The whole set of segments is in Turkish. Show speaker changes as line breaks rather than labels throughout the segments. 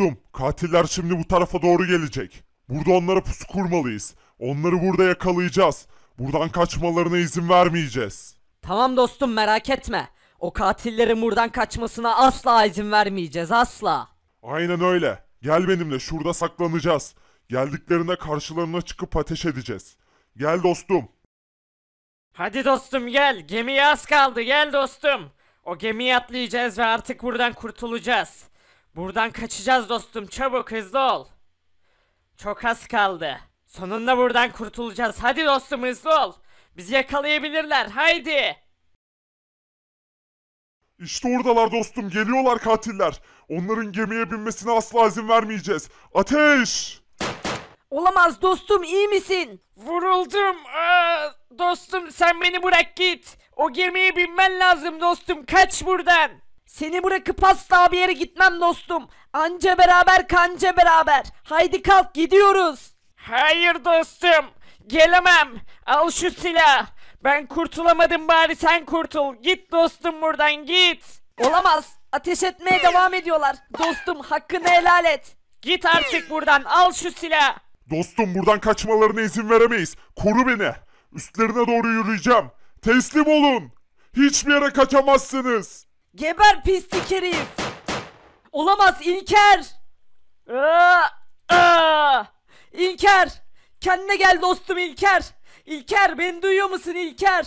Dostum, katiller şimdi bu tarafa doğru gelecek. Burada onlara pusu kurmalıyız. Onları burada yakalayacağız. Buradan kaçmalarına izin vermeyeceğiz.
Tamam dostum merak etme. O katillerin buradan kaçmasına asla izin vermeyeceğiz asla.
Aynen öyle. Gel benimle şurada saklanacağız. Geldiklerinde karşılarına çıkıp ateş edeceğiz. Gel dostum.
Hadi dostum gel. Gemiye az kaldı. Gel dostum. O gemiye atlayacağız ve artık buradan kurtulacağız. Buradan kaçacağız dostum çabuk hızlı ol. Çok az kaldı. Sonunda buradan kurtulacağız. Hadi dostum hızlı ol. Bizi yakalayabilirler. Haydi.
İşte oradalar dostum. Geliyorlar katiller. Onların gemiye binmesine asla izin vermeyeceğiz. Ateş!
Olamaz dostum iyi misin? Vuruldum. Aa, dostum sen beni bırak git. O gemiye binmen lazım dostum. Kaç buradan. Seni bırakıp asla bir yere gitmem dostum. Anca beraber kanca beraber. Haydi kalk gidiyoruz. Hayır dostum. Gelemem. Al şu silah. Ben kurtulamadım bari sen kurtul. Git dostum buradan git. Olamaz. Ateş etmeye devam ediyorlar. Dostum hakkını helal et. Git artık buradan al şu silah.
Dostum buradan kaçmalarına izin veremeyiz. Koru beni. Üstlerine doğru yürüyeceğim. Teslim olun. Hiçbir yere kaçamazsınız.
Geber pislik
herif. Olamaz İlker.
İlker. Kendine gel dostum İlker. İlker beni duyuyor musun İlker?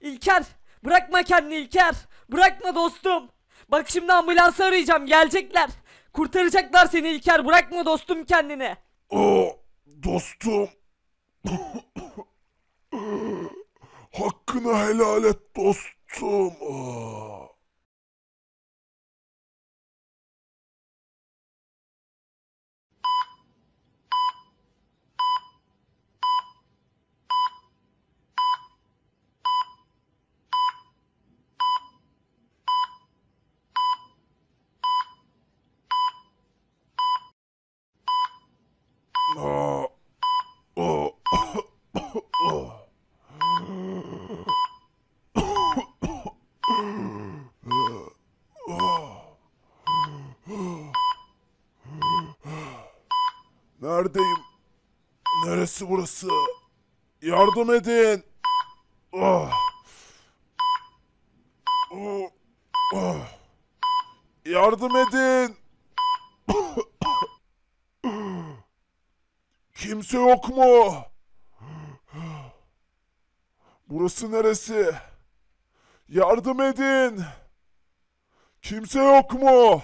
İlker bırakma kendini İlker. Bırakma dostum. Bak şimdi ambulansı arayacağım gelecekler. Kurtaracaklar seni İlker bırakma dostum kendini.
O dostum. Hakkını helal et dostum. Aa. Neredeyim? Neresi burası? Yardım edin. Oh. Oh. Oh. Yardım edin. Kimse yok mu? Burası neresi? Yardım edin. Kimse yok mu?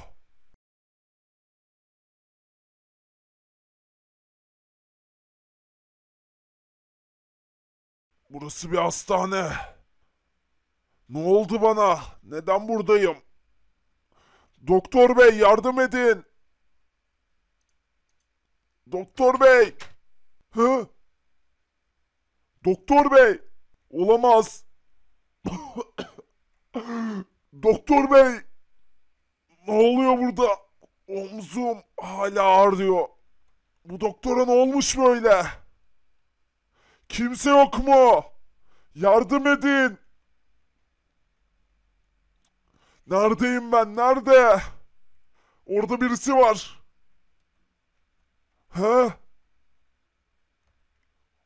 Burası bir hastane. Ne oldu bana? Neden buradayım? Doktor bey yardım edin. Doktor bey! Hı? Doktor bey! Olamaz! Doktor bey! Ne oluyor burada? Omzum hala ağrıyor. Bu doktora ne olmuş böyle? Kimse yok mu? Yardım edin. Neredeyim ben? Nerede? Orada birisi var. He?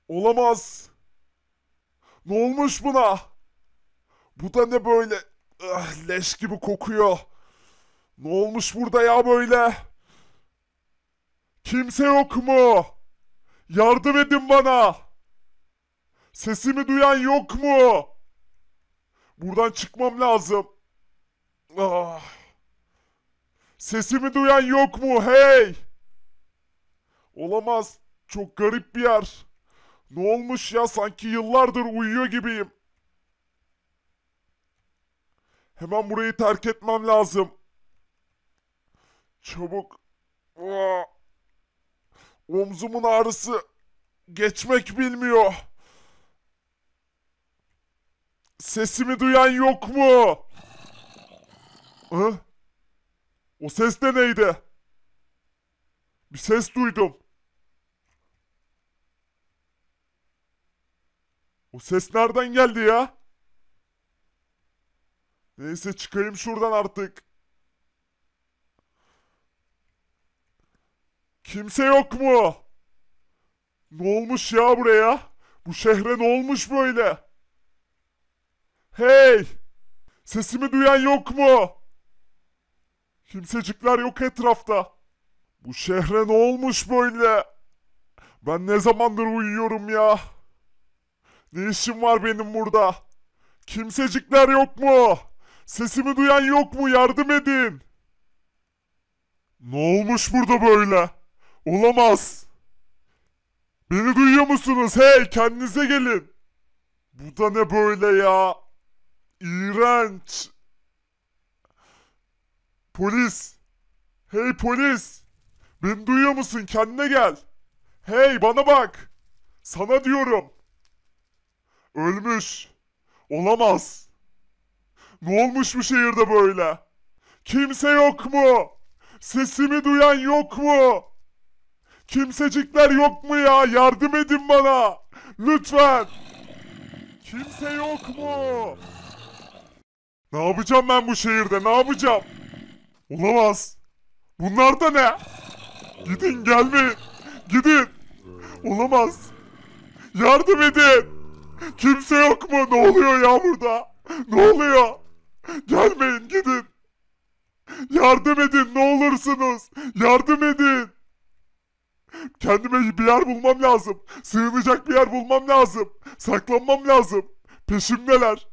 Olamaz. Ne olmuş buna? Bu da ne böyle? Ah, leş gibi kokuyor. Ne olmuş burada ya böyle? Kimse yok mu? Yardım edin bana. Sesimi duyan yok mu? Buradan çıkmam lazım. Ah. Sesimi duyan yok mu? Hey! Olamaz. Çok garip bir yer. Ne olmuş ya sanki yıllardır uyuyor gibiyim. Hemen burayı terk etmem lazım. Çabuk. Omzumun ağrısı geçmek bilmiyor. Sesimi duyan yok mu? Hı? O ses de neydi? Bir ses duydum. O ses nereden geldi ya? Neyse çıkayım şuradan artık. Kimse yok mu? Ne olmuş ya buraya? Bu şehre ne olmuş böyle? Hey! Sesimi duyan yok mu? Kimsecikler yok etrafta. Bu şehre ne olmuş böyle? Ben ne zamandır uyuyorum ya? Ne işim var benim burada? Kimsecikler yok mu? Sesimi duyan yok mu? Yardım edin. Ne olmuş burada böyle? Olamaz. Beni duyuyor musunuz? Hey kendinize gelin. Bu da ne böyle ya? İğrenç. Polis. Hey polis. Beni duyuyor musun? Kendine gel. Hey bana bak. Sana diyorum. Ölmüş. Olamaz. Ne olmuş bu şehirde böyle? Kimse yok mu? Sesimi duyan yok mu? Kimsecikler yok mu ya? Yardım edin bana. Lütfen. Kimse yok mu? Ne yapacağım ben bu şehirde? Ne yapacağım? Olamaz. Bunlar da ne? Gidin gelmeyin. Gidin. Olamaz. Yardım edin. Kimse yok mu? Ne oluyor ya burada? Ne oluyor? Gelmeyin gidin. Yardım edin ne olursunuz. Yardım edin. Kendime bir yer bulmam lazım. Sığınacak bir yer bulmam lazım. Saklanmam lazım. Peşimdeler.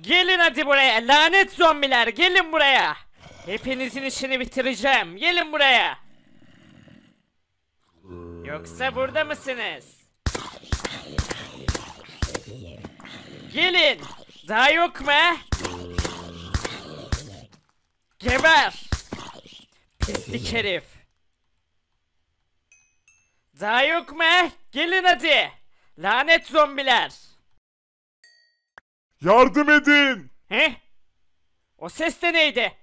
Gelin hadi buraya lanet zombiler gelin buraya. Hepinizin işini bitireceğim. Gelin buraya. Yoksa burada mısınız? Gelin. Daha yok mu? Geber. Pislik herif. Daha yok mu? Gelin hadi. Lanet zombiler.
Yardım edin.
He? O ses de neydi?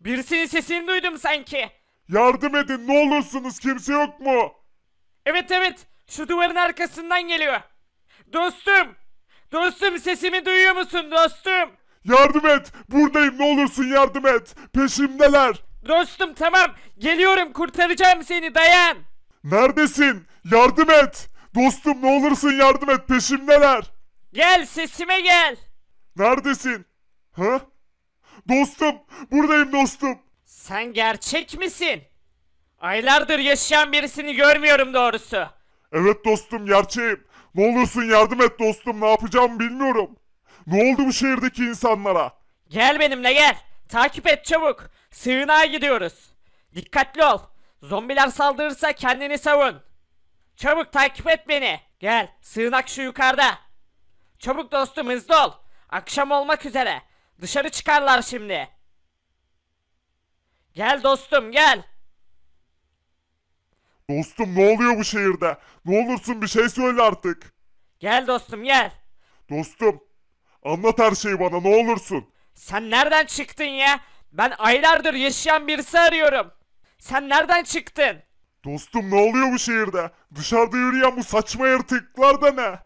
Birisinin sesini duydum sanki.
Yardım edin ne olursunuz kimse yok
mu? Evet evet şu duvarın arkasından geliyor. Dostum! Dostum sesimi duyuyor musun dostum?
Yardım et buradayım ne olursun yardım et peşimdeler. Dostum tamam geliyorum kurtaracağım seni dayan. Neredesin? Yardım et. Dostum ne olursun yardım et peşimdeler. Gel sesime gel. Neredesin? Ha? Dostum buradayım dostum. Sen gerçek misin?
Aylardır yaşayan birisini görmüyorum doğrusu.
Evet dostum gerçeğim. Ne olursun yardım et dostum ne yapacağım bilmiyorum. Ne oldu bu şehirdeki insanlara? Gel benimle gel. Takip et çabuk. Sığınağa gidiyoruz. Dikkatli ol.
Zombiler saldırırsa kendini savun. Çabuk takip et beni. Gel sığınak şu yukarıda. Çabuk dostum hızlı ol. Akşam olmak üzere. Dışarı çıkarlar şimdi. Gel dostum gel.
Dostum ne oluyor bu şehirde? Ne olursun bir şey söyle artık. Gel dostum gel. Dostum anlat her şeyi bana ne olursun. Sen
nereden çıktın ya? Ben aylardır yaşayan birisi arıyorum. Sen nereden çıktın?
Dostum ne oluyor bu şehirde? Dışarıda yürüyen bu saçma yırtıklar da ne?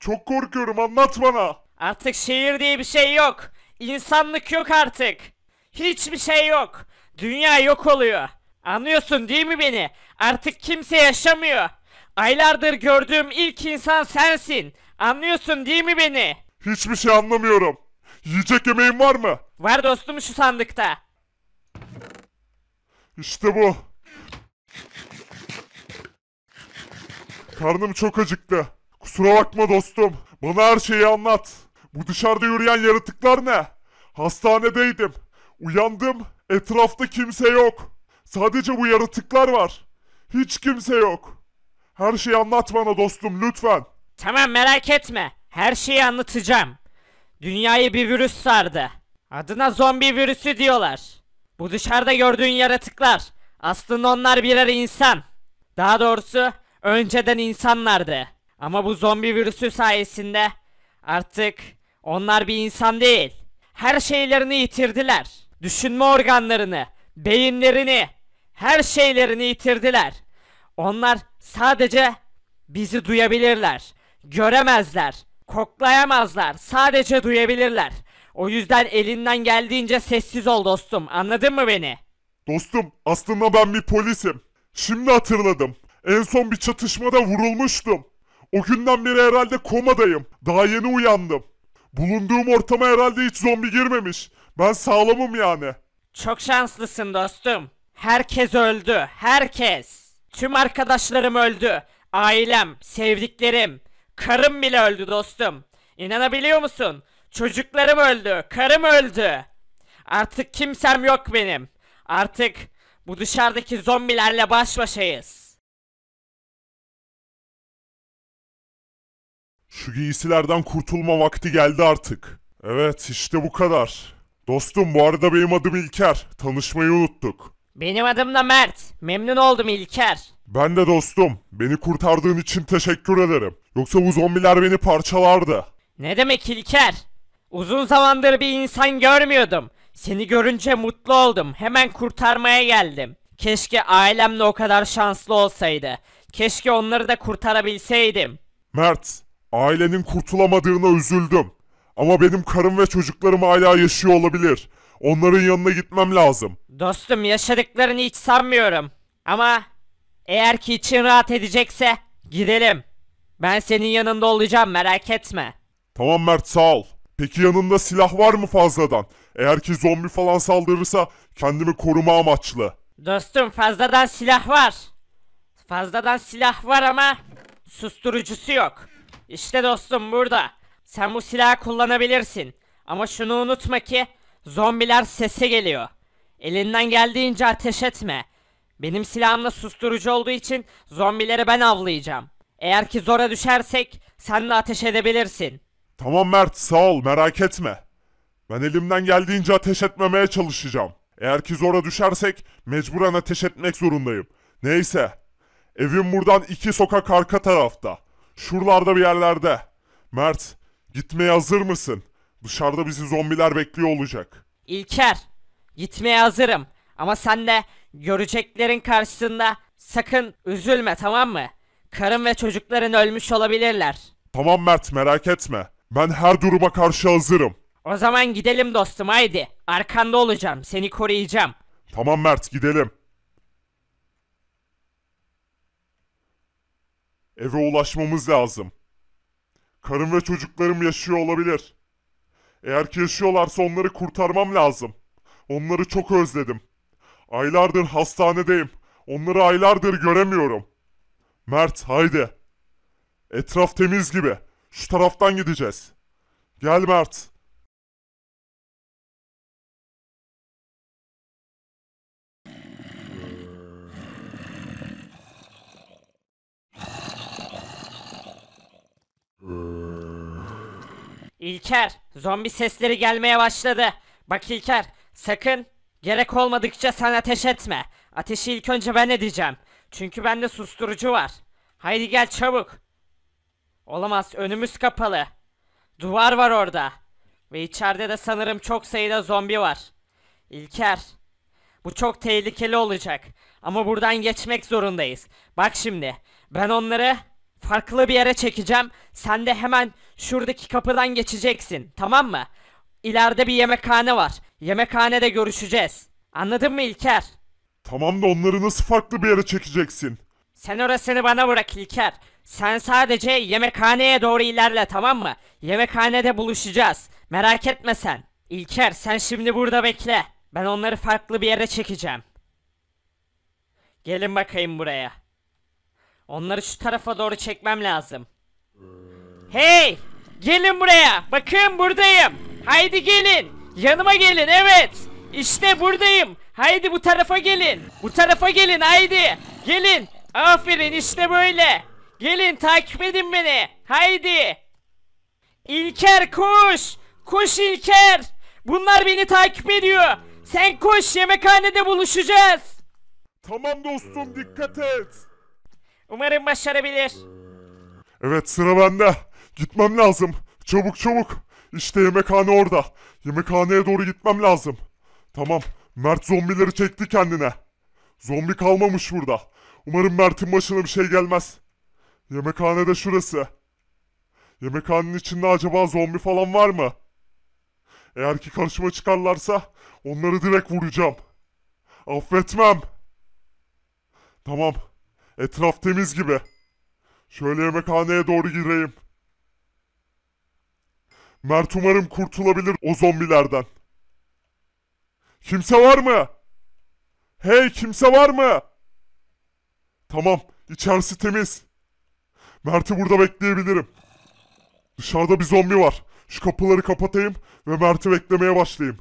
Çok korkuyorum anlat bana. Artık şehir diye bir şey yok. İnsanlık
yok artık. Hiçbir şey yok. Dünya yok oluyor. Anlıyorsun değil mi beni? Artık kimse yaşamıyor. Aylardır gördüğüm ilk insan sensin. Anlıyorsun değil mi beni?
Hiçbir şey anlamıyorum. Yiyecek yemeğin var mı? Var dostum şu sandıkta. İşte bu. Karnım çok acıktı. Kusura bakma dostum. Bana her şeyi anlat. Bu dışarıda yürüyen yaratıklar ne? Hastanedeydim. Uyandım Etrafta kimse yok. Sadece bu yaratıklar var. Hiç kimse yok. Her şeyi anlat bana dostum lütfen. Tamam merak etme. Her şeyi anlatacağım. Dünyayı bir virüs sardı.
Adına zombi virüsü diyorlar. Bu dışarıda gördüğün yaratıklar. Aslında onlar birer insan. Daha doğrusu önceden insanlardı. Ama bu zombi virüsü sayesinde artık onlar bir insan değil. Her şeylerini yitirdiler düşünme organlarını, beyinlerini, her şeylerini yitirdiler. Onlar sadece bizi duyabilirler, göremezler, koklayamazlar, sadece duyabilirler. O yüzden elinden geldiğince sessiz ol dostum, anladın mı beni?
Dostum, aslında ben bir polisim. Şimdi hatırladım. En son bir çatışmada vurulmuştum. O günden beri herhalde komadayım. Daha yeni uyandım. Bulunduğum ortama herhalde hiç zombi girmemiş. Ben sağlamım yani.
Çok şanslısın dostum.
Herkes öldü.
Herkes. Tüm arkadaşlarım öldü. Ailem, sevdiklerim, karım bile öldü dostum. İnanabiliyor musun? Çocuklarım öldü, karım öldü. Artık kimsem yok benim. Artık bu dışarıdaki zombilerle baş başayız.
Şu giysilerden kurtulma vakti geldi artık. Evet, işte bu kadar. Dostum bu arada benim adım İlker. Tanışmayı unuttuk.
Benim adım da Mert. Memnun oldum İlker.
Ben de dostum. Beni kurtardığın için teşekkür ederim. Yoksa bu zombiler beni parçalardı.
Ne demek İlker? Uzun zamandır bir insan görmüyordum. Seni görünce mutlu oldum. Hemen kurtarmaya geldim. Keşke ailemle o kadar şanslı olsaydı. Keşke onları da kurtarabilseydim.
Mert, ailenin kurtulamadığına üzüldüm. Ama benim karım ve çocuklarım hala yaşıyor olabilir. Onların yanına gitmem lazım.
Dostum yaşadıklarını hiç sanmıyorum. Ama eğer ki için rahat edecekse gidelim. Ben senin yanında olacağım merak etme.
Tamam Mert sağ ol. Peki yanında silah var mı fazladan? Eğer ki zombi falan saldırırsa kendimi koruma amaçlı.
Dostum fazladan silah var. Fazladan silah var ama susturucusu yok. İşte dostum burada. Sen bu silahı kullanabilirsin. Ama şunu unutma ki zombiler sese geliyor. Elinden geldiğince ateş etme. Benim silahımla susturucu olduğu için zombileri ben avlayacağım. Eğer ki zora düşersek sen de ateş edebilirsin.
Tamam Mert sağ ol merak etme. Ben elimden geldiğince ateş etmemeye çalışacağım. Eğer ki zora düşersek mecburen ateş etmek zorundayım. Neyse. Evim buradan iki sokak arka tarafta. Şuralarda bir yerlerde. Mert Gitmeye hazır mısın? Dışarıda bizi zombiler bekliyor olacak.
İlker, gitmeye hazırım. Ama sen de göreceklerin karşısında sakın üzülme tamam mı? Karın ve çocukların ölmüş olabilirler.
Tamam Mert merak etme. Ben her duruma karşı hazırım.
O zaman gidelim dostum haydi. Arkanda olacağım seni koruyacağım.
Tamam Mert gidelim. Eve ulaşmamız lazım. Karım ve çocuklarım yaşıyor olabilir. Eğer ki yaşıyorlarsa onları kurtarmam lazım. Onları çok özledim. Aylardır hastanedeyim. Onları aylardır göremiyorum. Mert haydi. Etraf temiz gibi. Şu taraftan gideceğiz. Gel Mert.
İlker, zombi sesleri gelmeye başladı. Bak İlker, sakın gerek olmadıkça sen ateş etme. Ateşi ilk önce ben edeceğim. Çünkü bende susturucu var. Haydi gel çabuk. Olamaz, önümüz kapalı. Duvar var orada. Ve içeride de sanırım çok sayıda zombi var. İlker, bu çok tehlikeli olacak. Ama buradan geçmek zorundayız. Bak şimdi, ben onları farklı bir yere çekeceğim. Sen de hemen şuradaki kapıdan geçeceksin. Tamam mı? İleride bir yemekhane var. Yemekhanede görüşeceğiz. Anladın mı İlker?
Tamam da onları nasıl farklı bir yere çekeceksin?
Sen orasını bana bırak İlker. Sen sadece yemekhaneye doğru ilerle tamam mı? Yemekhanede buluşacağız. Merak etme sen. İlker sen şimdi burada bekle. Ben onları farklı bir yere çekeceğim. Gelin bakayım buraya. Onları şu tarafa doğru çekmem lazım. Hey! Gelin buraya. Bakın buradayım. Haydi gelin. Yanıma gelin evet. İşte buradayım. Haydi bu tarafa gelin. Bu tarafa gelin haydi. Gelin. Aferin işte böyle. Gelin takip edin beni. Haydi. İlker koş. Koş İlker. Bunlar beni takip ediyor. Sen koş yemekhanede buluşacağız. Tamam dostum dikkat et. Umarım başarabilir.
Evet sıra bende. Gitmem lazım. Çabuk çabuk. İşte yemekhane orada. Yemekhaneye doğru gitmem lazım. Tamam. Mert zombileri çekti kendine. Zombi kalmamış burada. Umarım Mert'in başına bir şey gelmez. Yemekhanede şurası. Yemekhanenin içinde acaba zombi falan var mı? Eğer ki karşıma çıkarlarsa onları direkt vuracağım. Affetmem. Tamam. Etraf temiz gibi. Şöyle yemekhaneye doğru gireyim. Mert umarım kurtulabilir o zombilerden. Kimse var mı? Hey kimse var mı? Tamam içerisi temiz. Mert'i burada bekleyebilirim. Dışarıda bir zombi var. Şu kapıları kapatayım ve Mert'i beklemeye başlayayım.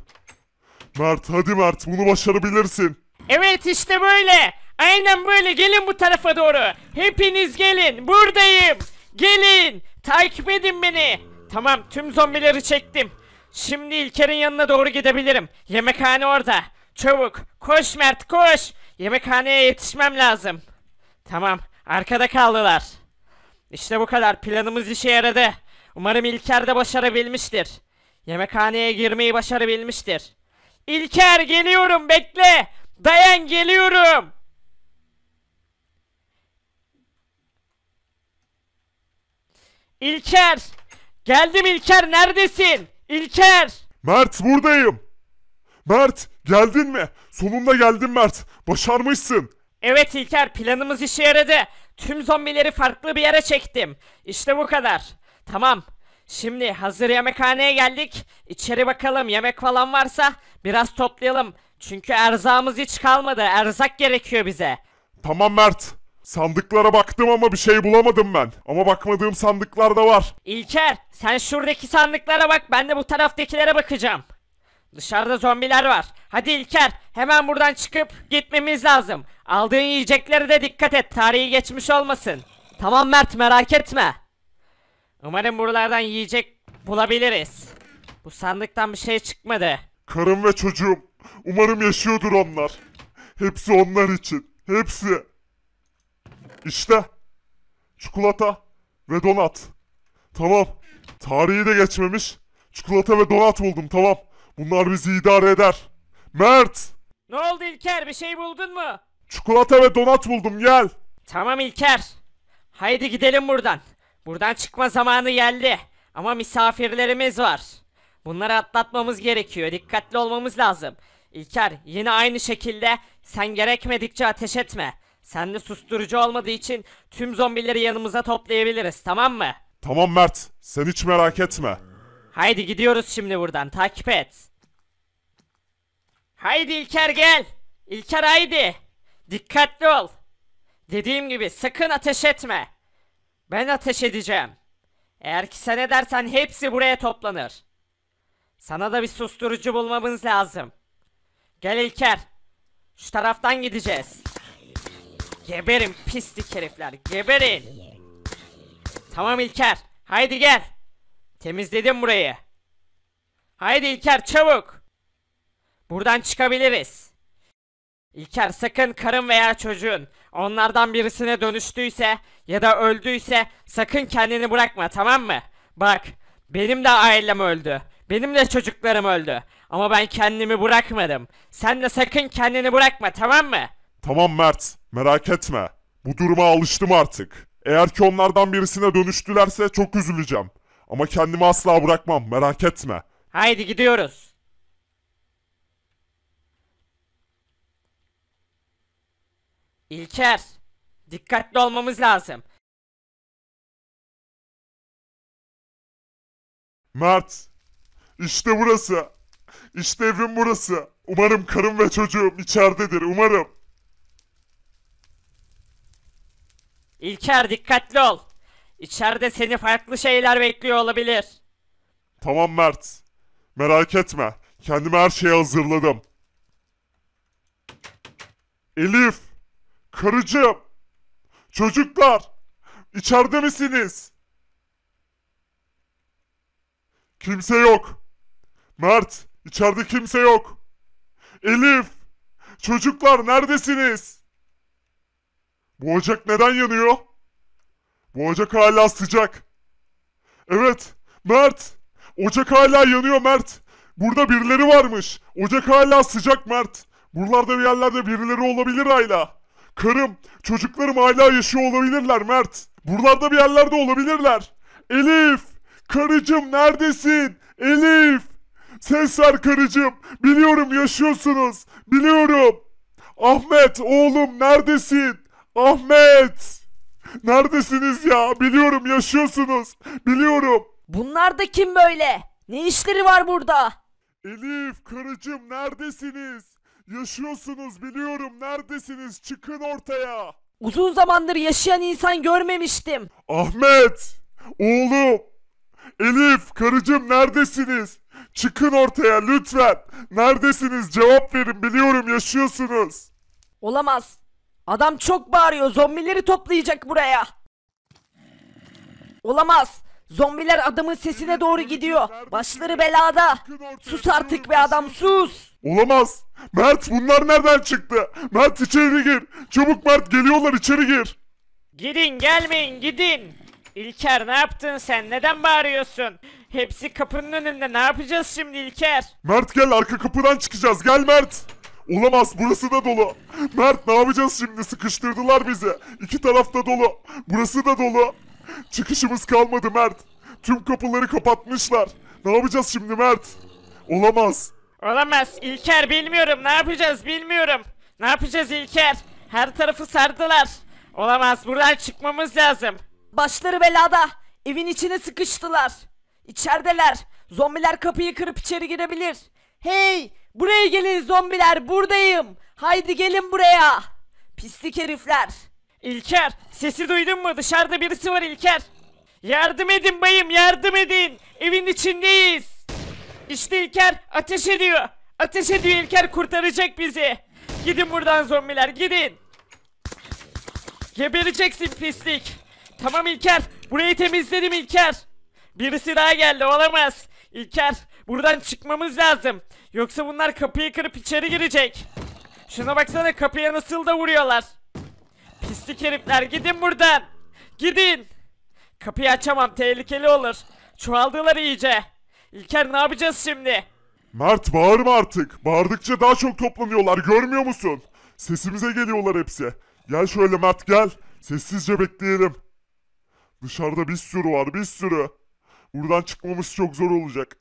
Mert hadi Mert bunu başarabilirsin.
Evet işte böyle. Aynen böyle gelin bu tarafa doğru. Hepiniz gelin buradayım. Gelin takip edin beni. Tamam tüm zombileri çektim. Şimdi İlker'in yanına doğru gidebilirim. Yemekhane orada. Çabuk koş Mert koş. Yemekhaneye yetişmem lazım. Tamam arkada kaldılar. İşte bu kadar planımız işe yaradı. Umarım İlker de başarabilmiştir. Yemekhaneye girmeyi başarabilmiştir. İlker geliyorum bekle. Dayan geliyorum. İlker! Geldim İlker neredesin? İlker!
Mert buradayım. Mert geldin mi? Sonunda geldin Mert. Başarmışsın.
Evet İlker planımız işe yaradı. Tüm zombileri farklı bir yere çektim. İşte bu kadar. Tamam. Şimdi hazır yemekhaneye geldik. İçeri bakalım yemek falan varsa biraz toplayalım. Çünkü erzağımız hiç kalmadı. Erzak gerekiyor bize.
Tamam Mert. Sandıklara baktım ama bir şey bulamadım ben. Ama bakmadığım sandıklar da var.
İlker sen şuradaki sandıklara bak ben de bu taraftakilere bakacağım. Dışarıda zombiler var. Hadi İlker hemen buradan çıkıp gitmemiz lazım. Aldığın yiyecekleri de dikkat et tarihi geçmiş olmasın. Tamam Mert merak etme. Umarım buralardan yiyecek bulabiliriz. Bu sandıktan bir şey çıkmadı.
Karım ve çocuğum. Umarım yaşıyordur onlar. Hepsi onlar için. Hepsi. İşte. Çikolata ve donat. Tamam. Tarihi de geçmemiş. Çikolata ve donat buldum tamam. Bunlar bizi idare eder. Mert!
Ne oldu İlker bir şey buldun mu?
Çikolata ve donat buldum gel.
Tamam İlker. Haydi gidelim buradan. Buradan çıkma zamanı geldi. Ama misafirlerimiz var. Bunları atlatmamız gerekiyor. Dikkatli olmamız lazım. İlker yine aynı şekilde sen gerekmedikçe ateş etme. Sen de susturucu olmadığı için tüm zombileri yanımıza toplayabiliriz tamam mı?
Tamam Mert, sen hiç merak etme.
Haydi gidiyoruz şimdi buradan takip et. Haydi İlker gel. İlker haydi. Dikkatli ol. Dediğim gibi sakın ateş etme. Ben ateş edeceğim. Eğer ki sen edersen hepsi buraya toplanır. Sana da bir susturucu bulmamız lazım. Gel İlker. Şu taraftan gideceğiz. Geberin pislik herifler geberin. Tamam İlker haydi gel. Temizledim burayı. Haydi İlker çabuk. Buradan çıkabiliriz. İlker sakın karın veya çocuğun onlardan birisine dönüştüyse ya da öldüyse sakın kendini bırakma tamam mı? Bak benim de ailem öldü. Benim de çocuklarım öldü. Ama ben kendimi bırakmadım. Sen de sakın kendini bırakma tamam mı?
Tamam Mert, merak etme. Bu duruma alıştım artık. Eğer ki onlardan birisine dönüştülerse çok üzüleceğim. Ama kendimi asla bırakmam, merak etme.
Haydi gidiyoruz. İlker, dikkatli olmamız lazım.
Mert, işte burası. İşte evim burası. Umarım karım ve çocuğum içeridedir, umarım.
İlker dikkatli ol. İçeride seni farklı şeyler bekliyor olabilir.
Tamam Mert. Merak etme. Kendime her şeyi hazırladım. Elif! Karıcığım! Çocuklar! İçeride misiniz? Kimse yok. Mert, içeride kimse yok. Elif! Çocuklar neredesiniz? Bu ocak neden yanıyor? Bu ocak hala sıcak. Evet, Mert. Ocak hala yanıyor Mert. Burada birileri varmış. Ocak hala sıcak Mert. Buralarda bir yerlerde birileri olabilir hala. Karım, çocuklarım hala yaşıyor olabilirler Mert. Buralarda bir yerlerde olabilirler. Elif, karıcığım neredesin? Elif, ses ver karıcığım. Biliyorum yaşıyorsunuz. Biliyorum. Ahmet, oğlum neredesin? Ahmet! Neredesiniz ya? Biliyorum yaşıyorsunuz. Biliyorum. Bunlar da kim böyle? Ne işleri var burada? Elif, karıcığım neredesiniz? Yaşıyorsunuz biliyorum. Neredesiniz? Çıkın ortaya. Uzun zamandır yaşayan insan görmemiştim. Ahmet! Oğlum! Elif, karıcığım neredesiniz? Çıkın ortaya lütfen. Neredesiniz? Cevap verin. Biliyorum yaşıyorsunuz. Olamaz. Adam çok
bağırıyor. Zombileri toplayacak buraya. Olamaz. Zombiler adamın sesine doğru gidiyor. Başları belada. Sus artık be adam sus.
Olamaz. Mert bunlar nereden çıktı? Mert içeri gir. Çabuk Mert geliyorlar içeri gir.
Gidin gelmeyin gidin. İlker ne yaptın sen? Neden bağırıyorsun? Hepsi kapının önünde. Ne yapacağız şimdi İlker?
Mert gel arka kapıdan çıkacağız. Gel Mert. Olamaz burası da dolu. Mert ne yapacağız şimdi sıkıştırdılar bizi. İki tarafta dolu. Burası da dolu. Çıkışımız kalmadı Mert. Tüm kapıları kapatmışlar. Ne yapacağız şimdi Mert? Olamaz.
Olamaz İlker bilmiyorum ne yapacağız bilmiyorum. Ne yapacağız İlker? Her tarafı sardılar. Olamaz buradan çıkmamız lazım. Başları belada. Evin içine sıkıştılar. İçerideler. Zombiler kapıyı kırıp içeri girebilir. Hey Buraya gelin zombiler buradayım. Haydi gelin buraya. Pislik herifler. İlker sesi duydun mu? Dışarıda birisi var İlker. Yardım edin bayım yardım edin. Evin içindeyiz. İşte İlker ateş ediyor. Ateş ediyor İlker kurtaracak bizi. Gidin buradan zombiler gidin. Gebereceksin pislik. Tamam İlker burayı temizledim İlker. Birisi daha geldi olamaz. İlker Buradan çıkmamız lazım. Yoksa bunlar kapıyı kırıp içeri girecek. Şuna baksana kapıya nasıl da vuruyorlar. Pislik herifler gidin buradan. Gidin. Kapıyı açamam tehlikeli olur. Çoğaldılar iyice. İlker ne yapacağız şimdi?
Mert bağırma artık. Bağırdıkça daha çok toplanıyorlar görmüyor musun? Sesimize geliyorlar hepsi. Gel şöyle Mert gel. Sessizce bekleyelim. Dışarıda bir sürü var bir sürü. Buradan çıkmamız çok zor olacak.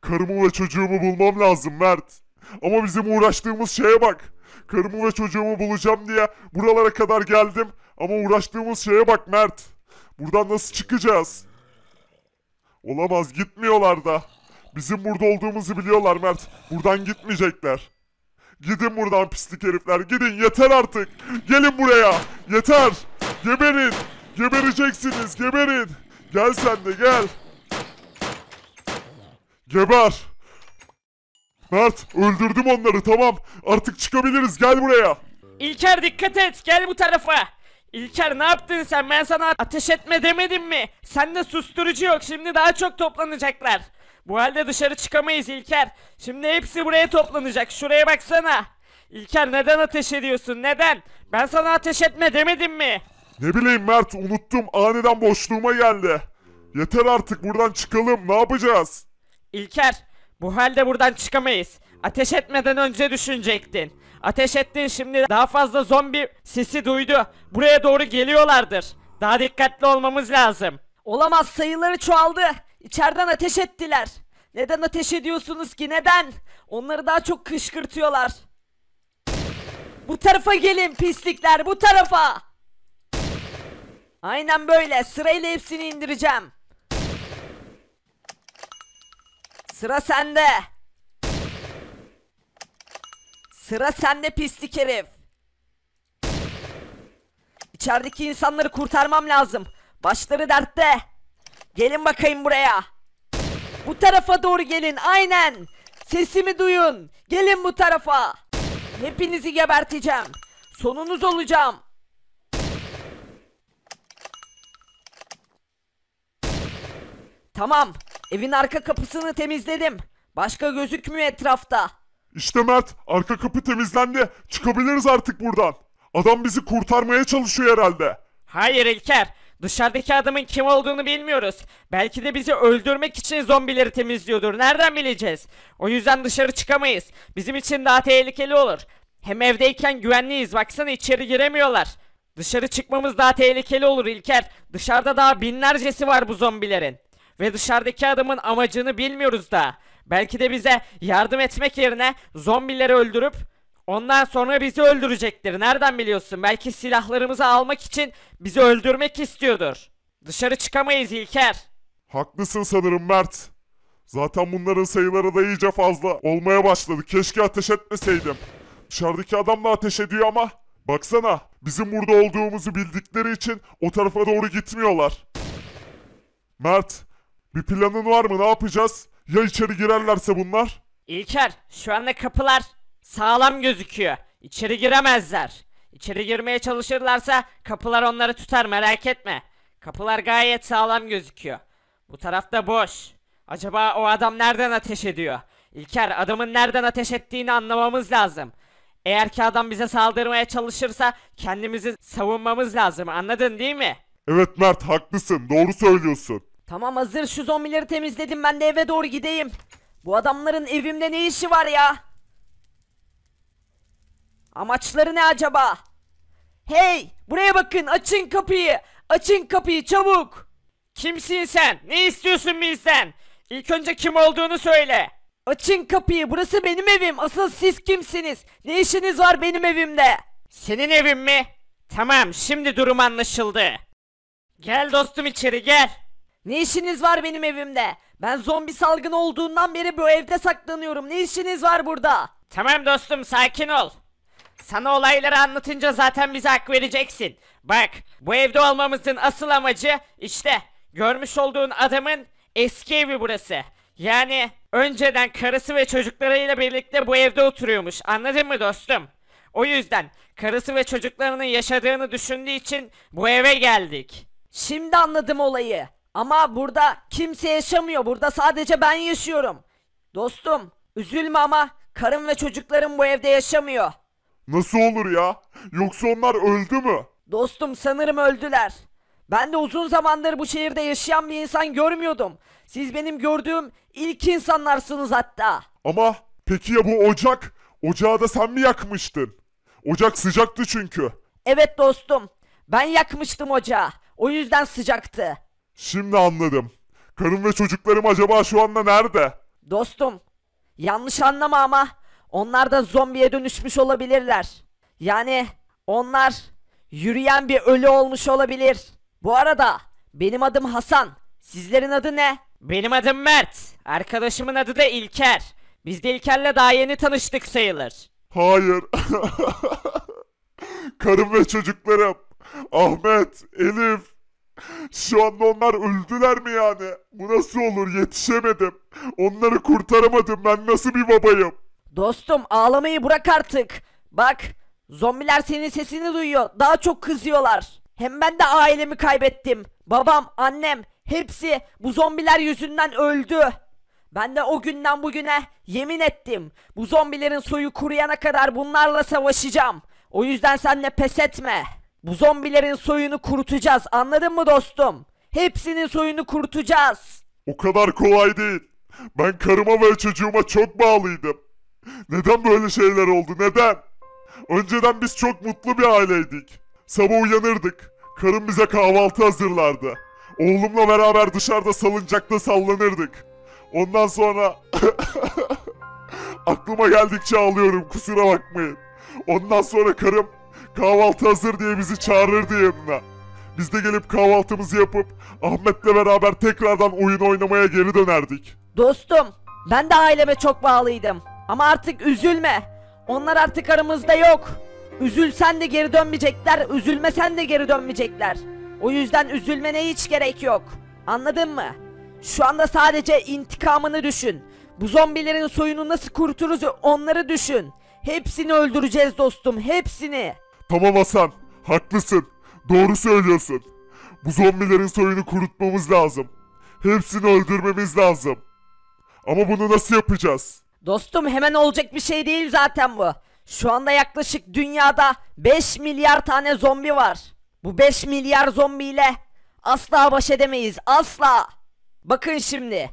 Karımı ve çocuğumu bulmam lazım Mert. Ama bizim uğraştığımız şeye bak. Karımı ve çocuğumu bulacağım diye buralara kadar geldim. Ama uğraştığımız şeye bak Mert. Buradan nasıl çıkacağız? Olamaz gitmiyorlar da. Bizim burada olduğumuzu biliyorlar Mert. Buradan gitmeyecekler. Gidin buradan pislik herifler. Gidin yeter artık. Gelin buraya. Yeter. Geberin. Gebereceksiniz geberin. Gel sen de gel. Geber. Mert öldürdüm onları tamam. Artık çıkabiliriz gel buraya.
İlker dikkat et gel bu tarafa. İlker ne yaptın sen ben sana ateş etme demedim mi? Sen de susturucu yok şimdi daha çok toplanacaklar. Bu halde dışarı çıkamayız İlker. Şimdi hepsi buraya toplanacak şuraya baksana. İlker neden ateş ediyorsun neden? Ben sana ateş etme demedim
mi? Ne bileyim Mert unuttum aniden boşluğuma geldi. Yeter artık buradan çıkalım ne yapacağız? İlker, bu halde buradan çıkamayız. Ateş etmeden
önce düşünecektin. Ateş ettin şimdi daha fazla zombi sesi duydu. Buraya doğru geliyorlardır. Daha dikkatli olmamız lazım. Olamaz sayıları çoğaldı. İçeriden ateş ettiler. Neden ateş ediyorsunuz ki neden? Onları daha çok kışkırtıyorlar. Bu tarafa gelin pislikler bu tarafa. Aynen böyle sırayla hepsini indireceğim. Sıra sende. Sıra sende pislik herif. İçerideki insanları kurtarmam lazım. Başları dertte. Gelin bakayım buraya. Bu tarafa doğru gelin aynen. Sesimi duyun. Gelin bu tarafa. Hepinizi geberteceğim. Sonunuz olacağım. Tamam. Evin arka kapısını temizledim. Başka gözükmüyor etrafta.
İşte Mert, arka kapı temizlendi. Çıkabiliriz artık buradan. Adam bizi kurtarmaya çalışıyor herhalde.
Hayır İlker. Dışarıdaki adamın kim olduğunu bilmiyoruz. Belki de bizi öldürmek için zombileri temizliyordur. Nereden bileceğiz? O yüzden dışarı çıkamayız. Bizim için daha tehlikeli olur. Hem evdeyken güvenliyiz. Baksana içeri giremiyorlar. Dışarı çıkmamız daha tehlikeli olur İlker. Dışarıda daha binlercesi var bu zombilerin. Ve dışarıdaki adamın amacını bilmiyoruz da. Belki de bize yardım etmek yerine zombileri öldürüp ondan sonra bizi öldürecektir. Nereden biliyorsun? Belki silahlarımızı almak için bizi öldürmek istiyordur. Dışarı çıkamayız İlker.
Haklısın sanırım Mert. Zaten bunların sayıları da iyice fazla olmaya başladı. Keşke ateş etmeseydim. Dışarıdaki adam da ateş ediyor ama baksana bizim burada olduğumuzu bildikleri için o tarafa doğru gitmiyorlar. Mert bir planın var mı ne yapacağız? Ya içeri girerlerse bunlar?
İlker şu anda kapılar sağlam gözüküyor. İçeri giremezler. İçeri girmeye çalışırlarsa kapılar onları tutar merak etme. Kapılar gayet sağlam gözüküyor. Bu tarafta boş. Acaba o adam nereden ateş ediyor? İlker adamın nereden ateş ettiğini anlamamız lazım. Eğer ki adam bize saldırmaya çalışırsa kendimizi savunmamız lazım anladın değil mi?
Evet Mert haklısın doğru söylüyorsun.
Tamam hazır şu zombileri temizledim ben de eve doğru gideyim. Bu adamların evimde ne işi var ya? Amaçları ne acaba? Hey buraya bakın açın kapıyı. Açın kapıyı çabuk. Kimsin sen? Ne istiyorsun bizden? İlk önce kim olduğunu söyle. Açın kapıyı burası benim evim. Asıl siz kimsiniz? Ne işiniz var benim evimde? Senin evin mi? Tamam şimdi durum anlaşıldı. Gel dostum içeri gel. Ne işiniz var benim evimde? Ben zombi salgını olduğundan beri bu evde saklanıyorum. Ne işiniz var burada? Tamam dostum sakin ol. Sana olayları anlatınca zaten bize hak vereceksin. Bak bu evde olmamızın asıl amacı işte görmüş olduğun adamın eski evi burası. Yani önceden karısı ve çocuklarıyla birlikte bu evde oturuyormuş anladın mı dostum? O yüzden karısı ve çocuklarının yaşadığını düşündüğü için bu eve geldik. Şimdi anladım olayı. Ama burada kimse yaşamıyor. Burada sadece ben yaşıyorum. Dostum üzülme ama karım ve çocuklarım bu evde yaşamıyor.
Nasıl olur ya? Yoksa onlar öldü mü?
Dostum sanırım öldüler. Ben de uzun zamandır bu şehirde yaşayan bir insan görmüyordum. Siz benim gördüğüm ilk insanlarsınız hatta.
Ama peki ya bu ocak? Ocağı da sen mi yakmıştın? Ocak sıcaktı çünkü.
Evet dostum. Ben yakmıştım ocağı. O yüzden sıcaktı.
Şimdi anladım. Karım ve çocuklarım acaba şu anda nerede?
Dostum, yanlış anlama ama onlar da zombiye dönüşmüş olabilirler. Yani onlar yürüyen bir ölü olmuş olabilir. Bu arada benim adım Hasan. Sizlerin adı ne? Benim adım Mert. Arkadaşımın adı da İlker. Biz de İlker'le daha yeni tanıştık sayılır.
Hayır. Karım ve çocuklarım. Ahmet, Elif, şu anda onlar öldüler mi yani? Bu nasıl olur yetişemedim. Onları kurtaramadım ben nasıl bir babayım? Dostum
ağlamayı bırak artık. Bak zombiler senin sesini duyuyor. Daha çok kızıyorlar. Hem ben de ailemi kaybettim. Babam, annem hepsi bu zombiler yüzünden öldü. Ben de o günden bugüne yemin ettim. Bu zombilerin soyu kuruyana kadar bunlarla savaşacağım. O yüzden sen de pes etme. Bu zombilerin soyunu kurutacağız anladın mı dostum? Hepsinin soyunu kurutacağız.
O kadar kolay değil. Ben karıma ve çocuğuma çok bağlıydım. Neden böyle şeyler oldu neden? Önceden biz çok mutlu bir aileydik. Sabah uyanırdık. Karım bize kahvaltı hazırlardı. Oğlumla beraber dışarıda salıncakta sallanırdık. Ondan sonra... Aklıma geldikçe ağlıyorum kusura bakmayın. Ondan sonra karım kahvaltı hazır diye bizi çağırırdı yanına. Biz de gelip kahvaltımızı yapıp Ahmet'le beraber tekrardan oyun oynamaya geri dönerdik.
Dostum ben de aileme çok bağlıydım. Ama artık üzülme. Onlar artık aramızda yok. Üzülsen de geri dönmeyecekler, üzülmesen de geri dönmeyecekler. O yüzden üzülmene hiç gerek yok. Anladın mı? Şu anda sadece intikamını düşün. Bu zombilerin soyunu nasıl kurturuz onları düşün. Hepsini öldüreceğiz dostum, hepsini.
Tamam Hasan, haklısın. Doğru söylüyorsun. Bu zombilerin soyunu kurutmamız lazım. Hepsini öldürmemiz lazım. Ama bunu nasıl yapacağız?
Dostum hemen olacak bir şey değil zaten bu. Şu anda yaklaşık dünyada 5 milyar tane zombi var. Bu 5 milyar zombiyle asla baş edemeyiz. Asla. Bakın şimdi.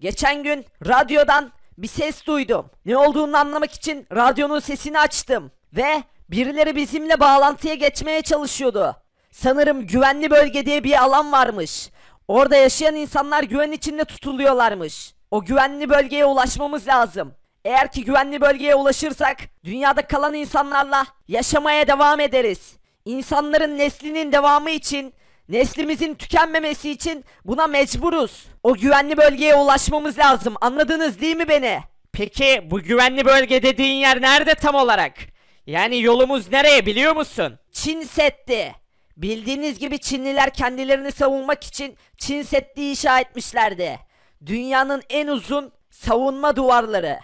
Geçen gün radyodan bir ses duydum. Ne olduğunu anlamak için radyonun sesini açtım ve Birileri bizimle bağlantıya geçmeye çalışıyordu. Sanırım güvenli bölge diye bir alan varmış. Orada yaşayan insanlar güven içinde tutuluyorlarmış. O güvenli bölgeye ulaşmamız lazım. Eğer ki güvenli bölgeye ulaşırsak dünyada kalan insanlarla yaşamaya devam ederiz. İnsanların neslinin devamı için, neslimizin tükenmemesi için buna mecburuz. O güvenli bölgeye ulaşmamız lazım. Anladınız değil mi beni? Peki bu güvenli bölge dediğin yer nerede tam olarak? Yani yolumuz nereye biliyor musun? Çin Seddi. Bildiğiniz gibi Çinliler kendilerini savunmak için Çin Seddi inşa etmişlerdi. Dünyanın en uzun savunma duvarları.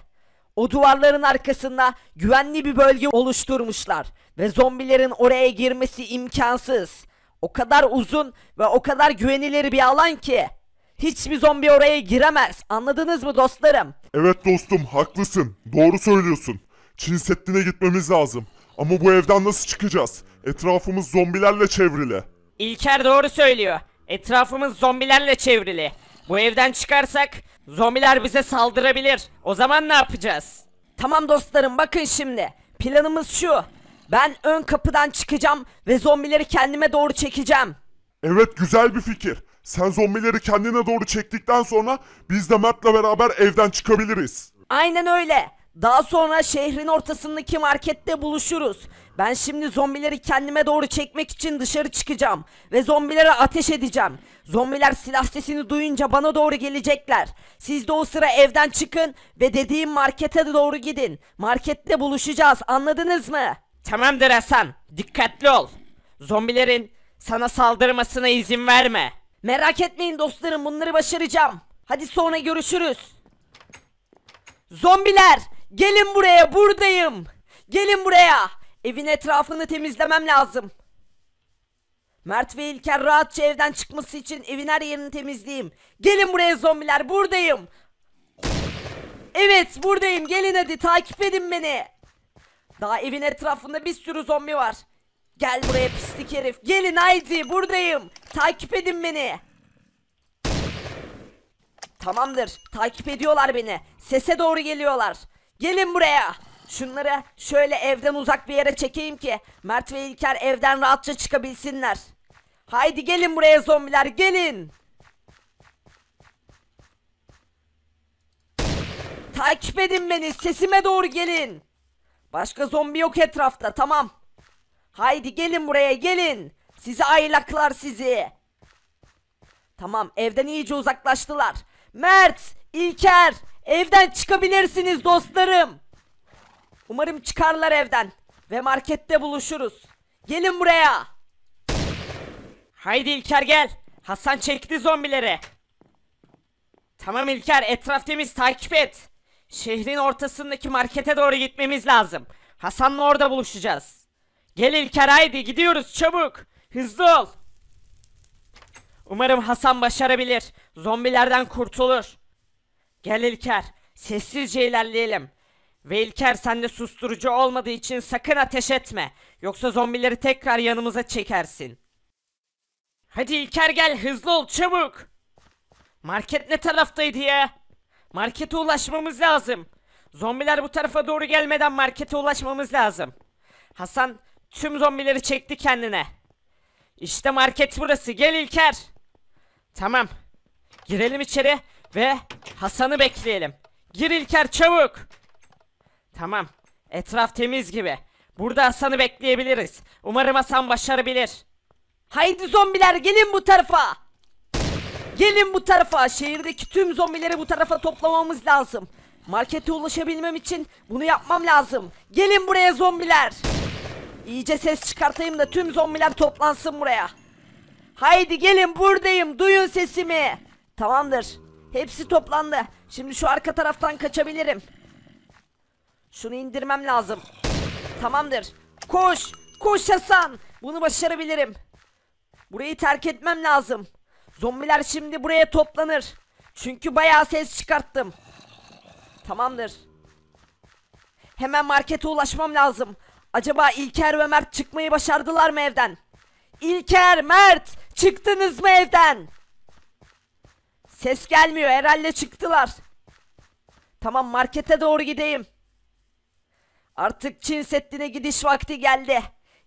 O duvarların arkasında güvenli bir bölge oluşturmuşlar ve zombilerin oraya girmesi imkansız. O kadar uzun ve o kadar güvenilir bir alan ki hiçbir zombi oraya giremez. Anladınız mı dostlarım?
Evet dostum haklısın. Doğru söylüyorsun. Çin Seddi'ne gitmemiz lazım. Ama bu evden nasıl çıkacağız? Etrafımız zombilerle çevrili.
İlker doğru söylüyor. Etrafımız zombilerle çevrili. Bu evden çıkarsak zombiler bize saldırabilir. O zaman ne yapacağız? Tamam dostlarım bakın şimdi. Planımız şu. Ben ön kapıdan çıkacağım ve zombileri kendime
doğru çekeceğim. Evet güzel bir fikir. Sen zombileri kendine doğru çektikten sonra biz de Mert'le beraber evden çıkabiliriz.
Aynen öyle. Daha sonra şehrin ortasındaki markette buluşuruz. Ben şimdi zombileri kendime doğru çekmek için dışarı çıkacağım ve zombilere ateş edeceğim. Zombiler silah sesini duyunca bana doğru gelecekler. Siz de o sıra evden çıkın ve dediğim markete doğru gidin. Markette buluşacağız anladınız mı? Tamamdır Hasan. Dikkatli ol. Zombilerin sana saldırmasına izin verme. Merak etmeyin dostlarım bunları başaracağım. Hadi sonra görüşürüz. Zombiler Gelin buraya buradayım. Gelin buraya. Evin etrafını temizlemem lazım. Mert ve İlker rahatça evden çıkması için evin her yerini temizleyeyim. Gelin buraya zombiler buradayım. Evet buradayım gelin hadi takip edin beni. Daha evin etrafında bir sürü zombi var. Gel buraya pislik herif. Gelin haydi buradayım. Takip edin beni. Tamamdır takip ediyorlar beni. Sese doğru geliyorlar. Gelin buraya. Şunları şöyle evden uzak bir yere çekeyim ki Mert ve İlker evden rahatça çıkabilsinler. Haydi gelin buraya zombiler gelin. Takip edin beni sesime doğru gelin. Başka zombi yok etrafta tamam. Haydi gelin buraya gelin. Sizi aylaklar sizi. Tamam evden iyice uzaklaştılar. Mert, İlker, Evden çıkabilirsiniz dostlarım. Umarım çıkarlar evden. Ve markette buluşuruz. Gelin buraya. Haydi İlker gel. Hasan çekti zombileri. Tamam İlker etraf temiz takip et. Şehrin ortasındaki markete doğru gitmemiz lazım. Hasan'la orada buluşacağız. Gel İlker haydi gidiyoruz çabuk. Hızlı ol. Umarım Hasan başarabilir. Zombilerden kurtulur. Gel İlker. Sessizce ilerleyelim. Ve İlker sende susturucu olmadığı için sakın ateş etme. Yoksa zombileri tekrar yanımıza çekersin. Hadi İlker gel hızlı ol çabuk. Market ne taraftaydı ya? Markete ulaşmamız lazım. Zombiler bu tarafa doğru gelmeden markete ulaşmamız lazım. Hasan tüm zombileri çekti kendine. İşte market burası gel İlker. Tamam. Girelim içeri ve Hasan'ı bekleyelim. Gir İlker çabuk. Tamam. Etraf temiz gibi. Burada Hasan'ı bekleyebiliriz. Umarım Hasan başarabilir. Haydi zombiler gelin bu tarafa. Gelin bu tarafa. Şehirdeki tüm zombileri bu tarafa toplamamız lazım. Markete ulaşabilmem için bunu yapmam lazım. Gelin buraya zombiler. İyice ses çıkartayım da tüm zombiler toplansın buraya. Haydi gelin buradayım. Duyun sesimi. Tamamdır. Hepsi toplandı. Şimdi şu arka taraftan kaçabilirim. Şunu indirmem lazım. Tamamdır. Koş. Koş Hasan. Bunu başarabilirim. Burayı terk etmem lazım. Zombiler şimdi buraya toplanır. Çünkü bayağı ses çıkarttım. Tamamdır. Hemen markete ulaşmam lazım. Acaba İlker ve Mert çıkmayı başardılar mı evden? İlker, Mert çıktınız mı evden? Ses gelmiyor herhalde çıktılar. Tamam markete doğru gideyim. Artık Çin Seddi'ne gidiş vakti geldi.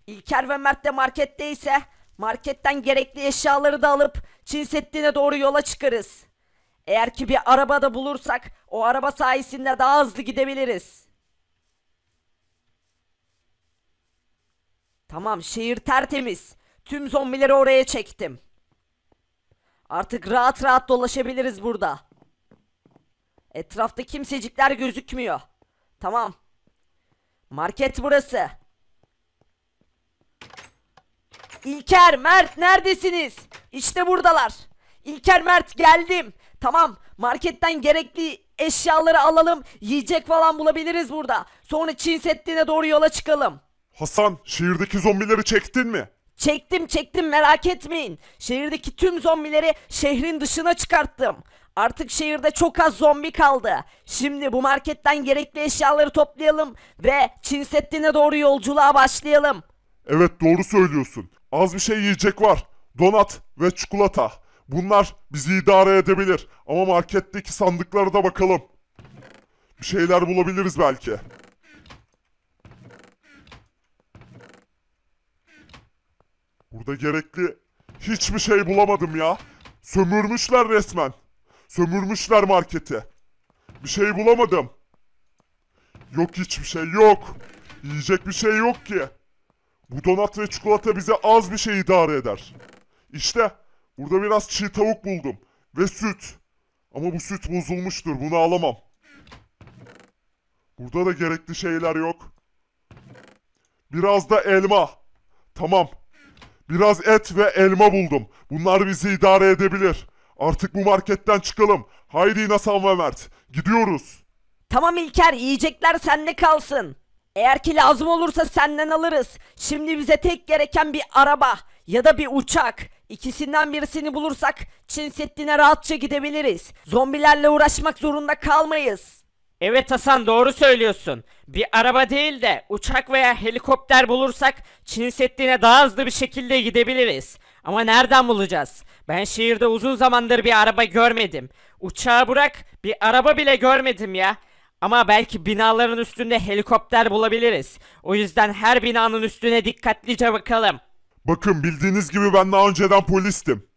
İlker ve Mert de marketteyse marketten gerekli eşyaları da alıp Çin Seddi'ne doğru yola çıkarız. Eğer ki bir araba da bulursak o araba sayesinde daha hızlı gidebiliriz. Tamam şehir tertemiz. Tüm zombileri oraya çektim. Artık rahat rahat dolaşabiliriz burada. Etrafta kimsecikler gözükmüyor. Tamam. Market burası. İlker, Mert neredesiniz? İşte buradalar. İlker, Mert geldim. Tamam marketten gerekli eşyaları alalım. Yiyecek falan bulabiliriz burada. Sonra Çin Seddi'ne doğru yola çıkalım.
Hasan şehirdeki zombileri çektin mi?
Çektim çektim merak etmeyin. Şehirdeki tüm zombileri şehrin dışına çıkarttım. Artık şehirde çok az zombi kaldı. Şimdi bu marketten gerekli eşyaları toplayalım ve Çin doğru yolculuğa başlayalım.
Evet doğru söylüyorsun. Az bir şey yiyecek var. Donat ve çikolata. Bunlar bizi idare edebilir. Ama marketteki sandıklara da bakalım. Bir şeyler bulabiliriz belki. Burada gerekli hiçbir şey bulamadım ya. Sömürmüşler resmen. Sömürmüşler marketi. Bir şey bulamadım. Yok hiçbir şey yok. Yiyecek bir şey yok ki. Bu donat ve çikolata bize az bir şey idare eder. İşte burada biraz çiğ tavuk buldum. Ve süt. Ama bu süt bozulmuştur. Bunu alamam. Burada da gerekli şeyler yok. Biraz da elma. Tamam. Biraz et ve elma buldum. Bunlar bizi idare edebilir. Artık bu marketten çıkalım. Haydi nasan ve Mert. Gidiyoruz.
Tamam İlker yiyecekler sende kalsın. Eğer ki lazım olursa senden alırız. Şimdi bize tek gereken bir araba ya da bir uçak. İkisinden birisini bulursak Çin Seddi'ne rahatça gidebiliriz. Zombilerle uğraşmak zorunda kalmayız. Evet Hasan doğru söylüyorsun. Bir araba değil de uçak veya helikopter bulursak Çin Seddi'ne daha hızlı bir şekilde gidebiliriz. Ama nereden bulacağız? Ben şehirde uzun zamandır bir araba görmedim. Uçağı bırak bir araba bile görmedim ya. Ama belki binaların üstünde helikopter bulabiliriz. O yüzden her binanın üstüne dikkatlice bakalım.
Bakın bildiğiniz gibi ben daha önceden polistim.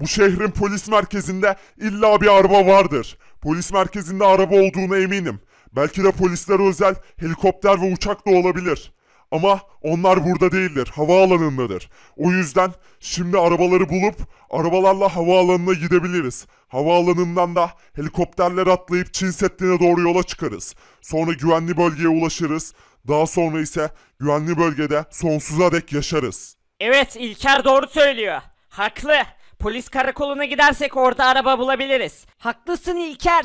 Bu şehrin polis merkezinde illa bir araba vardır. Polis merkezinde araba olduğuna eminim. Belki de polisler özel helikopter ve uçak da olabilir. Ama onlar burada değildir, havaalanındadır. O yüzden şimdi arabaları bulup arabalarla havaalanına gidebiliriz. Havaalanından da helikopterler atlayıp Çin Seddi'ne doğru yola çıkarız. Sonra güvenli bölgeye ulaşırız. Daha sonra ise güvenli bölgede sonsuza dek yaşarız.
Evet İlker doğru söylüyor. Haklı. Polis karakoluna gidersek orada araba bulabiliriz. Haklısın İlker.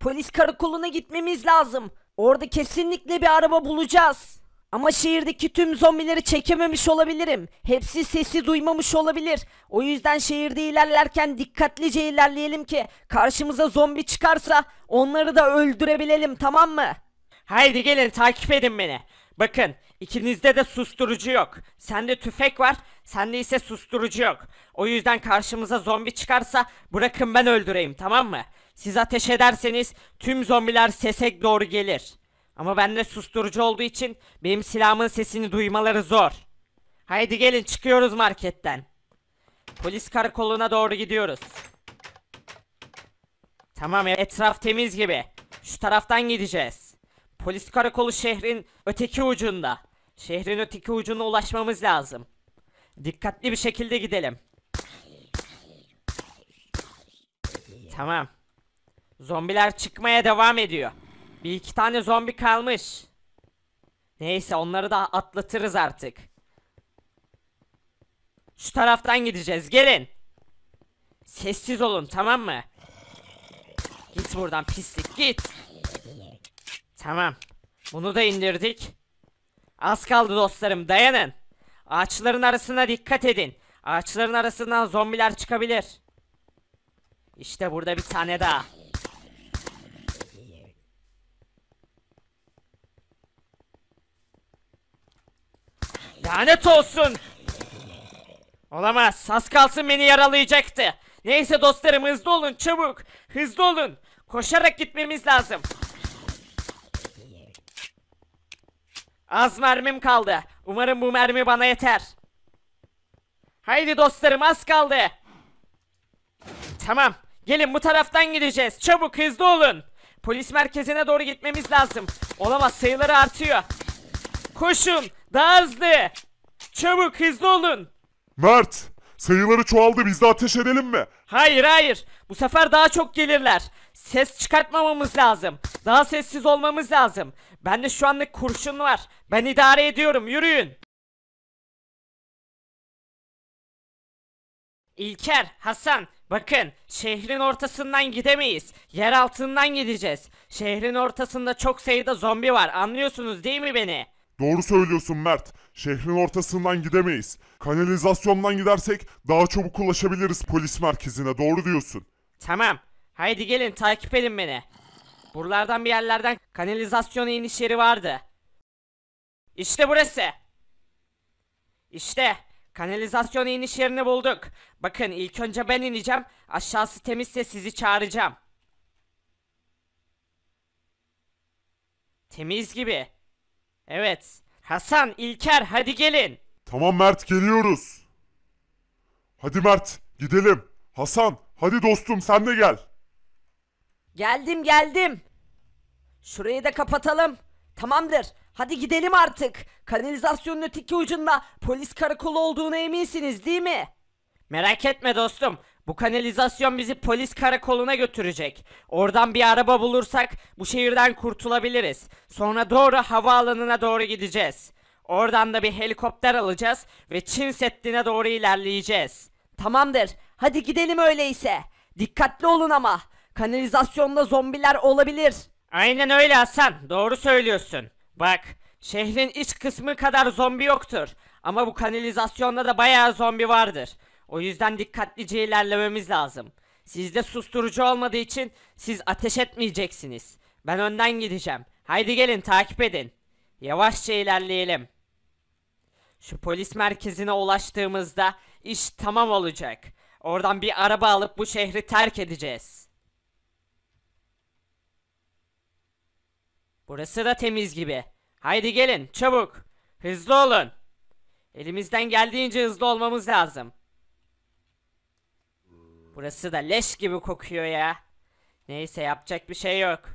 Polis karakoluna gitmemiz lazım. Orada kesinlikle bir araba bulacağız. Ama şehirdeki tüm zombileri çekememiş olabilirim. Hepsi sesi duymamış olabilir. O yüzden şehirde ilerlerken dikkatlice ilerleyelim ki karşımıza zombi çıkarsa onları da öldürebilelim tamam mı? Haydi gelin takip edin beni. Bakın ikinizde de susturucu yok. Sende tüfek var sen de ise susturucu yok. O yüzden karşımıza zombi çıkarsa bırakın ben öldüreyim tamam mı? Siz ateş ederseniz tüm zombiler sesek doğru gelir. Ama bende susturucu olduğu için benim silahımın sesini duymaları zor. Haydi gelin çıkıyoruz marketten. Polis karakoluna doğru gidiyoruz. Tamam etraf temiz gibi. Şu taraftan gideceğiz. Polis karakolu şehrin öteki ucunda. Şehrin öteki ucuna ulaşmamız lazım. Dikkatli bir şekilde gidelim. Tamam. Zombiler çıkmaya devam ediyor. Bir iki tane zombi kalmış. Neyse onları da atlatırız artık. Şu taraftan gideceğiz gelin. Sessiz olun tamam mı? Git buradan pislik git. Tamam. Bunu da indirdik. Az kaldı dostlarım dayanın. Ağaçların arasına dikkat edin. Ağaçların arasından zombiler çıkabilir. İşte burada bir tane daha. Lanet olsun. Olamaz. Az kalsın beni yaralayacaktı. Neyse dostlarım hızlı olun çabuk. Hızlı olun. Koşarak gitmemiz lazım. Az mermim kaldı. Umarım bu mermi bana yeter. Haydi dostlarım az kaldı. Tamam. Gelin bu taraftan gideceğiz. Çabuk hızlı olun. Polis merkezine doğru gitmemiz lazım. Olamaz sayıları artıyor. Koşun. Daha hızlı. Çabuk hızlı olun.
Mert sayıları çoğaldı biz de ateş edelim mi?
Hayır hayır. Bu sefer daha çok gelirler. Ses çıkartmamamız lazım. Daha sessiz olmamız lazım. Bende şu anlık kurşun var. Ben idare ediyorum. Yürüyün. İlker, Hasan, bakın şehrin ortasından gidemeyiz. Yer altından gideceğiz. Şehrin ortasında çok sayıda zombi var. Anlıyorsunuz değil mi beni?
Doğru söylüyorsun Mert. Şehrin ortasından gidemeyiz. Kanalizasyondan gidersek daha çabuk ulaşabiliriz polis merkezine. Doğru diyorsun.
Tamam. Haydi gelin takip edin beni. Buralardan bir yerlerden kanalizasyon iniş yeri vardı. İşte burası. İşte kanalizasyon iniş yerini bulduk. Bakın ilk önce ben ineceğim. Aşağısı temizse sizi çağıracağım. Temiz gibi. Evet. Hasan, İlker hadi gelin.
Tamam Mert geliyoruz. Hadi Mert gidelim. Hasan hadi dostum sen de gel.
Geldim geldim. Şurayı da kapatalım. Tamamdır. Hadi gidelim artık. Kanalizasyonun öteki ucunda polis karakolu olduğuna eminsiniz değil mi? Merak etme dostum. Bu kanalizasyon bizi polis karakoluna götürecek. Oradan bir araba bulursak bu şehirden kurtulabiliriz. Sonra doğru havaalanına doğru gideceğiz. Oradan da bir helikopter alacağız ve Çin Seddi'ne doğru ilerleyeceğiz. Tamamdır. Hadi gidelim öyleyse. Dikkatli olun ama. Kanalizasyonda zombiler olabilir. Aynen öyle Hasan. Doğru söylüyorsun. Bak şehrin iç kısmı kadar zombi yoktur. Ama bu kanalizasyonda da bayağı zombi vardır. O yüzden dikkatlice ilerlememiz lazım. Sizde susturucu olmadığı için siz ateş etmeyeceksiniz. Ben önden gideceğim. Haydi gelin takip edin. Yavaşça ilerleyelim. Şu polis merkezine ulaştığımızda iş tamam olacak. Oradan bir araba alıp bu şehri terk edeceğiz. Burası da temiz gibi. Haydi gelin çabuk. Hızlı olun. Elimizden geldiğince hızlı olmamız lazım. Burası da leş gibi kokuyor ya. Neyse yapacak bir şey yok.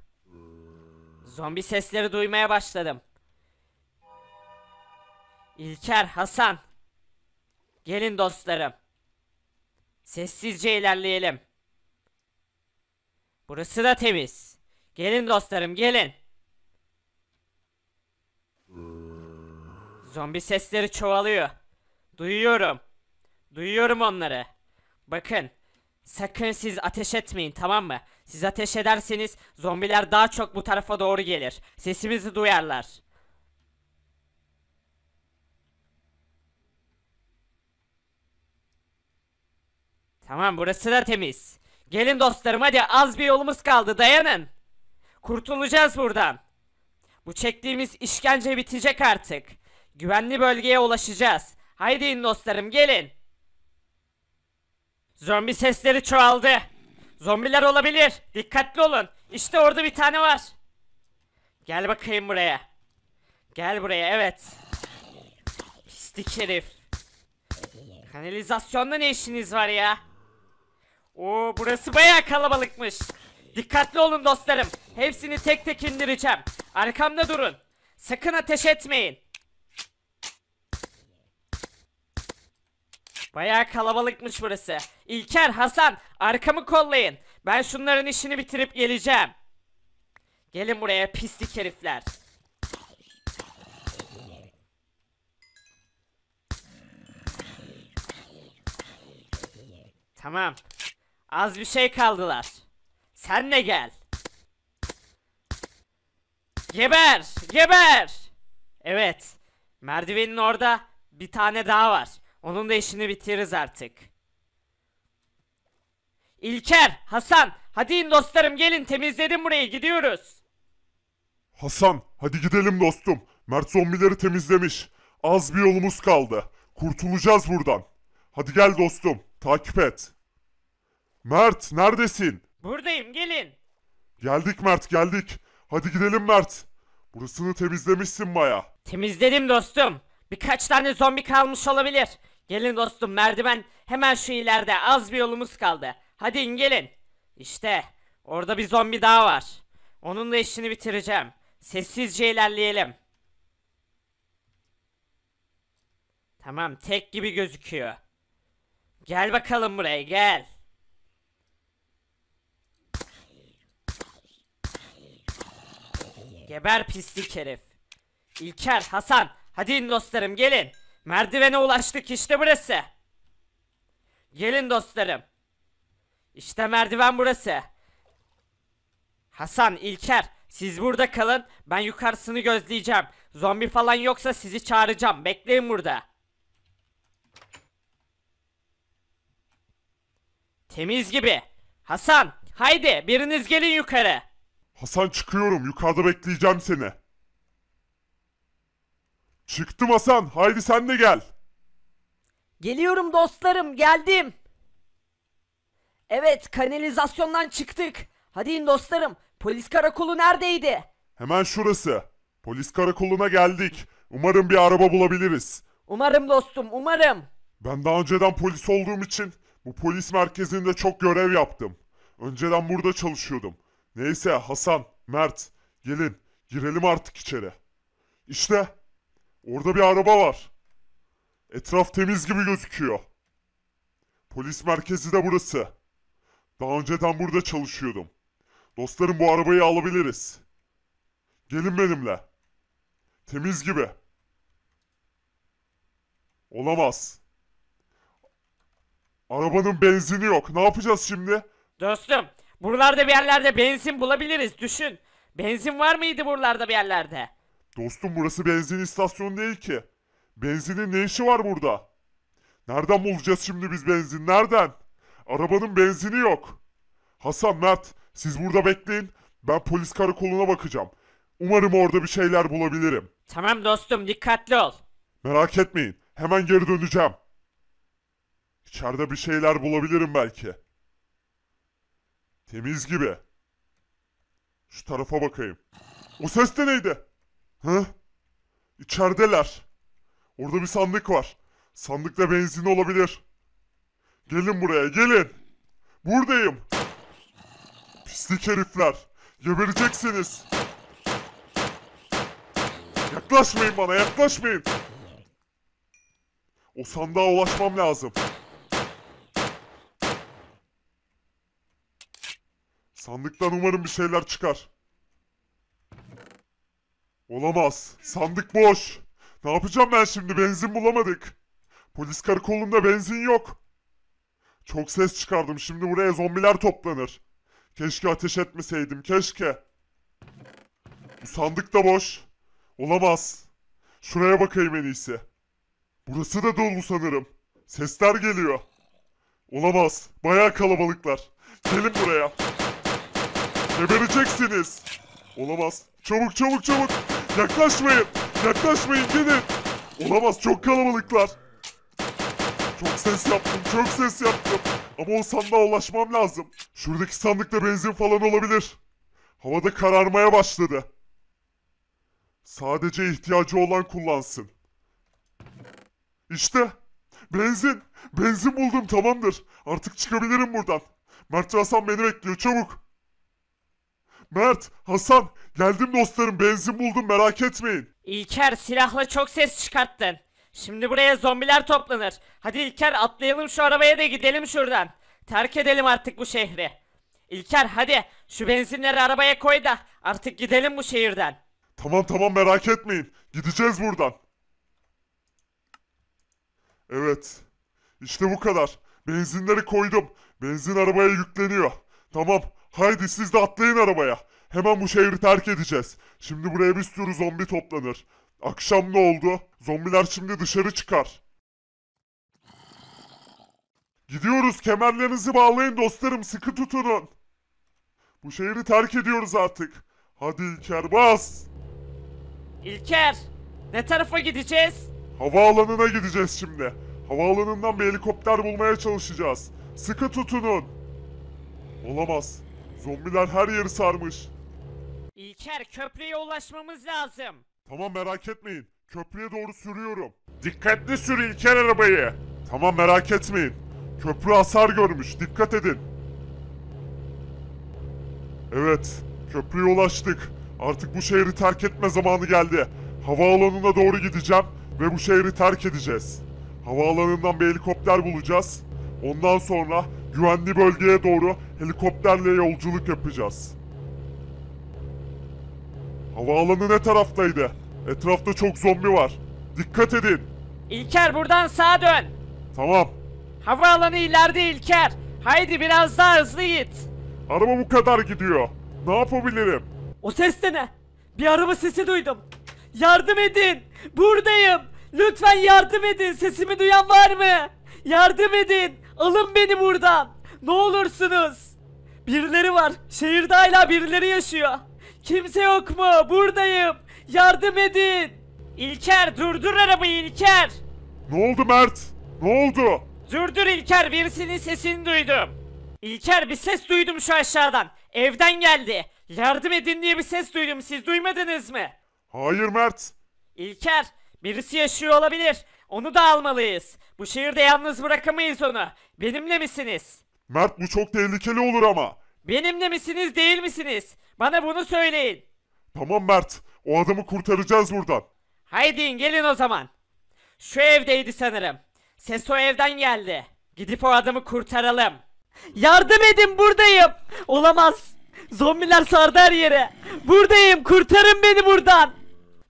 Zombi sesleri duymaya başladım. İlker, Hasan. Gelin dostlarım. Sessizce ilerleyelim. Burası da temiz. Gelin dostlarım gelin. Zombi sesleri çoğalıyor. Duyuyorum. Duyuyorum onları. Bakın. Sakın siz ateş etmeyin tamam mı? Siz ateş ederseniz zombiler daha çok bu tarafa doğru gelir. Sesimizi duyarlar. Tamam burası da temiz. Gelin dostlarım hadi az bir yolumuz kaldı dayanın. Kurtulacağız buradan. Bu çektiğimiz işkence bitecek artık. Güvenli bölgeye ulaşacağız. Haydi in dostlarım gelin. Zombi sesleri çoğaldı. Zombiler olabilir. Dikkatli olun. İşte orada bir tane var. Gel bakayım buraya. Gel buraya evet. Pislik herif. Kanalizasyonda ne işiniz var ya? Oo burası baya kalabalıkmış. Dikkatli olun dostlarım. Hepsini tek tek indireceğim. Arkamda durun. Sakın ateş etmeyin. Bayağı kalabalıkmış burası. İlker, Hasan arkamı kollayın. Ben şunların işini bitirip geleceğim. Gelin buraya pislik herifler. Tamam. Az bir şey kaldılar. Sen de gel. Geber! Geber! Evet. Merdivenin orada bir tane daha var. Onun da işini bitiririz artık. İlker, Hasan, hadi in dostlarım gelin temizledim burayı gidiyoruz.
Hasan, hadi gidelim dostum. Mert zombileri temizlemiş. Az bir yolumuz kaldı. Kurtulacağız buradan. Hadi gel dostum, takip et. Mert, neredesin?
Buradayım, gelin.
Geldik Mert, geldik. Hadi gidelim Mert. Burasını temizlemişsin baya.
Temizledim dostum. Birkaç tane zombi kalmış olabilir. Gelin dostum merdiven hemen şu ileride az bir yolumuz kaldı. Hadi in gelin. İşte orada bir zombi daha var. Onun da işini bitireceğim. Sessizce ilerleyelim. Tamam tek gibi gözüküyor. Gel bakalım buraya gel. Geber pislik herif. İlker, Hasan, hadi in dostlarım gelin. Merdivene ulaştık işte burası. Gelin dostlarım. İşte merdiven burası. Hasan, İlker siz burada kalın. Ben yukarısını gözleyeceğim. Zombi falan yoksa sizi çağıracağım. Bekleyin burada. Temiz gibi. Hasan haydi biriniz gelin yukarı.
Hasan çıkıyorum yukarıda bekleyeceğim seni. Çıktım Hasan. Haydi sen de gel.
Geliyorum dostlarım geldim. Evet kanalizasyondan çıktık. Hadi in dostlarım. Polis karakolu neredeydi?
Hemen şurası. Polis karakoluna geldik. Umarım bir araba bulabiliriz. Umarım dostum umarım. Ben daha önceden polis olduğum için bu polis merkezinde çok görev yaptım. Önceden burada çalışıyordum. Neyse Hasan, Mert gelin girelim artık içeri. İşte Orada bir araba var. Etraf temiz gibi gözüküyor. Polis merkezi de burası. Daha önceden burada çalışıyordum. Dostlarım bu arabayı alabiliriz. Gelin benimle. Temiz gibi. Olamaz. Arabanın benzini yok. Ne yapacağız şimdi? Dostum, buralarda bir yerlerde
benzin bulabiliriz. Düşün. Benzin var mıydı buralarda bir yerlerde?
Dostum burası benzin istasyonu değil ki. Benzinin ne işi var burada? Nereden bulacağız şimdi biz benzin? Nereden? Arabanın benzini yok. Hasan, Mert siz burada bekleyin. Ben polis karakoluna bakacağım. Umarım orada bir şeyler bulabilirim.
Tamam dostum dikkatli ol.
Merak etmeyin. Hemen geri döneceğim. İçeride bir şeyler bulabilirim belki. Temiz gibi. Şu tarafa bakayım. O ses de neydi? Hı? İçerideler. Orada bir sandık var. Sandıkta benzin olabilir. Gelin buraya gelin. Buradayım. Pislik herifler. Gebereceksiniz. Yaklaşmayın bana yaklaşmayın. O sandığa ulaşmam lazım. Sandıktan umarım bir şeyler çıkar. Olamaz. Sandık boş. Ne yapacağım ben şimdi? Benzin bulamadık. Polis karakolunda benzin yok. Çok ses çıkardım. Şimdi buraya zombiler toplanır. Keşke ateş etmeseydim. Keşke. Bu sandık da boş. Olamaz. Şuraya bakayım en iyisi. Burası da dolu sanırım. Sesler geliyor. Olamaz. baya kalabalıklar. Gelin buraya. Gebereceksiniz. Olamaz. Çabuk çabuk çabuk. Yaklaşmayın. Yaklaşmayın gidin. Olamaz çok kalabalıklar. Çok ses yaptım, çok ses yaptım. Ama o sandığa ulaşmam lazım. Şuradaki sandıkta benzin falan olabilir. Havada kararmaya başladı. Sadece ihtiyacı olan kullansın. İşte. Benzin. Benzin buldum tamamdır. Artık çıkabilirim buradan. Mert Hasan beni bekliyor çabuk. Mert, Hasan geldim dostlarım benzin buldum merak etmeyin.
İlker silahla çok ses çıkarttın. Şimdi buraya zombiler toplanır. Hadi İlker atlayalım şu arabaya da gidelim şuradan. Terk edelim artık bu şehri. İlker hadi şu benzinleri arabaya koy da artık gidelim bu şehirden.
Tamam tamam merak etmeyin. Gideceğiz buradan. Evet. İşte bu kadar. Benzinleri koydum. Benzin arabaya yükleniyor. Tamam Haydi siz de atlayın arabaya. Hemen bu şehri terk edeceğiz. Şimdi buraya bir sürü zombi toplanır. Akşam ne oldu? Zombiler şimdi dışarı çıkar. Gidiyoruz kemerlerinizi bağlayın dostlarım sıkı tutunun. Bu şehri terk ediyoruz artık. Hadi İlker bas.
İlker ne tarafa gideceğiz?
Havaalanına gideceğiz şimdi. Havaalanından bir helikopter bulmaya çalışacağız. Sıkı tutunun. Olamaz. Zombiler her yeri sarmış.
İlker köprüye ulaşmamız lazım.
Tamam merak etmeyin. Köprüye doğru sürüyorum. Dikkatli sür İlker arabayı. Tamam merak etmeyin. Köprü hasar görmüş. Dikkat edin. Evet. Köprüye ulaştık. Artık bu şehri terk etme zamanı geldi. Havaalanına doğru gideceğim ve bu şehri terk edeceğiz. Havaalanından bir helikopter bulacağız. Ondan sonra Güvenli bölgeye doğru helikopterle yolculuk yapacağız. Havaalanı ne taraftaydı? Etrafta çok zombi var. Dikkat edin. İlker buradan sağa dön. Tamam. Havaalanı
ileride İlker. Haydi biraz daha hızlı git.
Araba bu kadar gidiyor. Ne yapabilirim? O ses de ne? Bir araba sesi duydum. Yardım edin.
Buradayım. Lütfen yardım edin. Sesimi duyan var mı? Yardım edin. Alın beni buradan. Ne olursunuz. Birileri var. Şehirde hala birileri yaşıyor. Kimse yok mu? Buradayım. Yardım edin. İlker durdur arabayı İlker.
Ne oldu Mert? Ne oldu?
Durdur İlker birisinin sesini duydum. İlker bir ses duydum şu aşağıdan. Evden geldi. Yardım edin diye bir ses duydum. Siz duymadınız mı?
Hayır Mert.
İlker birisi yaşıyor olabilir. Onu da almalıyız. Bu şehirde yalnız bırakamayız onu. Benimle misiniz?
Mert bu çok tehlikeli olur ama.
Benimle misiniz değil misiniz? Bana bunu söyleyin.
Tamam Mert. O adamı kurtaracağız buradan.
Haydi gelin o zaman. Şu evdeydi sanırım. Ses o evden geldi. Gidip o adamı kurtaralım. Yardım edin buradayım. Olamaz. Zombiler sardı her yere. Buradayım kurtarın beni buradan.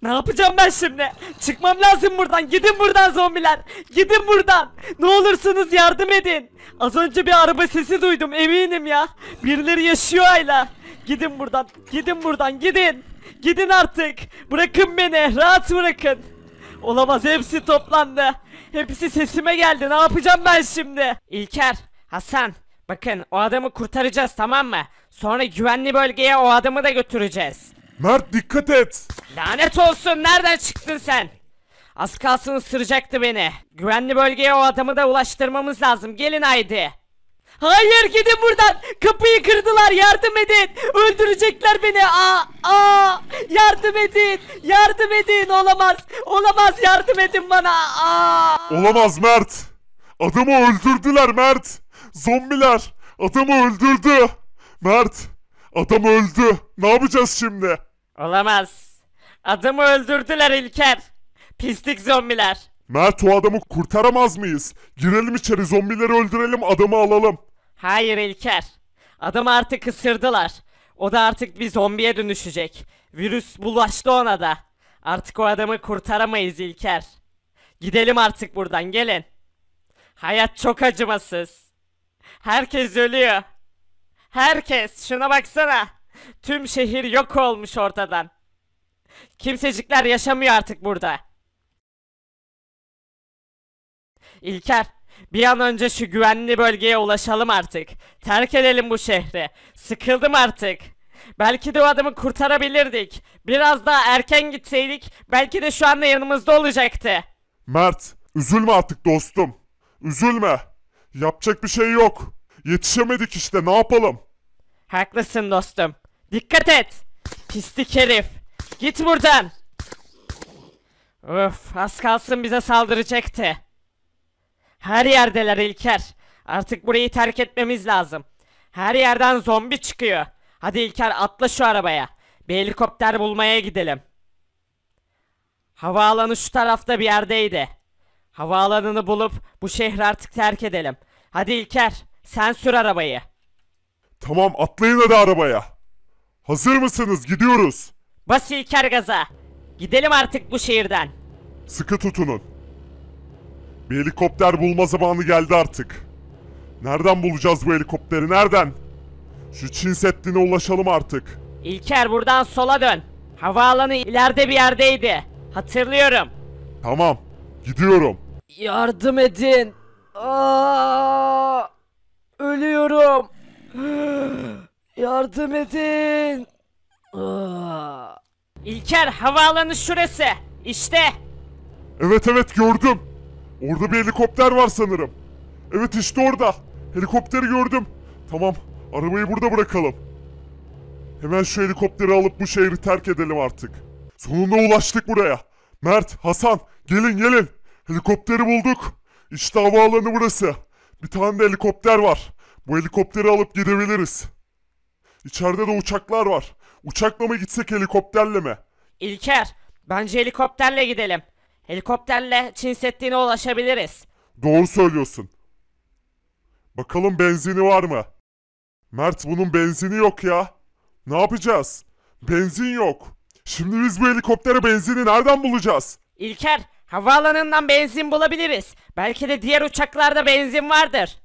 Ne yapacağım ben şimdi? Çıkmam lazım buradan. Gidin buradan zombiler. Gidin buradan. Ne olursunuz yardım edin. Az önce bir araba sesi duydum eminim ya. Birileri yaşıyor hala. Gidin buradan. Gidin buradan. Gidin. Gidin artık. Bırakın beni. Rahat bırakın. Olamaz hepsi toplandı. Hepsi sesime geldi. Ne yapacağım ben şimdi? İlker, Hasan, Bakın o adamı kurtaracağız tamam mı? Sonra güvenli bölgeye o adamı da götüreceğiz. Mert dikkat et. Lanet olsun nereden çıktın sen? Az kalsın ısıracaktı beni. Güvenli bölgeye o adamı da ulaştırmamız lazım. Gelin haydi. Hayır gidin buradan. Kapıyı kırdılar. Yardım edin. Öldürecekler beni. Aa, aa. Yardım edin. Yardım edin. Olamaz. Olamaz. Yardım edin bana. Aa.
Olamaz Mert. Adamı öldürdüler Mert. Zombiler adamı öldürdü. Mert adam öldü. Ne yapacağız şimdi?
Olamaz. Adamı öldürdüler İlker. Pislik zombiler.
Mert o adamı kurtaramaz mıyız? Girelim içeri zombileri öldürelim adamı alalım.
Hayır İlker. Adam artık ısırdılar. O da artık bir zombiye dönüşecek. Virüs bulaştı ona da. Artık o adamı kurtaramayız İlker. Gidelim artık buradan gelin. Hayat çok acımasız. Herkes ölüyor. Herkes şuna baksana. Tüm şehir yok olmuş ortadan. Kimsecikler yaşamıyor artık burada. İlker, bir an önce şu güvenli bölgeye ulaşalım artık. Terk edelim bu şehri. Sıkıldım artık. Belki de o adamı kurtarabilirdik. Biraz daha erken gitseydik belki de şu anda yanımızda olacaktı.
Mert, üzülme artık dostum. Üzülme. Yapacak bir şey yok. Yetişemedik işte ne yapalım? Haklısın dostum. Dikkat et. Pislik herif. Git buradan.
Öf az kalsın bize saldıracaktı. Her yerdeler İlker. Artık burayı terk etmemiz lazım. Her yerden zombi çıkıyor. Hadi İlker atla şu arabaya. Bir helikopter bulmaya gidelim. Havaalanı şu tarafta bir yerdeydi. Havaalanını bulup bu şehri artık terk edelim. Hadi İlker sen sür arabayı.
Tamam atlayın hadi arabaya. Hazır mısınız? Gidiyoruz.
Basil İlker Gidelim artık bu şehirden.
Sıkı tutunun. Bir helikopter bulma zamanı geldi artık. Nereden bulacağız bu helikopteri? Nereden? Şu Çin Seddi'ne ulaşalım artık. İlker
buradan sola dön. Havaalanı ileride bir yerdeydi. Hatırlıyorum.
Tamam. Gidiyorum.
Yardım edin. Aa, ölüyorum. Yardım edin. Ah. İlker havaalanı şurası. İşte.
Evet evet gördüm. Orada bir helikopter var sanırım. Evet işte orada. Helikopteri gördüm. Tamam arabayı burada bırakalım. Hemen şu helikopteri alıp bu şehri terk edelim artık. Sonunda ulaştık buraya. Mert, Hasan gelin gelin. Helikopteri bulduk. İşte havaalanı burası. Bir tane de helikopter var. Bu helikopteri alıp gidebiliriz. İçeride de uçaklar var. Uçakla mı gitsek helikopterle mi?
İlker, bence helikopterle gidelim. Helikopterle Çin Seddi'ne ulaşabiliriz.
Doğru söylüyorsun. Bakalım benzini var mı? Mert bunun benzini yok ya. Ne yapacağız? Benzin yok. Şimdi biz bu helikoptere benzini nereden bulacağız?
İlker, havaalanından benzin bulabiliriz. Belki de diğer uçaklarda benzin vardır.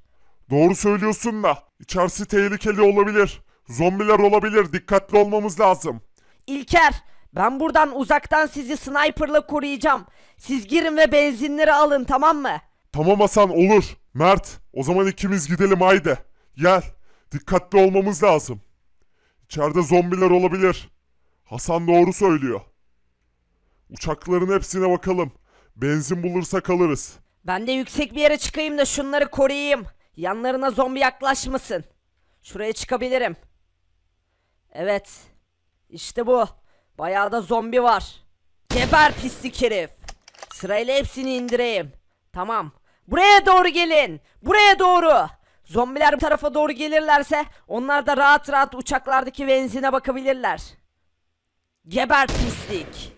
Doğru söylüyorsun da İçerisi tehlikeli olabilir. Zombiler olabilir dikkatli olmamız lazım. İlker ben buradan uzaktan sizi sniperla koruyacağım.
Siz girin ve benzinleri alın tamam mı?
Tamam Hasan olur. Mert o zaman ikimiz gidelim haydi. Gel dikkatli olmamız lazım. İçeride zombiler olabilir. Hasan doğru söylüyor. Uçakların hepsine bakalım. Benzin bulursak alırız. Ben de yüksek bir yere çıkayım
da şunları koruyayım. Yanlarına zombi yaklaşmasın. Şuraya çıkabilirim. Evet. İşte bu. Bayağı da zombi var. Geber pislik herif. Sırayla hepsini indireyim. Tamam. Buraya doğru gelin. Buraya doğru. Zombiler bu tarafa doğru gelirlerse onlar da rahat rahat uçaklardaki benzine bakabilirler. Geber pislik.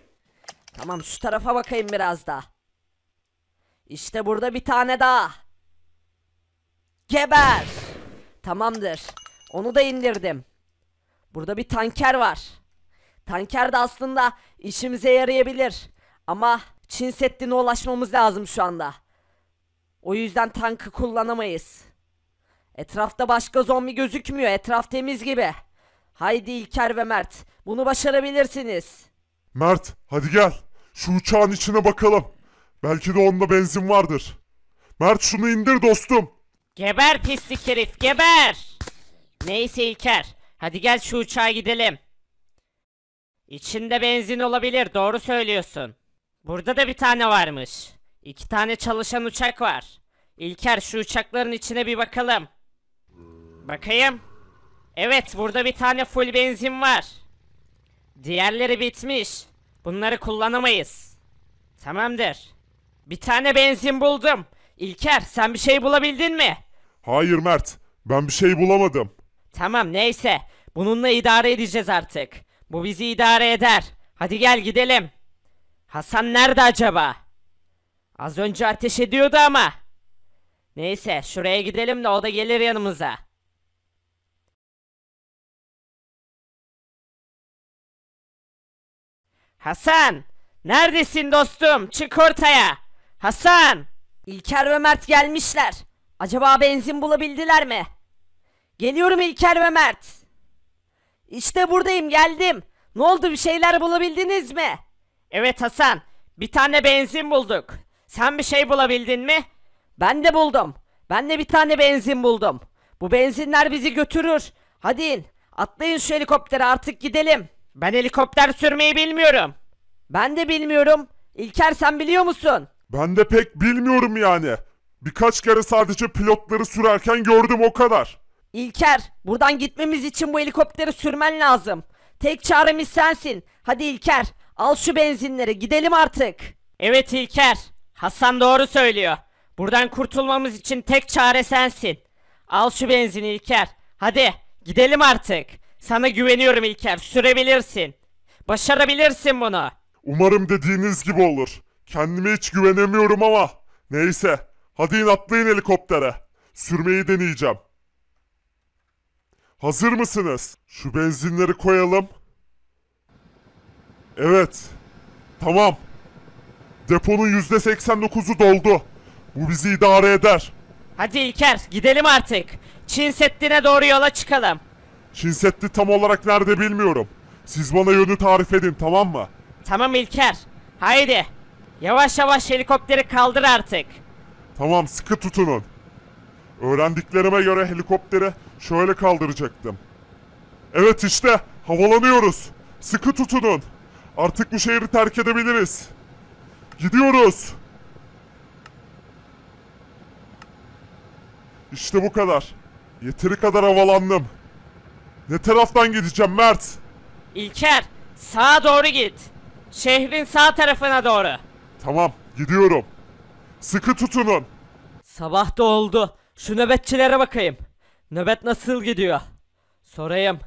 Tamam şu tarafa bakayım biraz da. İşte burada bir tane daha. Geber. Tamamdır. Onu da indirdim. Burada bir tanker var. Tanker de aslında işimize yarayabilir. Ama Çin Seddi'ne ulaşmamız lazım şu anda. O yüzden tankı kullanamayız. Etrafta başka zombi gözükmüyor. Etraf temiz gibi. Haydi İlker ve Mert. Bunu başarabilirsiniz.
Mert hadi gel. Şu uçağın içine bakalım. Belki de onda benzin vardır. Mert şunu indir dostum.
Geber pislik herif geber. Neyse İlker. Hadi gel şu uçağa gidelim. İçinde benzin olabilir doğru söylüyorsun. Burada da bir tane varmış. İki tane çalışan uçak var. İlker şu uçakların içine bir bakalım. Bakayım. Evet burada bir tane full benzin var. Diğerleri bitmiş. Bunları kullanamayız. Tamamdır. Bir tane benzin buldum. İlker sen bir şey bulabildin mi?
Hayır Mert. Ben bir şey bulamadım.
Tamam neyse. Bununla idare edeceğiz artık. Bu bizi idare eder. Hadi gel gidelim. Hasan nerede acaba? Az önce ateş ediyordu ama. Neyse şuraya gidelim de o da gelir yanımıza. Hasan! Neredesin dostum? Çık ortaya! Hasan! İlker ve Mert gelmişler. Acaba benzin bulabildiler mi? Geliyorum İlker ve Mert. İşte buradayım geldim. Ne oldu bir şeyler bulabildiniz mi? Evet Hasan. Bir tane benzin bulduk. Sen bir şey bulabildin mi? Ben de buldum. Ben de bir tane benzin buldum. Bu benzinler bizi götürür. Hadi in. Atlayın şu helikoptere artık gidelim. Ben helikopter sürmeyi bilmiyorum. Ben de bilmiyorum. İlker sen biliyor musun?
Ben de pek bilmiyorum yani. Birkaç kere sadece pilotları sürerken gördüm o kadar.
İlker buradan gitmemiz
için bu helikopteri sürmen lazım.
Tek çaremiz sensin. Hadi İlker al şu benzinleri gidelim artık. Evet İlker. Hasan doğru söylüyor. Buradan kurtulmamız için tek çare sensin. Al şu benzini İlker. Hadi gidelim artık. Sana güveniyorum İlker. Sürebilirsin. Başarabilirsin bunu.
Umarım dediğiniz gibi olur. Kendime hiç güvenemiyorum ama. Neyse. Hadi in atlayın helikoptere. Sürmeyi deneyeceğim. Hazır mısınız? Şu benzinleri koyalım. Evet. Tamam. Deponun %89'u doldu. Bu bizi idare eder. Hadi İlker
gidelim artık. Çin Seddi'ne doğru yola çıkalım.
Çin Seddi tam olarak nerede bilmiyorum. Siz bana yönü tarif edin tamam mı?
Tamam İlker. Haydi. Yavaş yavaş helikopteri kaldır artık.
Tamam sıkı tutunun. Öğrendiklerime göre helikopteri Şöyle kaldıracaktım. Evet işte havalanıyoruz. Sıkı tutunun. Artık bu şehri terk edebiliriz. Gidiyoruz. İşte bu kadar. Yeteri kadar havalandım. Ne taraftan gideceğim Mert? İlker, sağa doğru git. Şehrin sağ tarafına doğru.
Tamam, gidiyorum. Sıkı tutunun. Sabah da oldu. Şu nöbetçilere bakayım. Nöbet nasıl gidiyor? Sorayım.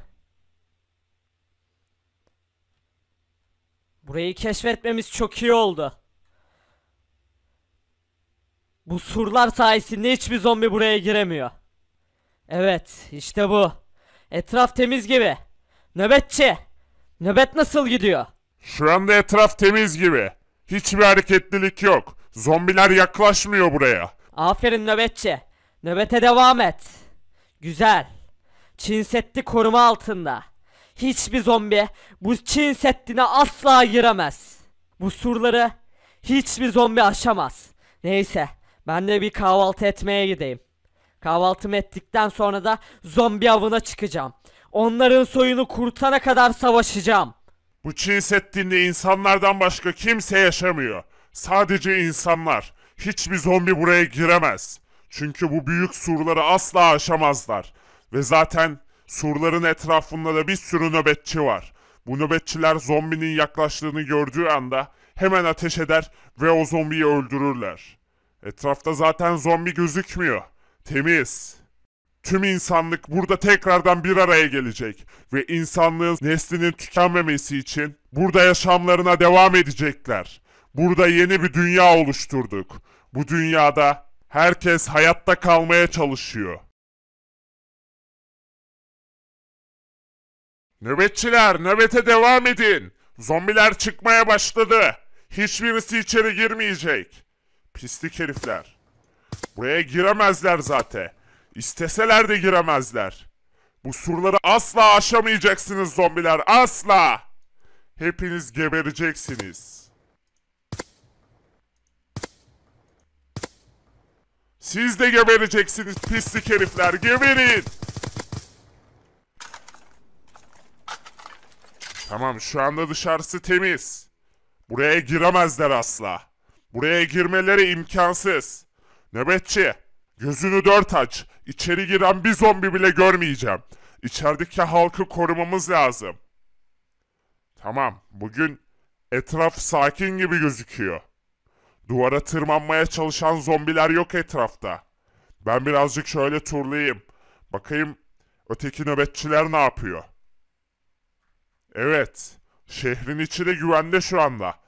Burayı keşfetmemiz çok iyi oldu. Bu surlar sayesinde hiçbir zombi buraya giremiyor. Evet, işte bu. Etraf temiz gibi. Nöbetçi,
nöbet nasıl gidiyor? Şu anda etraf temiz gibi. Hiçbir hareketlilik yok. Zombiler yaklaşmıyor buraya.
Aferin nöbetçi. Nöbete devam et. Güzel. Çin Seddi koruma altında. Hiçbir zombi bu Çin Seddi'ne asla giremez. Bu surları hiçbir zombi aşamaz. Neyse ben de bir kahvaltı etmeye gideyim. Kahvaltımı ettikten sonra da zombi avına çıkacağım. Onların soyunu kurtana kadar
savaşacağım. Bu Çin Seddi'nde insanlardan başka kimse yaşamıyor. Sadece insanlar. Hiçbir zombi buraya giremez. Çünkü bu büyük surları asla aşamazlar. Ve zaten surların etrafında da bir sürü nöbetçi var. Bu nöbetçiler zombinin yaklaştığını gördüğü anda hemen ateş eder ve o zombiyi öldürürler. Etrafta zaten zombi gözükmüyor. Temiz. Tüm insanlık burada tekrardan bir araya gelecek ve insanlığın neslinin tükenmemesi için burada yaşamlarına devam edecekler. Burada yeni bir dünya oluşturduk. Bu dünyada Herkes hayatta kalmaya çalışıyor. Nöbetçiler nöbete devam edin. Zombiler çıkmaya başladı. Hiçbirisi içeri girmeyecek. Pislik herifler. Buraya giremezler zaten. İsteseler de giremezler. Bu surları asla aşamayacaksınız zombiler asla. Hepiniz gebereceksiniz. Siz de gebereceksiniz pislik herifler geberin. Tamam şu anda dışarısı temiz. Buraya giremezler asla. Buraya girmeleri imkansız. Nöbetçi gözünü dört aç. İçeri giren bir zombi bile görmeyeceğim. İçerideki halkı korumamız lazım. Tamam bugün etraf sakin gibi gözüküyor. Duvara tırmanmaya çalışan zombiler yok etrafta. Ben birazcık şöyle turlayayım. Bakayım öteki nöbetçiler ne yapıyor? Evet, şehrin içi de güvende şu anda.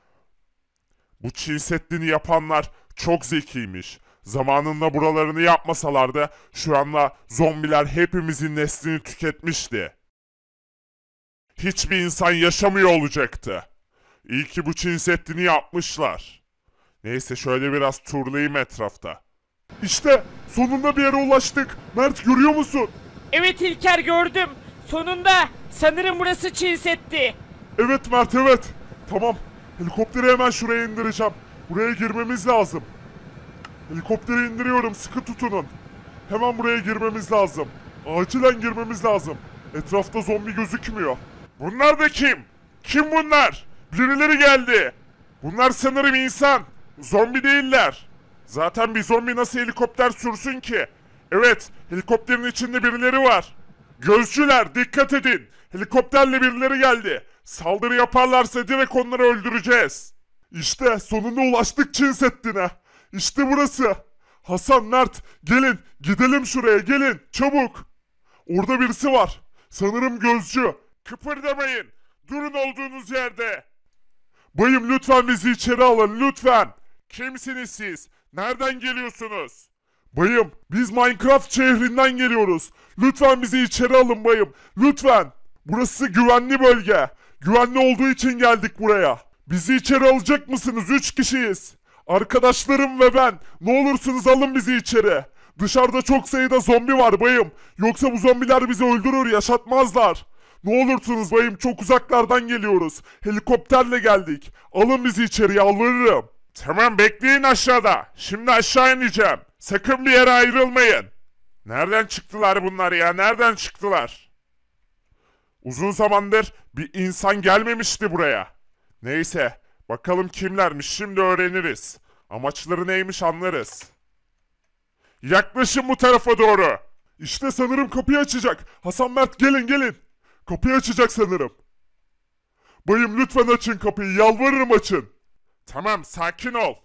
Bu çinsetliğini yapanlar çok zekiymiş. Zamanında buralarını yapmasalardı şu anda zombiler hepimizin neslini tüketmişti. Hiçbir insan yaşamıyor olacaktı. İyi ki bu çinsetliğini yapmışlar.'' Neyse şöyle biraz turlayayım etrafta. İşte sonunda bir yere ulaştık. Mert görüyor musun? Evet İlker gördüm. Sonunda sanırım burası çinsetti. Evet Mert evet. Tamam helikopteri hemen şuraya indireceğim. Buraya girmemiz lazım. Helikopteri indiriyorum sıkı tutunun. Hemen buraya girmemiz lazım. Acilen girmemiz lazım. Etrafta zombi gözükmüyor. Bunlar da kim? Kim bunlar? Birileri geldi. Bunlar sanırım insan. Zombi değiller. Zaten bir zombi nasıl helikopter sürsün ki? Evet, helikopterin içinde birileri var. Gözcüler dikkat edin. Helikopterle birileri geldi. Saldırı yaparlarsa direkt onları öldüreceğiz. İşte sonunda ulaştık Çin Seddi'ne. İşte burası. Hasan, Mert gelin gidelim şuraya gelin çabuk. Orada birisi var. Sanırım gözcü. Kıpırdamayın. Durun olduğunuz yerde. Bayım lütfen bizi içeri alın lütfen. Kimsiniz siz? Nereden geliyorsunuz? Bayım, biz Minecraft şehrinden geliyoruz. Lütfen bizi içeri alın bayım. Lütfen. Burası güvenli bölge. Güvenli olduğu için geldik buraya. Bizi içeri alacak mısınız? Üç kişiyiz. Arkadaşlarım ve ben. Ne olursunuz alın bizi içeri. Dışarıda çok sayıda zombi var bayım. Yoksa bu zombiler bizi öldürür, yaşatmazlar. Ne olursunuz bayım çok uzaklardan geliyoruz. Helikopterle geldik. Alın bizi içeri yalvarırım. Tamam bekleyin aşağıda. Şimdi aşağı ineceğim. Sakın bir yere ayrılmayın. Nereden çıktılar bunlar ya? Nereden çıktılar? Uzun zamandır bir insan gelmemişti buraya. Neyse, bakalım kimlermiş şimdi öğreniriz. Amaçları neymiş anlarız. Yaklaşın bu tarafa doğru. İşte sanırım kapıyı açacak. Hasan Mert gelin gelin. Kapıyı açacak sanırım. Bayım lütfen açın kapıyı yalvarırım açın. Tamam sakin ol.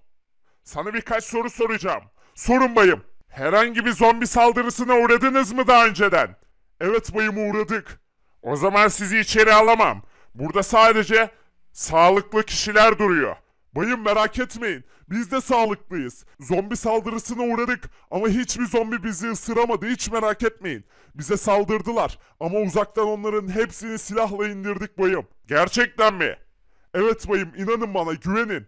Sana birkaç soru soracağım. Sorun bayım. Herhangi bir zombi saldırısına uğradınız mı daha önceden? Evet bayım uğradık. O zaman sizi içeri alamam. Burada sadece sağlıklı kişiler duruyor. Bayım merak etmeyin. Biz de sağlıklıyız. Zombi saldırısına uğradık ama hiçbir zombi bizi ısıramadı. Hiç merak etmeyin. Bize saldırdılar ama uzaktan onların hepsini silahla indirdik bayım. Gerçekten mi? Evet bayım inanın bana güvenin.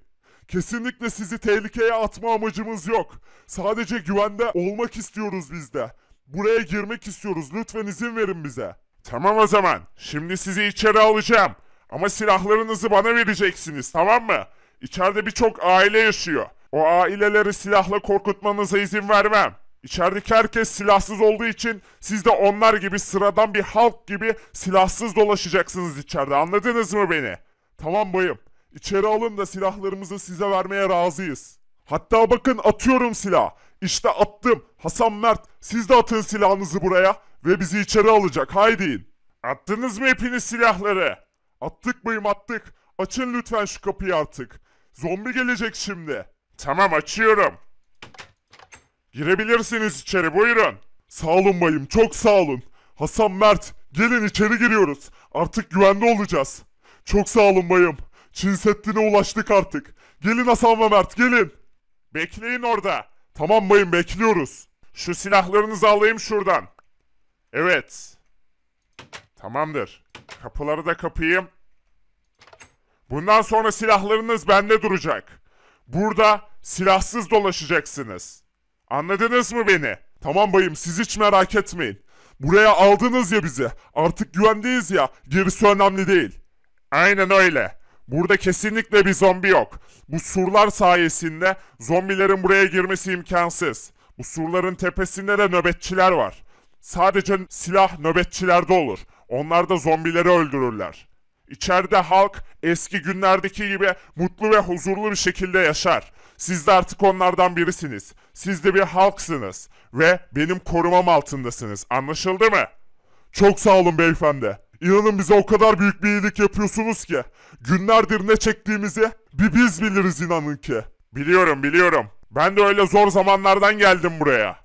Kesinlikle sizi tehlikeye atma amacımız yok. Sadece güvende olmak istiyoruz biz de. Buraya girmek istiyoruz lütfen izin verin bize. Tamam o zaman. Şimdi sizi içeri alacağım. Ama silahlarınızı bana vereceksiniz tamam mı? İçeride birçok aile yaşıyor. O aileleri silahla korkutmanıza izin vermem. İçerideki herkes silahsız olduğu için siz de onlar gibi sıradan bir halk gibi silahsız dolaşacaksınız içeride anladınız mı beni? Tamam bayım. İçeri alın da silahlarımızı size vermeye razıyız. Hatta bakın atıyorum silah. İşte attım. Hasan Mert siz de atın silahınızı buraya ve bizi içeri alacak. Haydi Attınız mı hepiniz silahları? Attık bayım attık. Açın lütfen şu kapıyı artık. Zombi gelecek şimdi. Tamam açıyorum. Girebilirsiniz içeri buyurun. Sağ olun bayım çok sağ olun. Hasan Mert gelin içeri giriyoruz. Artık güvende olacağız. Çok sağ olun bayım. Çin Seddi'ne ulaştık artık. Gelin Hasan ve Mert gelin. Bekleyin orada. Tamam bayım bekliyoruz. Şu silahlarınızı alayım şuradan. Evet. Tamamdır. Kapıları da kapayım. Bundan sonra silahlarınız bende duracak. Burada silahsız dolaşacaksınız. Anladınız mı beni? Tamam bayım siz hiç merak etmeyin. Buraya aldınız ya bizi. Artık güvendeyiz ya. Gerisi önemli değil. Aynen öyle. Burada kesinlikle bir zombi yok. Bu surlar sayesinde zombilerin buraya girmesi imkansız. Bu surların tepesinde de nöbetçiler var. Sadece silah nöbetçilerde olur. Onlar da zombileri öldürürler. İçeride halk eski günlerdeki gibi mutlu ve huzurlu bir şekilde yaşar. Siz de artık onlardan birisiniz. Siz de bir halksınız ve benim korumam altındasınız. Anlaşıldı mı? Çok sağ olun beyefendi. İnanın bize o kadar büyük bir iyilik yapıyorsunuz ki. Günlerdir ne çektiğimizi bir biz biliriz inanın ki. Biliyorum biliyorum. Ben de öyle zor zamanlardan geldim buraya.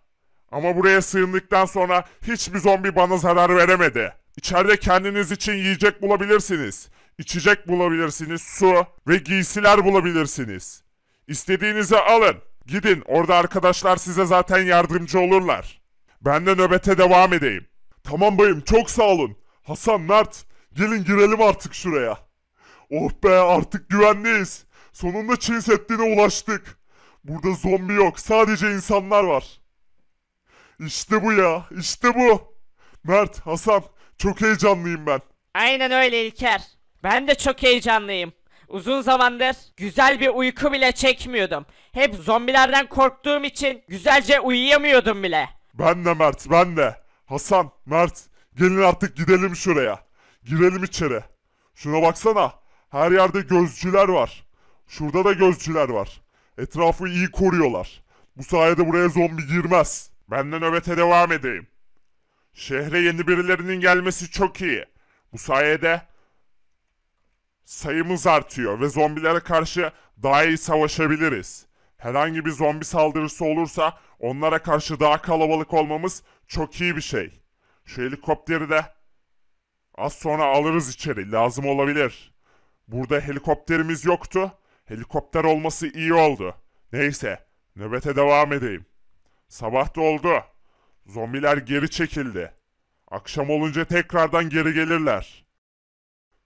Ama buraya sığındıktan sonra hiçbir zombi bana zarar veremedi. İçeride kendiniz için yiyecek bulabilirsiniz. içecek bulabilirsiniz, su ve giysiler bulabilirsiniz. İstediğinizi alın. Gidin orada arkadaşlar size zaten yardımcı olurlar. Ben de nöbete devam edeyim. Tamam bayım çok sağ olun. Hasan Mert gelin girelim artık şuraya. Oh be artık güvenliyiz. Sonunda Çin Seddi'ne ulaştık. Burada zombi yok sadece insanlar var. İşte bu ya işte bu. Mert, Hasan çok heyecanlıyım ben.
Aynen öyle İlker. Ben de çok heyecanlıyım. Uzun zamandır güzel bir uyku bile çekmiyordum. Hep zombilerden korktuğum için güzelce uyuyamıyordum bile.
Ben de Mert ben de. Hasan, Mert Gelin artık gidelim şuraya. Girelim içeri. Şuna baksana. Her yerde gözcüler var. Şurada da gözcüler var. Etrafı iyi koruyorlar. Bu sayede buraya zombi girmez. Benden nöbete devam edeyim. Şehre yeni birilerinin gelmesi çok iyi. Bu sayede sayımız artıyor ve zombilere karşı daha iyi savaşabiliriz. Herhangi bir zombi saldırısı olursa onlara karşı daha kalabalık olmamız çok iyi bir şey. Şu helikopteri de az sonra alırız içeri. Lazım olabilir. Burada helikopterimiz yoktu. Helikopter olması iyi oldu. Neyse, nöbete devam edeyim. Sabah da oldu. Zombiler geri çekildi. Akşam olunca tekrardan geri gelirler.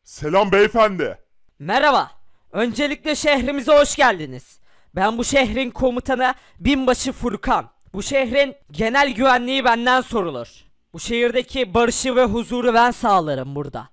Selam beyefendi. Merhaba. Öncelikle şehrimize hoş geldiniz.
Ben bu şehrin komutanı Binbaşı Furkan. Bu şehrin genel güvenliği benden sorulur. Bu şehirdeki barışı ve huzuru ben sağlarım burada.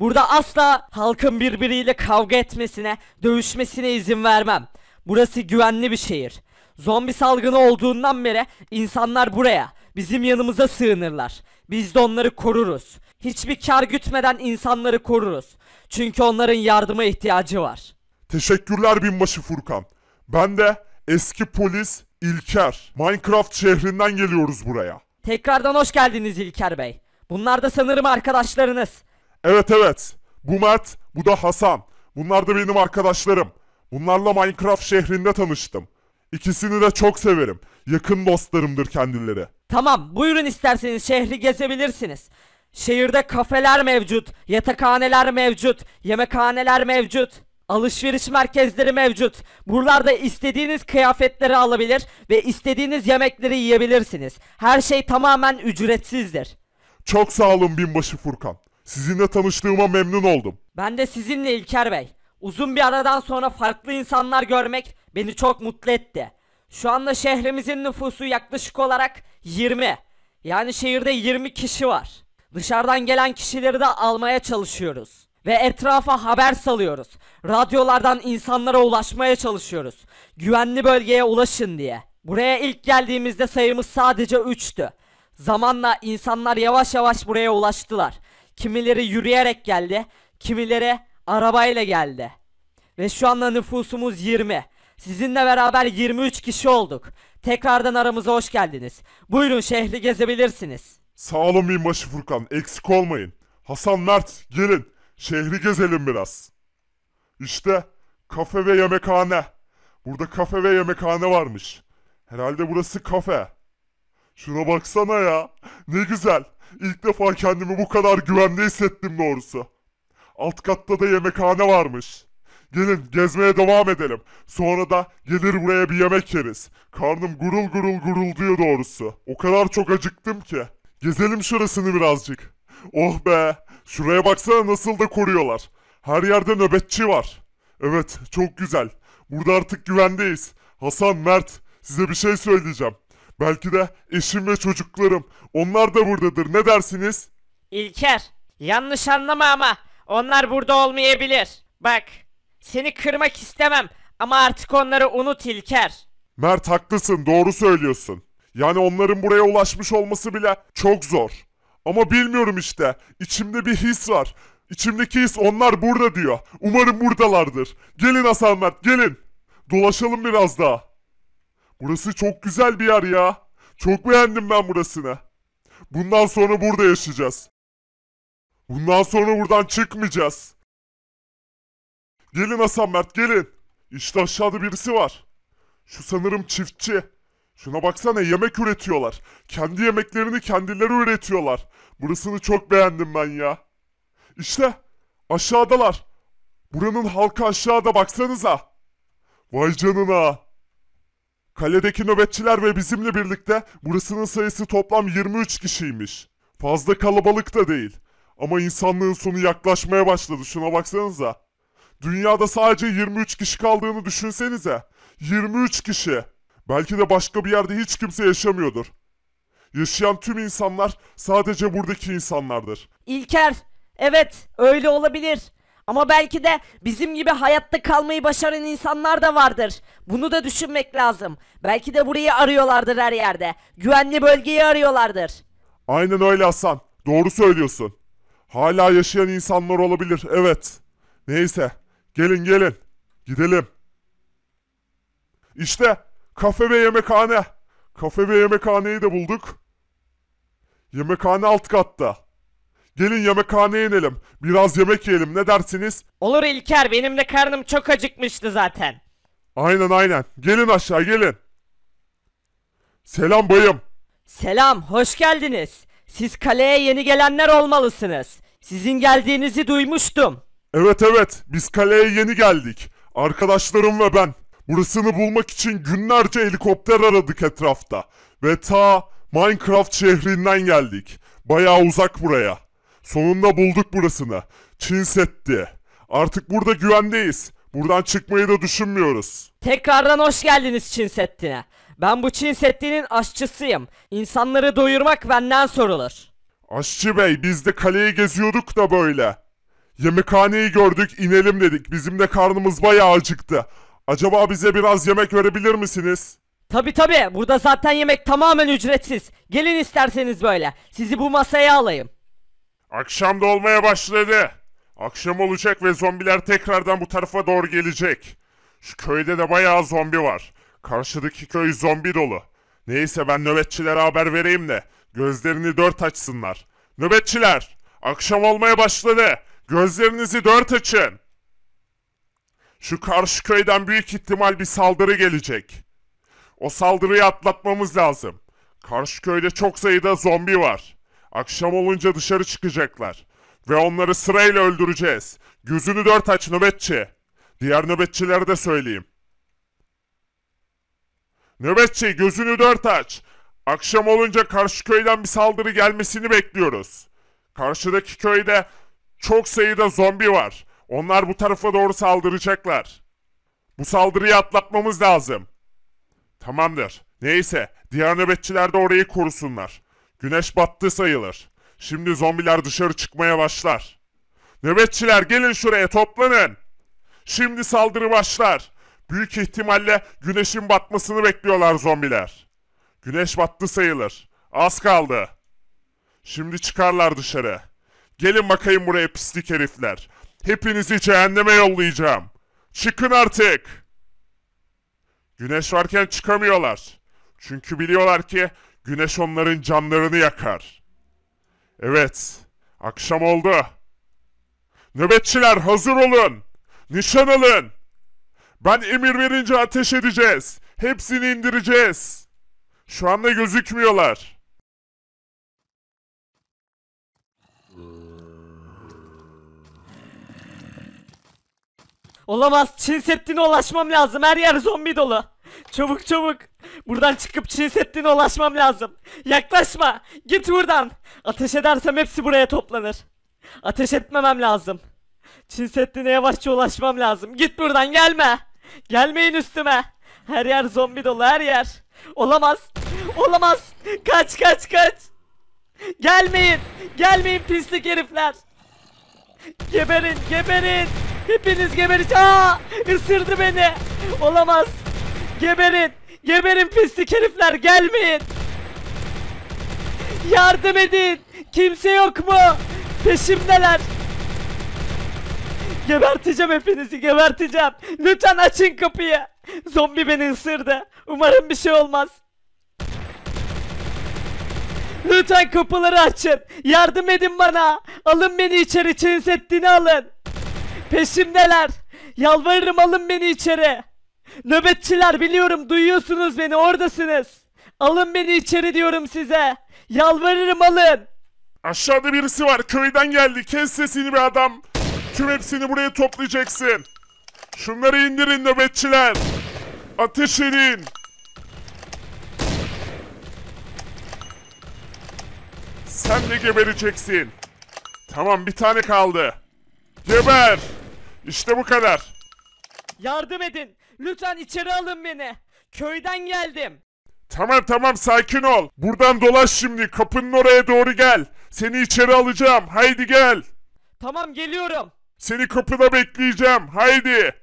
Burada asla halkın birbiriyle kavga etmesine, dövüşmesine izin vermem. Burası güvenli bir şehir. Zombi salgını olduğundan beri insanlar buraya, bizim yanımıza sığınırlar. Biz de onları koruruz. Hiçbir kar gütmeden insanları koruruz. Çünkü onların yardıma ihtiyacı var.
Teşekkürler binbaşı Furkan. Ben de eski polis İlker. Minecraft şehrinden geliyoruz buraya. Tekrardan hoş geldiniz İlker Bey. Bunlar da sanırım arkadaşlarınız. Evet evet. Bu Mert, bu da Hasan. Bunlar da benim arkadaşlarım. Bunlarla Minecraft şehrinde tanıştım. İkisini de çok severim. Yakın dostlarımdır kendileri.
Tamam, buyurun isterseniz şehri gezebilirsiniz. Şehirde kafeler mevcut, yatakhaneler mevcut, yemekhaneler mevcut alışveriş merkezleri mevcut. Buralarda istediğiniz kıyafetleri alabilir ve istediğiniz yemekleri yiyebilirsiniz. Her şey tamamen
ücretsizdir. Çok sağ olun binbaşı Furkan. Sizinle tanıştığıma memnun oldum.
Ben de sizinle İlker Bey. Uzun bir aradan sonra farklı insanlar görmek beni çok mutlu etti. Şu anda şehrimizin nüfusu yaklaşık olarak 20. Yani şehirde 20 kişi var. Dışarıdan gelen kişileri de almaya çalışıyoruz. Ve etrafa haber salıyoruz. Radyolardan insanlara ulaşmaya çalışıyoruz. Güvenli bölgeye ulaşın diye. Buraya ilk geldiğimizde sayımız sadece 3'tü. Zamanla insanlar yavaş yavaş buraya ulaştılar. Kimileri yürüyerek geldi, kimileri arabayla geldi. Ve şu anda nüfusumuz 20. Sizinle beraber 23 kişi olduk. Tekrardan aramıza hoş geldiniz. Buyurun şehri gezebilirsiniz.
Sağ olun binbaşı Furkan, eksik olmayın. Hasan Mert, gelin. Şehri gezelim biraz. İşte kafe ve yemekhane. Burada kafe ve yemekhane varmış. Herhalde burası kafe. Şuna baksana ya. Ne güzel. İlk defa kendimi bu kadar güvende hissettim doğrusu. Alt katta da yemekhane varmış. Gelin gezmeye devam edelim. Sonra da gelir buraya bir yemek yeriz. Karnım gurul gurul gurul diyor doğrusu. O kadar çok acıktım ki. Gezelim şurasını birazcık. Oh be! Şuraya baksana nasıl da koruyorlar. Her yerde nöbetçi var. Evet, çok güzel. Burada artık güvendeyiz. Hasan, Mert, size bir şey söyleyeceğim. Belki de eşim ve çocuklarım. Onlar da buradadır. Ne dersiniz?
İlker, yanlış anlama ama onlar burada olmayabilir. Bak, seni kırmak istemem ama artık onları unut İlker.
Mert haklısın, doğru söylüyorsun. Yani onların buraya ulaşmış olması bile çok zor. Ama bilmiyorum işte. İçimde bir his var. İçimdeki his onlar burada diyor. Umarım buradalardır. Gelin Hasan Mert gelin. Dolaşalım biraz daha. Burası çok güzel bir yer ya. Çok beğendim ben burasını. Bundan sonra burada yaşayacağız. Bundan sonra buradan çıkmayacağız. Gelin Hasan Mert gelin. İşte aşağıda birisi var. Şu sanırım çiftçi. Şuna baksana yemek üretiyorlar. Kendi yemeklerini kendileri üretiyorlar. Burasını çok beğendim ben ya. İşte aşağıdalar. Buranın halkı aşağıda baksanıza. Vay canına. Kaledeki nöbetçiler ve bizimle birlikte burasının sayısı toplam 23 kişiymiş. Fazla kalabalık da değil. Ama insanlığın sonu yaklaşmaya başladı şuna baksanıza. Dünyada sadece 23 kişi kaldığını düşünsenize. 23 kişi. Belki de başka bir yerde hiç kimse yaşamıyordur. Yaşayan tüm insanlar sadece buradaki insanlardır.
İlker, evet öyle olabilir. Ama belki de bizim gibi hayatta kalmayı başaran insanlar da vardır. Bunu da düşünmek lazım. Belki de burayı arıyorlardır her yerde. Güvenli bölgeyi arıyorlardır.
Aynen öyle Hasan. Doğru söylüyorsun. Hala yaşayan insanlar olabilir. Evet. Neyse. Gelin gelin. Gidelim. İşte Kafe ve yemekhane. Kafe ve yemekhaneyi de bulduk. Yemekhane alt katta. Gelin yemekhaneye inelim. Biraz yemek yiyelim ne dersiniz?
Olur İlker benim de karnım çok acıkmıştı zaten.
Aynen aynen. Gelin aşağı gelin. Selam bayım.
Selam hoş geldiniz. Siz kaleye yeni gelenler olmalısınız. Sizin
geldiğinizi duymuştum. Evet evet biz kaleye yeni geldik. Arkadaşlarım ve ben. Burasını bulmak için günlerce helikopter aradık etrafta. Ve ta Minecraft şehrinden geldik. Baya uzak buraya. Sonunda bulduk burasını. Çin Seddi. Artık burada güvendeyiz. Buradan çıkmayı da düşünmüyoruz.
Tekrardan hoş geldiniz Çin Seddi'ne. Ben bu Çin Seddi'nin aşçısıyım. İnsanları doyurmak benden
sorulur. Aşçı bey biz de kaleyi geziyorduk da böyle. Yemekhaneyi gördük inelim dedik. Bizim de karnımız bayağı acıktı. Acaba bize biraz yemek verebilir misiniz?
Tabi tabi burada zaten yemek tamamen ücretsiz. Gelin isterseniz böyle.
Sizi bu masaya alayım. Akşam da olmaya başladı. Akşam olacak ve zombiler tekrardan bu tarafa doğru gelecek. Şu köyde de bayağı zombi var. Karşıdaki köy zombi dolu. Neyse ben nöbetçilere haber vereyim de gözlerini dört açsınlar. Nöbetçiler, akşam olmaya başladı. Gözlerinizi dört açın. Şu karşı köyden büyük ihtimal bir saldırı gelecek. O saldırıyı atlatmamız lazım. Karşı köyde çok sayıda zombi var. Akşam olunca dışarı çıkacaklar. Ve onları sırayla öldüreceğiz. Gözünü dört aç nöbetçi. Diğer nöbetçilere de söyleyeyim. Nöbetçi gözünü dört aç. Akşam olunca karşı köyden bir saldırı gelmesini bekliyoruz. Karşıdaki köyde çok sayıda zombi var. Onlar bu tarafa doğru saldıracaklar. Bu saldırıyı atlatmamız lazım. Tamamdır. Neyse, diğer nöbetçiler de orayı korusunlar. Güneş battı sayılır. Şimdi zombiler dışarı çıkmaya başlar. Nöbetçiler gelin şuraya toplanın. Şimdi saldırı başlar. Büyük ihtimalle güneşin batmasını bekliyorlar zombiler. Güneş battı sayılır. Az kaldı. Şimdi çıkarlar dışarı. Gelin bakayım buraya pislik herifler. Hepinizi cehenneme yollayacağım. Çıkın artık. Güneş varken çıkamıyorlar. Çünkü biliyorlar ki güneş onların canlarını yakar. Evet, akşam oldu. Nöbetçiler hazır olun. Nişan alın. Ben emir verince ateş edeceğiz. Hepsini indireceğiz. Şu anda gözükmüyorlar.
Olamaz. Çin Seddi'ne ulaşmam lazım. Her yer zombi dolu. Çabuk çabuk. Buradan çıkıp Çin Seddi'ne ulaşmam lazım. Yaklaşma. Git buradan. Ateş edersem hepsi buraya toplanır. Ateş etmemem lazım. Çin Seddi'ne yavaşça ulaşmam lazım. Git buradan gelme. Gelmeyin üstüme. Her yer zombi dolu her yer. Olamaz. Olamaz. Kaç kaç kaç. Gelmeyin. Gelmeyin pislik herifler. Geberin geberin. Hepiniz geberin. Aa! Isırdı beni. Olamaz. Geberin. Geberin pislik herifler gelmeyin. Yardım edin. Kimse yok mu? Peşimdeler. Geberteceğim hepinizi geberteceğim. Lütfen açın kapıyı. Zombi beni ısırdı. Umarım bir şey olmaz. Lütfen kapıları açın. Yardım edin bana. Alın beni içeri çin alın. Peşimdeler. Yalvarırım alın beni içeri. Nöbetçiler biliyorum
duyuyorsunuz beni oradasınız. Alın beni içeri diyorum size. Yalvarırım alın. Aşağıda birisi var köyden geldi kes sesini bir adam. Tüm hepsini buraya toplayacaksın. Şunları indirin nöbetçiler. Ateş edin. Sen de gebereceksin. Tamam bir tane kaldı. Geber. İşte bu kadar.
Yardım edin.
Lütfen içeri alın beni.
Köyden geldim.
Tamam tamam sakin ol. Buradan dolaş şimdi. Kapının oraya doğru gel. Seni içeri alacağım. Haydi gel. Tamam geliyorum. Seni kapıda bekleyeceğim. Haydi.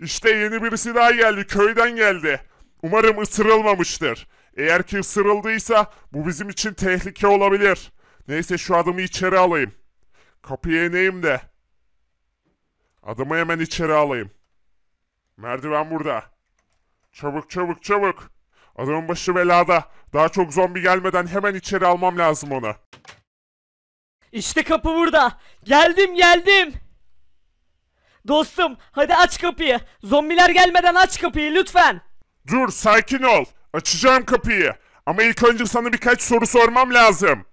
İşte yeni birisi daha geldi. Köyden geldi. Umarım ısırılmamıştır. Eğer ki ısırıldıysa bu bizim için tehlike olabilir. Neyse şu adamı içeri alayım. Kapıyı ineyim de Adamı hemen içeri alayım. Merdiven burada. Çabuk çabuk çabuk. Adamın başı belada. Daha çok zombi gelmeden hemen içeri almam lazım onu.
İşte kapı burada. Geldim geldim.
Dostum hadi aç kapıyı. Zombiler gelmeden aç kapıyı lütfen. Dur sakin ol. Açacağım kapıyı. Ama ilk önce sana birkaç soru sormam lazım.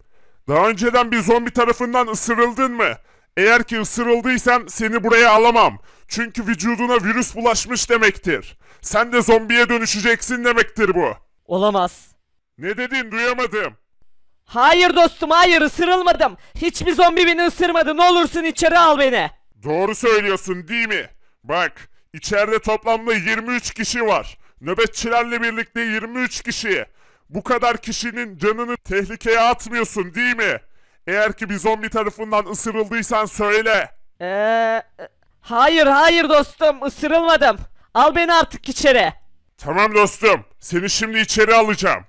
Daha önceden bir zombi tarafından ısırıldın mı? Eğer ki ısırıldıysan seni buraya alamam. Çünkü vücuduna virüs bulaşmış demektir. Sen de zombiye dönüşeceksin demektir bu. Olamaz. Ne dedin duyamadım. Hayır
dostum hayır ısırılmadım. Hiçbir zombi beni ısırmadı. Ne olursun içeri al beni.
Doğru söylüyorsun değil mi? Bak içeride toplamda 23 kişi var. Nöbetçilerle birlikte 23 kişi. Bu kadar kişinin canını tehlikeye atmıyorsun değil mi? Eğer ki bir zombi tarafından ısırıldıysan söyle. Ee, hayır hayır dostum ısırılmadım. Al beni artık içeri. Tamam dostum. Seni şimdi içeri alacağım.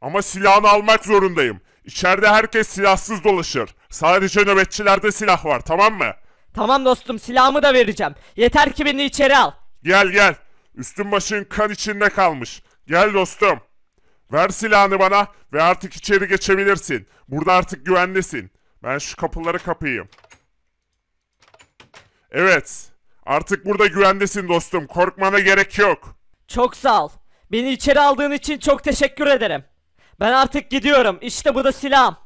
Ama silahını almak zorundayım. İçeride herkes silahsız dolaşır. Sadece nöbetçilerde silah var tamam mı? Tamam dostum silahımı da vereceğim. Yeter ki beni içeri al. Gel gel. Üstün başın kan içinde kalmış. Gel dostum. Ver silahını bana ve artık içeri geçebilirsin. Burada artık güvendesin. Ben şu kapıları kapayım. Evet. Artık burada güvendesin dostum. Korkmana gerek yok. Çok
sağ ol. Beni içeri aldığın için çok teşekkür ederim. Ben artık gidiyorum. İşte bu da silahım.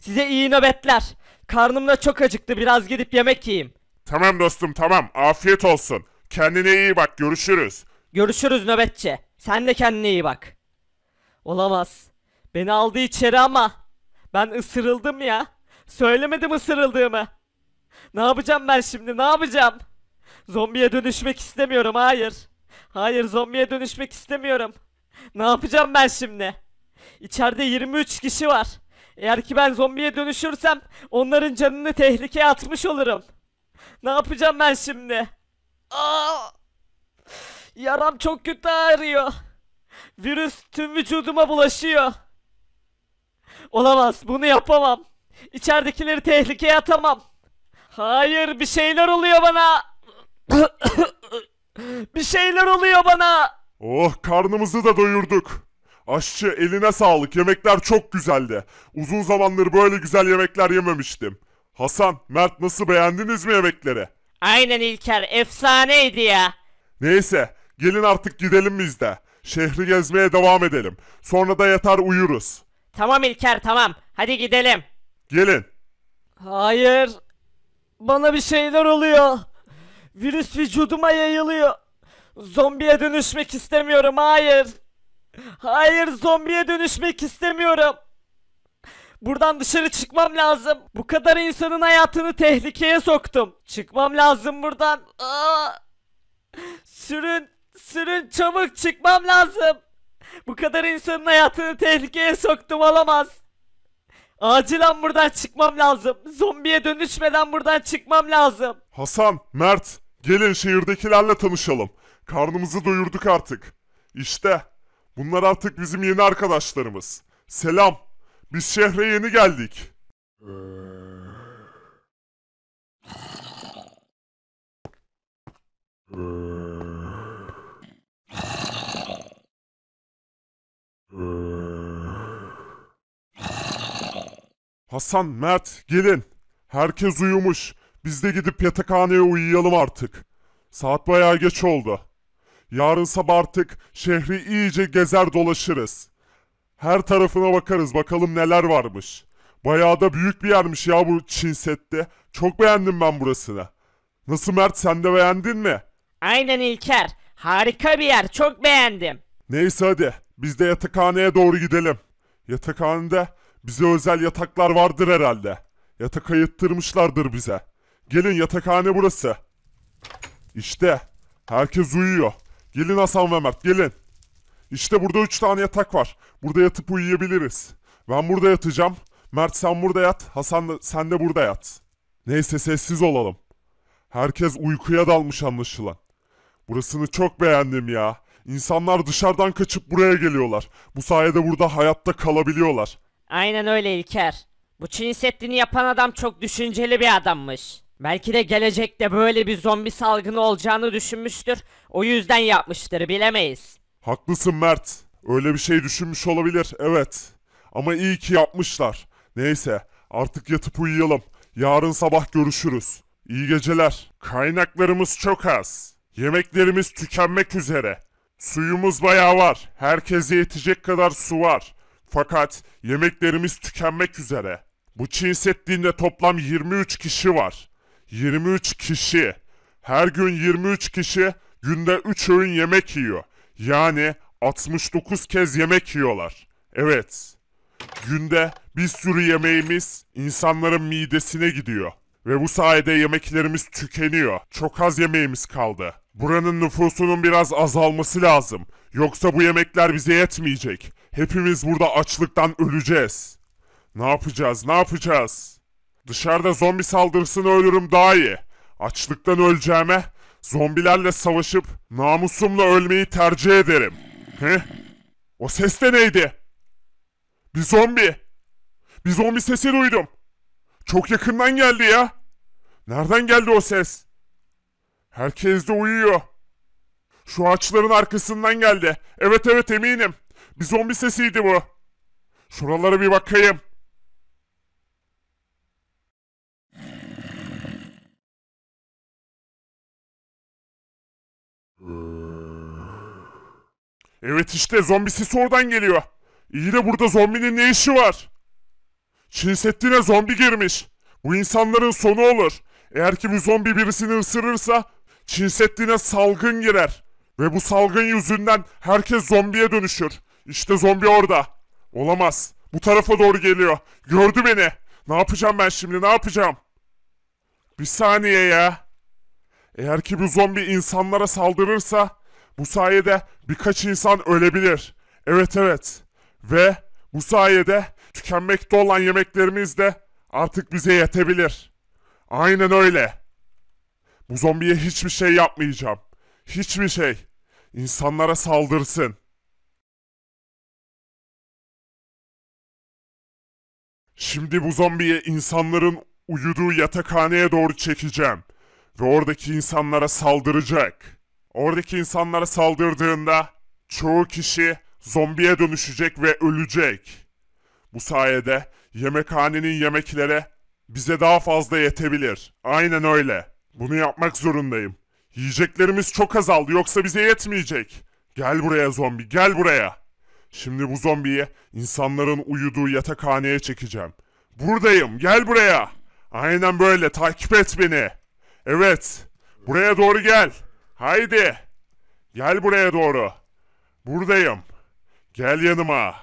Size iyi nöbetler. Karnım da çok acıktı. Biraz gidip yemek yiyeyim. Tamam dostum tamam. Afiyet olsun. Kendine iyi bak. Görüşürüz. Görüşürüz nöbetçi. Sen de kendine iyi bak. Olamaz. Beni aldı içeri ama. Ben ısırıldım ya. Söylemedim ısırıldığımı. Ne yapacağım ben şimdi ne yapacağım? Zombiye dönüşmek istemiyorum hayır. Hayır zombiye dönüşmek istemiyorum. Ne yapacağım ben şimdi? İçeride 23 kişi var. Eğer ki ben zombiye dönüşürsem onların canını tehlikeye atmış olurum. Ne yapacağım ben şimdi? Aa! Yaram çok kötü ağrıyor. Virüs tüm vücuduma bulaşıyor. Olamaz bunu yapamam. İçeridekileri tehlikeye atamam. Hayır bir şeyler oluyor bana. bir şeyler oluyor bana.
Oh karnımızı da doyurduk. Aşçı eline sağlık yemekler çok güzeldi. Uzun zamandır böyle güzel yemekler yememiştim. Hasan, Mert nasıl beğendiniz mi yemekleri?
Aynen İlker efsaneydi ya.
Neyse gelin artık gidelim biz de. Şehri gezmeye devam edelim. Sonra da yatar uyuruz.
Tamam İlker tamam. Hadi gidelim. Gelin. Hayır. Bana bir şeyler oluyor. Virüs vücuduma yayılıyor. Zombiye dönüşmek istemiyorum. Hayır. Hayır zombiye dönüşmek istemiyorum. Buradan dışarı çıkmam lazım. Bu kadar insanın hayatını tehlikeye soktum. Çıkmam lazım buradan. Aa! Sürün. Sürün çabuk çıkmam lazım. Bu kadar insanın hayatını tehlikeye soktum olamaz. Acilen buradan çıkmam lazım. Zombiye dönüşmeden buradan çıkmam lazım.
Hasan, Mert, gelin şehirdekilerle tanışalım. Karnımızı doyurduk artık. İşte, bunlar artık bizim yeni arkadaşlarımız. Selam, biz şehre yeni geldik. Ee. Hasan, Mert gelin. Herkes uyumuş. Biz de gidip yatakhaneye uyuyalım artık. Saat bayağı geç oldu. Yarın sabah artık şehri iyice gezer dolaşırız. Her tarafına bakarız bakalım neler varmış. Bayağı da büyük bir yermiş ya bu Çin Seddi. Çok beğendim ben burasını. Nasıl Mert sen de beğendin mi?
Aynen İlker. Harika bir yer. Çok beğendim.
Neyse hadi. Biz de yatakhaneye doğru gidelim. Yatakhanede bize özel yataklar vardır herhalde. Yatak ayıttırmışlardır bize. Gelin yatakhane burası. İşte herkes uyuyor. Gelin Hasan ve Mert gelin. İşte burada üç tane yatak var. Burada yatıp uyuyabiliriz. Ben burada yatacağım. Mert sen burada yat. Hasan sen de burada yat. Neyse sessiz olalım. Herkes uykuya dalmış anlaşılan. Burasını çok beğendim ya. İnsanlar dışarıdan kaçıp buraya geliyorlar. Bu sayede burada hayatta kalabiliyorlar.
Aynen öyle İlker. Bu Çin Seddi'ni yapan adam çok düşünceli bir adammış. Belki de gelecekte böyle bir zombi salgını olacağını düşünmüştür. O yüzden yapmıştır bilemeyiz.
Haklısın Mert. Öyle bir şey düşünmüş olabilir evet. Ama iyi ki yapmışlar. Neyse artık yatıp uyuyalım. Yarın sabah görüşürüz. İyi geceler. Kaynaklarımız çok az. Yemeklerimiz tükenmek üzere. Suyumuz bayağı var. Herkese yetecek kadar su var. Fakat yemeklerimiz tükenmek üzere. Bu Çin Seddi'nde toplam 23 kişi var. 23 kişi. Her gün 23 kişi günde 3 öğün yemek yiyor. Yani 69 kez yemek yiyorlar. Evet. Günde bir sürü yemeğimiz insanların midesine gidiyor. Ve bu sayede yemeklerimiz tükeniyor. Çok az yemeğimiz kaldı. Buranın nüfusunun biraz azalması lazım. Yoksa bu yemekler bize yetmeyecek. Hepimiz burada açlıktan öleceğiz. Ne yapacağız, ne yapacağız? Dışarıda zombi saldırısını ölürüm daha iyi. Açlıktan öleceğime zombilerle savaşıp namusumla ölmeyi tercih ederim. He? O ses de neydi? Bir zombi. Bir zombi sesi duydum. Çok yakından geldi ya. Nereden geldi o ses? Herkes de uyuyor. Şu ağaçların arkasından geldi. Evet evet eminim. Bir zombi sesiydi bu. Şuralara bir bakayım. Evet işte zombi sesi oradan geliyor. İyi de burada zombinin ne işi var? Çin Seddi'ne zombi girmiş. Bu insanların sonu olur. Eğer ki bu zombi birisini ısırırsa Çin salgın girer. Ve bu salgın yüzünden herkes zombiye dönüşür. İşte zombi orada. Olamaz. Bu tarafa doğru geliyor. Gördü beni. Ne yapacağım ben şimdi ne yapacağım? Bir saniye ya. Eğer ki bu zombi insanlara saldırırsa bu sayede birkaç insan ölebilir. Evet evet. Ve bu sayede tükenmekte olan yemeklerimiz de artık bize yetebilir. Aynen öyle. Bu zombiye hiçbir şey yapmayacağım. Hiçbir şey. İnsanlara saldırsın. Şimdi bu zombiye insanların uyuduğu yatakhaneye doğru çekeceğim. Ve oradaki insanlara saldıracak. Oradaki insanlara saldırdığında çoğu kişi zombiye dönüşecek ve ölecek. Bu sayede yemekhanenin yemekleri bize daha fazla yetebilir. Aynen öyle. Bunu yapmak zorundayım. Yiyeceklerimiz çok azaldı yoksa bize yetmeyecek. Gel buraya zombi gel buraya. Şimdi bu zombiyi insanların uyuduğu yatakhaneye çekeceğim. Buradayım gel buraya. Aynen böyle takip et beni. Evet buraya doğru gel. Haydi. Gel buraya doğru. Buradayım. Gel yanıma.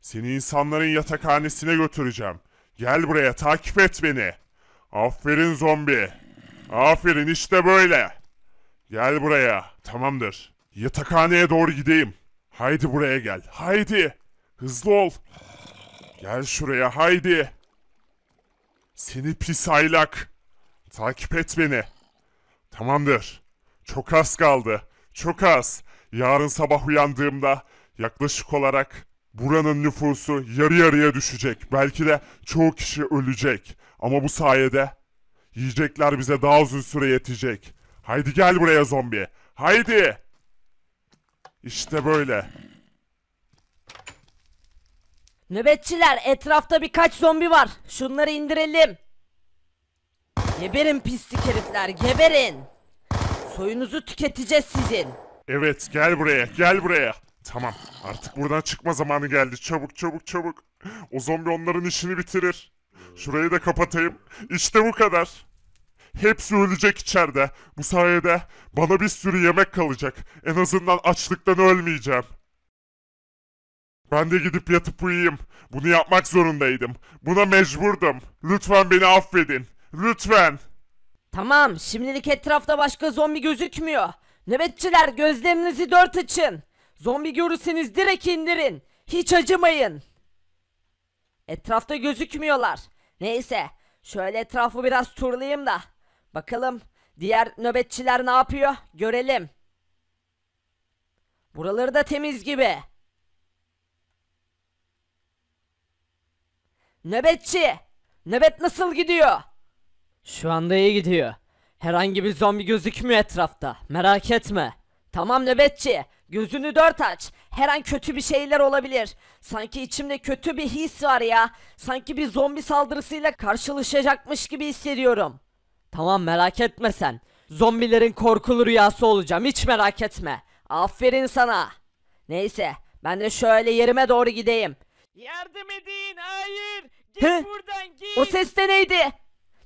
Seni insanların yatakhanesine götüreceğim. Gel buraya takip et beni. Aferin zombi. Aferin işte böyle. Gel buraya. Tamamdır. Yatakhaneye doğru gideyim. Haydi buraya gel. Haydi. Hızlı ol. Gel şuraya haydi. Seni pis aylak. Takip et beni. Tamamdır. Çok az kaldı. Çok az. Yarın sabah uyandığımda yaklaşık olarak buranın nüfusu yarı yarıya düşecek. Belki de çoğu kişi ölecek. Ama bu sayede Yiyecekler bize daha uzun süre yetecek. Haydi gel buraya zombi. Haydi. İşte böyle.
Nöbetçiler etrafta birkaç zombi var. Şunları indirelim. Geberin pislik herifler geberin. Soyunuzu tüketeceğiz sizin.
Evet gel buraya gel buraya. Tamam artık buradan çıkma zamanı geldi. Çabuk çabuk çabuk. O zombi onların işini bitirir. Şurayı da kapatayım. İşte bu kadar. Hepsi ölecek içeride. Bu sayede bana bir sürü yemek kalacak. En azından açlıktan ölmeyeceğim. Ben de gidip yatıp uyuyayım. Bunu yapmak zorundaydım. Buna mecburdum. Lütfen beni affedin. Lütfen. Tamam,
şimdilik etrafta başka zombi gözükmüyor. Nöbetçiler gözlerinizi dört açın. Zombi görürseniz direkt indirin. Hiç acımayın. Etrafta gözükmüyorlar. Neyse şöyle etrafı biraz turlayayım da. Bakalım diğer nöbetçiler ne yapıyor görelim. Buraları da temiz gibi. Nöbetçi! Nöbet nasıl gidiyor? Şu anda iyi gidiyor. Herhangi bir zombi gözükmüyor etrafta. Merak etme. Tamam nöbetçi. Gözünü dört aç. Her an kötü bir şeyler olabilir. Sanki içimde kötü bir his var ya. Sanki bir zombi saldırısıyla karşılaşacakmış gibi hissediyorum. Tamam merak etme sen. Zombilerin korkulu rüyası olacağım hiç merak etme. Aferin sana. Neyse ben de şöyle yerime doğru gideyim. Yardım edin hayır. Git Hı? buradan git. O ses de neydi?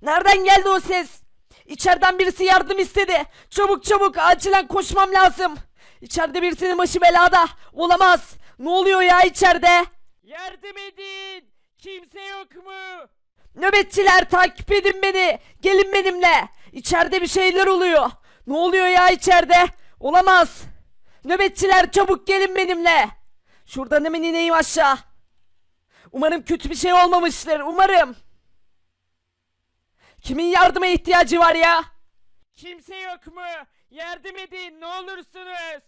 Nereden geldi o ses? İçeriden birisi yardım istedi. Çabuk çabuk acilen koşmam lazım. İçeride birisinin başı belada. Olamaz. Ne oluyor ya içeride? Yardım edin. Kimse yok mu? Nöbetçiler takip edin beni. Gelin benimle. İçeride bir şeyler oluyor. Ne oluyor ya içeride? Olamaz. Nöbetçiler çabuk gelin benimle. Şuradan hemen ineyim aşağı. Umarım kötü bir şey olmamıştır. Umarım. Kimin yardıma ihtiyacı var ya? Kimse yok mu? Yardım edin ne olursunuz.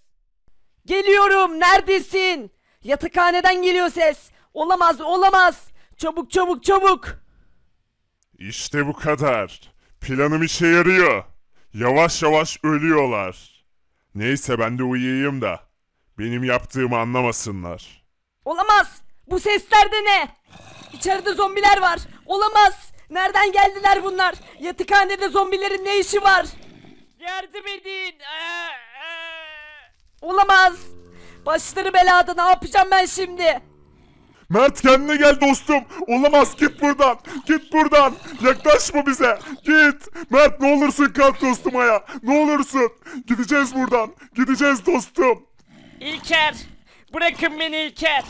Geliyorum neredesin? Yatakhaneden geliyor ses. Olamaz olamaz. Çabuk çabuk çabuk.
İşte bu kadar. Planım işe yarıyor. Yavaş yavaş ölüyorlar. Neyse ben de uyuyayım da. Benim yaptığımı anlamasınlar.
Olamaz. Bu seslerde ne? İçeride zombiler var. Olamaz. Nereden geldiler bunlar? Yatıkhanede zombilerin ne işi var? Yardım edin. Olamaz. Başları belada ne yapacağım ben şimdi?
Mert kendine gel dostum. Olamaz git buradan. Git buradan. Yaklaşma bize. Git. Mert ne olursun kalk dostum ya. Ne olursun. Gideceğiz buradan. Gideceğiz dostum. İlker.
Bırakın beni İlker.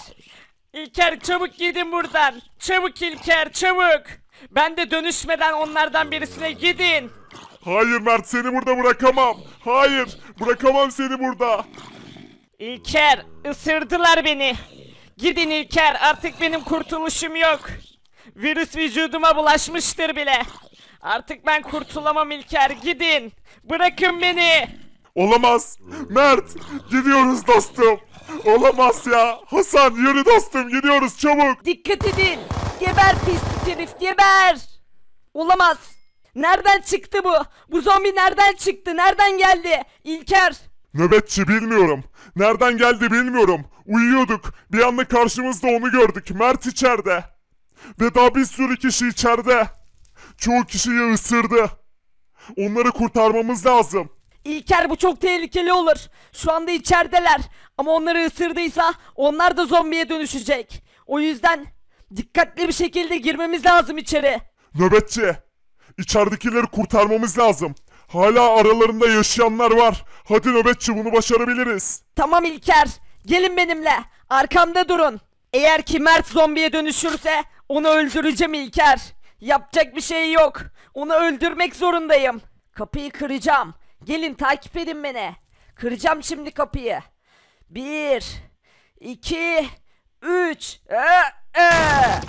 İlker çabuk gidin buradan. Çabuk İlker çabuk. Ben de dönüşmeden onlardan birisine gidin.
Hayır Mert seni burada bırakamam. Hayır bırakamam seni burada.
İlker ısırdılar beni. Gidin İlker artık benim kurtuluşum yok. Virüs vücuduma bulaşmıştır bile. Artık ben kurtulamam İlker gidin. Bırakın beni.
Olamaz. Mert gidiyoruz dostum. Olamaz ya. Hasan yürü dostum gidiyoruz çabuk.
Dikkat edin. Geber pis herif geber. Olamaz. Nereden çıktı bu? Bu zombi nereden çıktı? Nereden geldi? İlker.
Nöbetçi bilmiyorum. Nereden geldi bilmiyorum. Uyuyorduk. Bir anda karşımızda onu gördük. Mert içeride. Ve daha bir sürü kişi içeride. Çoğu kişiyi ısırdı. Onları kurtarmamız lazım.
İlker bu çok tehlikeli olur.
Şu anda içerideler. Ama onları
ısırdıysa onlar da zombiye dönüşecek. O yüzden dikkatli bir şekilde girmemiz lazım içeri.
Nöbetçi İçeridekileri kurtarmamız lazım. Hala aralarında yaşayanlar var. Hadi nöbetçi bunu başarabiliriz.
Tamam İlker. Gelin benimle. Arkamda durun. Eğer ki Mert zombiye dönüşürse onu öldüreceğim İlker. Yapacak bir şey yok. Onu öldürmek zorundayım. Kapıyı kıracağım. Gelin takip edin beni. Kıracağım şimdi kapıyı. Bir, iki, üç. Ee, ee.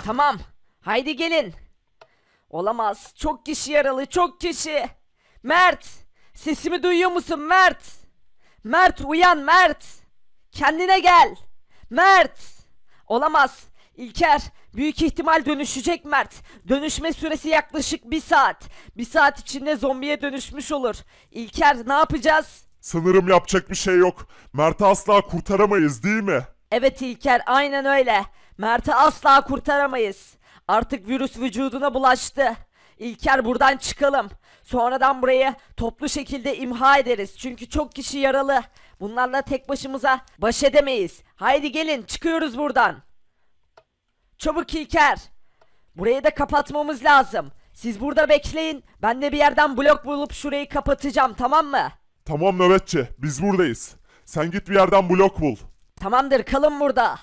Tamam. Haydi gelin. Olamaz. Çok kişi yaralı. Çok kişi. Mert. Sesimi duyuyor musun Mert? Mert uyan Mert. Kendine gel. Mert. Olamaz. İlker büyük ihtimal dönüşecek Mert. Dönüşme süresi yaklaşık bir saat. Bir saat içinde zombiye dönüşmüş olur. İlker ne yapacağız?
Sanırım yapacak bir şey yok. Mert'i asla kurtaramayız değil mi?
Evet İlker aynen öyle. Mert'i asla kurtaramayız. Artık virüs vücuduna bulaştı. İlker buradan çıkalım. Sonradan burayı toplu şekilde imha ederiz. Çünkü çok kişi yaralı. Bunlarla tek başımıza baş edemeyiz. Haydi gelin çıkıyoruz buradan. Çabuk İlker. Burayı da kapatmamız lazım. Siz burada bekleyin. Ben de bir yerden blok bulup şurayı
kapatacağım tamam mı? Tamam nöbetçi biz buradayız. Sen git bir yerden blok bul.
Tamamdır kalın burada.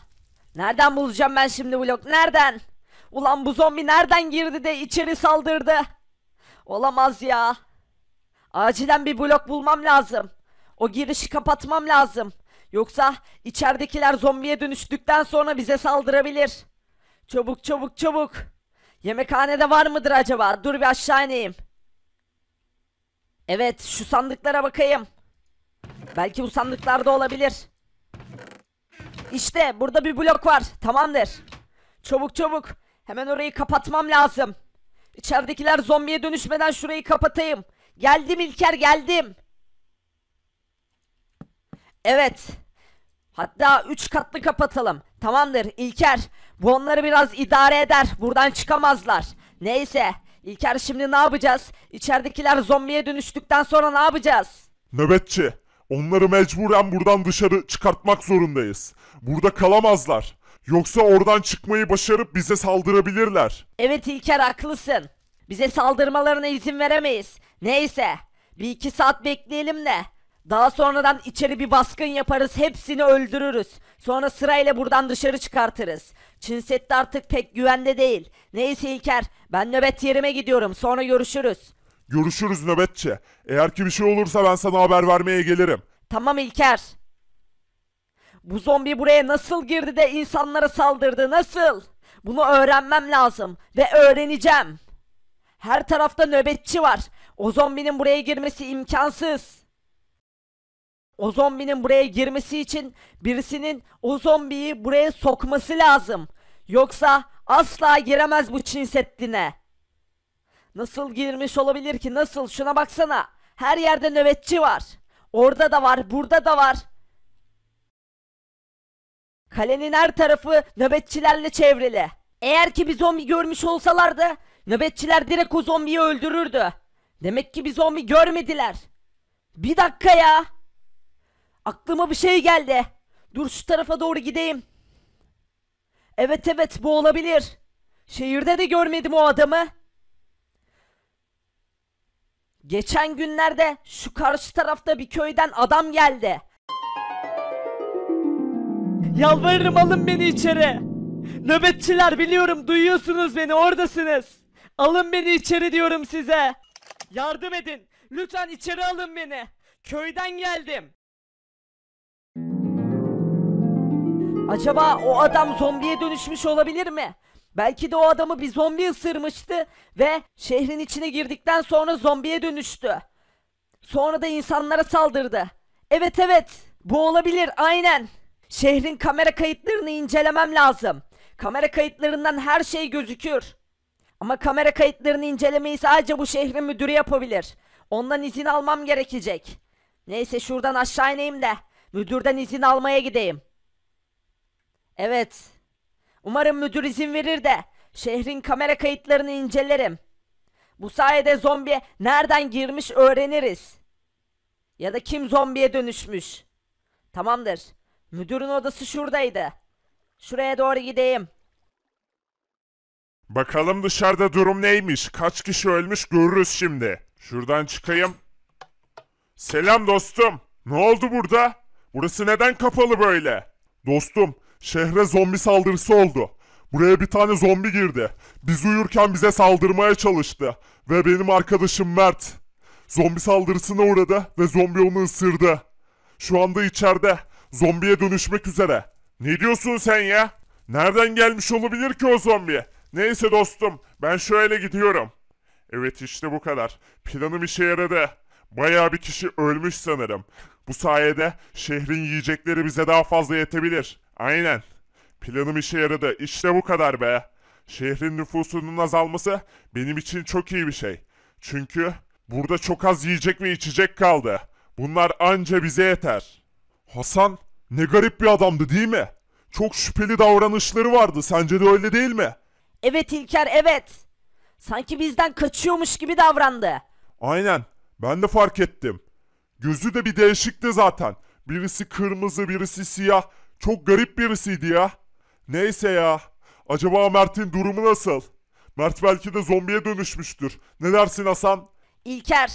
Nereden bulacağım ben şimdi blok nereden? Ulan bu zombi nereden girdi de içeri saldırdı? Olamaz ya. Acilen bir blok bulmam lazım. O girişi kapatmam lazım. Yoksa içeridekiler zombiye dönüştükten sonra bize saldırabilir. Çabuk çabuk çabuk. Yemekhanede var mıdır acaba? Dur bir aşağı ineyim. Evet şu sandıklara bakayım. Belki bu sandıklarda olabilir. İşte burada bir blok var. Tamamdır. Çabuk çabuk. Hemen orayı kapatmam lazım. İçeridekiler zombiye dönüşmeden şurayı kapatayım. Geldim İlker geldim. Evet. Hatta 3 katlı kapatalım. Tamamdır İlker. Bu onları biraz idare eder. Buradan çıkamazlar. Neyse. İlker şimdi ne yapacağız? İçeridekiler zombiye dönüştükten sonra ne yapacağız?
Nöbetçi. Onları mecburen buradan dışarı çıkartmak zorundayız. Burada kalamazlar. Yoksa oradan çıkmayı başarıp bize saldırabilirler.
Evet İlker haklısın. Bize saldırmalarına izin veremeyiz. Neyse bir iki saat bekleyelim de. Daha sonradan içeri bir baskın yaparız hepsini öldürürüz. Sonra sırayla buradan dışarı çıkartırız. Çin Seddi artık pek güvende değil. Neyse İlker ben nöbet yerime gidiyorum sonra görüşürüz.
Görüşürüz nöbetçi. Eğer ki bir şey olursa ben sana haber vermeye gelirim.
Tamam İlker. Bu zombi buraya nasıl girdi de insanlara saldırdı nasıl? Bunu öğrenmem lazım ve öğreneceğim. Her tarafta nöbetçi var. O zombinin buraya girmesi imkansız. O zombinin buraya girmesi için birisinin o zombiyi buraya sokması lazım. Yoksa asla giremez bu Çin Seddi'ne. Nasıl girmiş olabilir ki nasıl? Şuna baksana. Her yerde nöbetçi var. Orada da var, burada da var. Kalenin her tarafı nöbetçilerle çevrili. Eğer ki bir zombi görmüş olsalardı nöbetçiler direkt o zombiyi öldürürdü. Demek ki bir zombi görmediler. Bir dakika ya. Aklıma bir şey geldi. Dur şu tarafa doğru gideyim. Evet evet bu olabilir. Şehirde de görmedim o adamı. Geçen günlerde şu karşı tarafta bir köyden adam geldi. Yalvarırım alın beni içeri. Nöbetçiler biliyorum duyuyorsunuz beni oradasınız. Alın beni içeri diyorum size. Yardım edin. Lütfen içeri alın beni. Köyden geldim. Acaba o adam zombiye dönüşmüş olabilir mi? Belki de o adamı bir zombi ısırmıştı ve şehrin içine girdikten sonra zombiye dönüştü. Sonra da insanlara saldırdı. Evet evet bu olabilir aynen. Şehrin kamera kayıtlarını incelemem lazım. Kamera kayıtlarından her şey gözükür. Ama kamera kayıtlarını incelemeyi sadece bu şehrin müdürü yapabilir. Ondan izin almam gerekecek. Neyse şuradan aşağı ineyim de müdürden izin almaya gideyim. Evet. Umarım müdür izin verir de şehrin kamera kayıtlarını incelerim. Bu sayede zombiye nereden girmiş öğreniriz. Ya da kim zombiye dönüşmüş. Tamamdır. Müdürün odası şuradaydı. Şuraya doğru gideyim.
Bakalım dışarıda durum neymiş? Kaç kişi ölmüş görürüz şimdi. Şuradan çıkayım. Selam dostum. Ne oldu burada? Burası neden kapalı böyle? Dostum, şehre zombi saldırısı oldu. Buraya bir tane zombi girdi. Biz uyurken bize saldırmaya çalıştı. Ve benim arkadaşım Mert. Zombi saldırısına uğradı ve zombi onu ısırdı. Şu anda içeride. Zombiye dönüşmek üzere. Ne diyorsun sen ya? Nereden gelmiş olabilir ki o zombi? Neyse dostum ben şöyle gidiyorum. Evet işte bu kadar. Planım işe yaradı. Baya bir kişi ölmüş sanırım. Bu sayede şehrin yiyecekleri bize daha fazla yetebilir. Aynen. Planım işe yaradı. İşte bu kadar be. Şehrin nüfusunun azalması benim için çok iyi bir şey. Çünkü burada çok az yiyecek ve içecek kaldı. Bunlar anca bize yeter. Hasan ne garip bir adamdı değil mi? Çok şüpheli davranışları vardı. Sence de öyle değil mi?
Evet İlker evet. Sanki bizden kaçıyormuş gibi davrandı.
Aynen. Ben de fark ettim. Gözü de bir değişikti zaten. Birisi kırmızı, birisi siyah. Çok garip birisiydi ya. Neyse ya. Acaba Mert'in durumu nasıl? Mert belki de zombiye dönüşmüştür. Ne dersin Hasan?
İlker,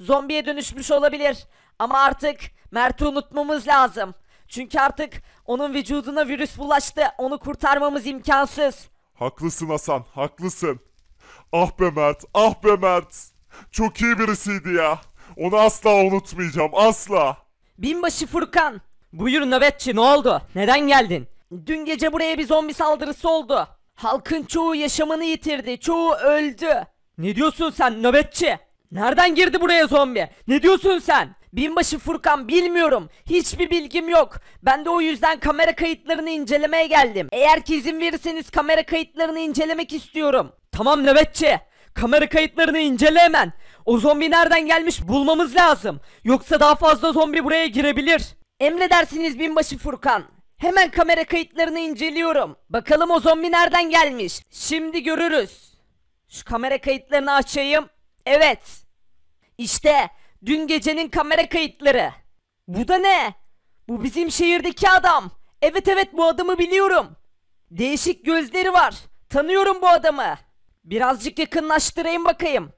zombiye dönüşmüş olabilir. Ama artık Mert'i unutmamız lazım. Çünkü artık onun vücuduna virüs bulaştı. Onu kurtarmamız imkansız.
Haklısın Hasan, haklısın. Ah be Mert, ah be Mert. Çok iyi birisiydi ya. Onu asla unutmayacağım, asla. Binbaşı Furkan. Buyur nöbetçi ne oldu?
Neden geldin? Dün gece buraya bir zombi saldırısı oldu. Halkın çoğu yaşamını yitirdi, çoğu öldü. Ne diyorsun sen nöbetçi? Nereden girdi buraya zombi? Ne diyorsun sen? Binbaşı Furkan bilmiyorum. Hiçbir bilgim yok. Ben de o yüzden kamera kayıtlarını incelemeye geldim. Eğer ki izin verirseniz kamera kayıtlarını incelemek istiyorum. Tamam nöbetçi. Kamera kayıtlarını incele hemen. O zombi nereden gelmiş bulmamız lazım. Yoksa daha fazla zombi buraya girebilir. Emredersiniz binbaşı Furkan. Hemen kamera kayıtlarını inceliyorum. Bakalım o zombi nereden gelmiş. Şimdi görürüz. Şu kamera kayıtlarını açayım. Evet. İşte dün gecenin kamera kayıtları. Bu da ne? Bu bizim şehirdeki adam. Evet evet bu adamı biliyorum. Değişik gözleri var. Tanıyorum bu adamı. Birazcık yakınlaştırayım bakayım.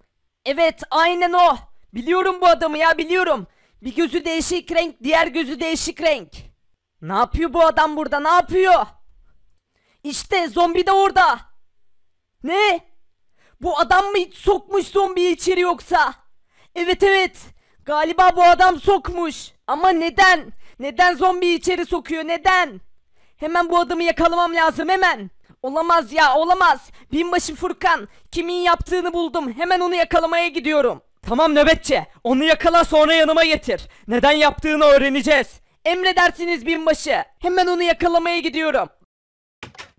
Evet aynen o. Biliyorum bu adamı ya biliyorum. Bir gözü değişik renk diğer gözü değişik renk. Ne yapıyor bu adam burada ne yapıyor? İşte zombi de orada. Ne? Bu adam mı sokmuş zombi içeri yoksa? Evet evet. Galiba bu adam sokmuş. Ama neden? Neden zombi içeri sokuyor? Neden? Hemen bu adamı yakalamam lazım hemen. Olamaz ya olamaz. Binbaşı Furkan kimin yaptığını buldum. Hemen onu yakalamaya gidiyorum. Tamam nöbetçi. Onu yakala sonra yanıma getir. Neden yaptığını öğreneceğiz. Emredersiniz binbaşı. Hemen onu yakalamaya gidiyorum.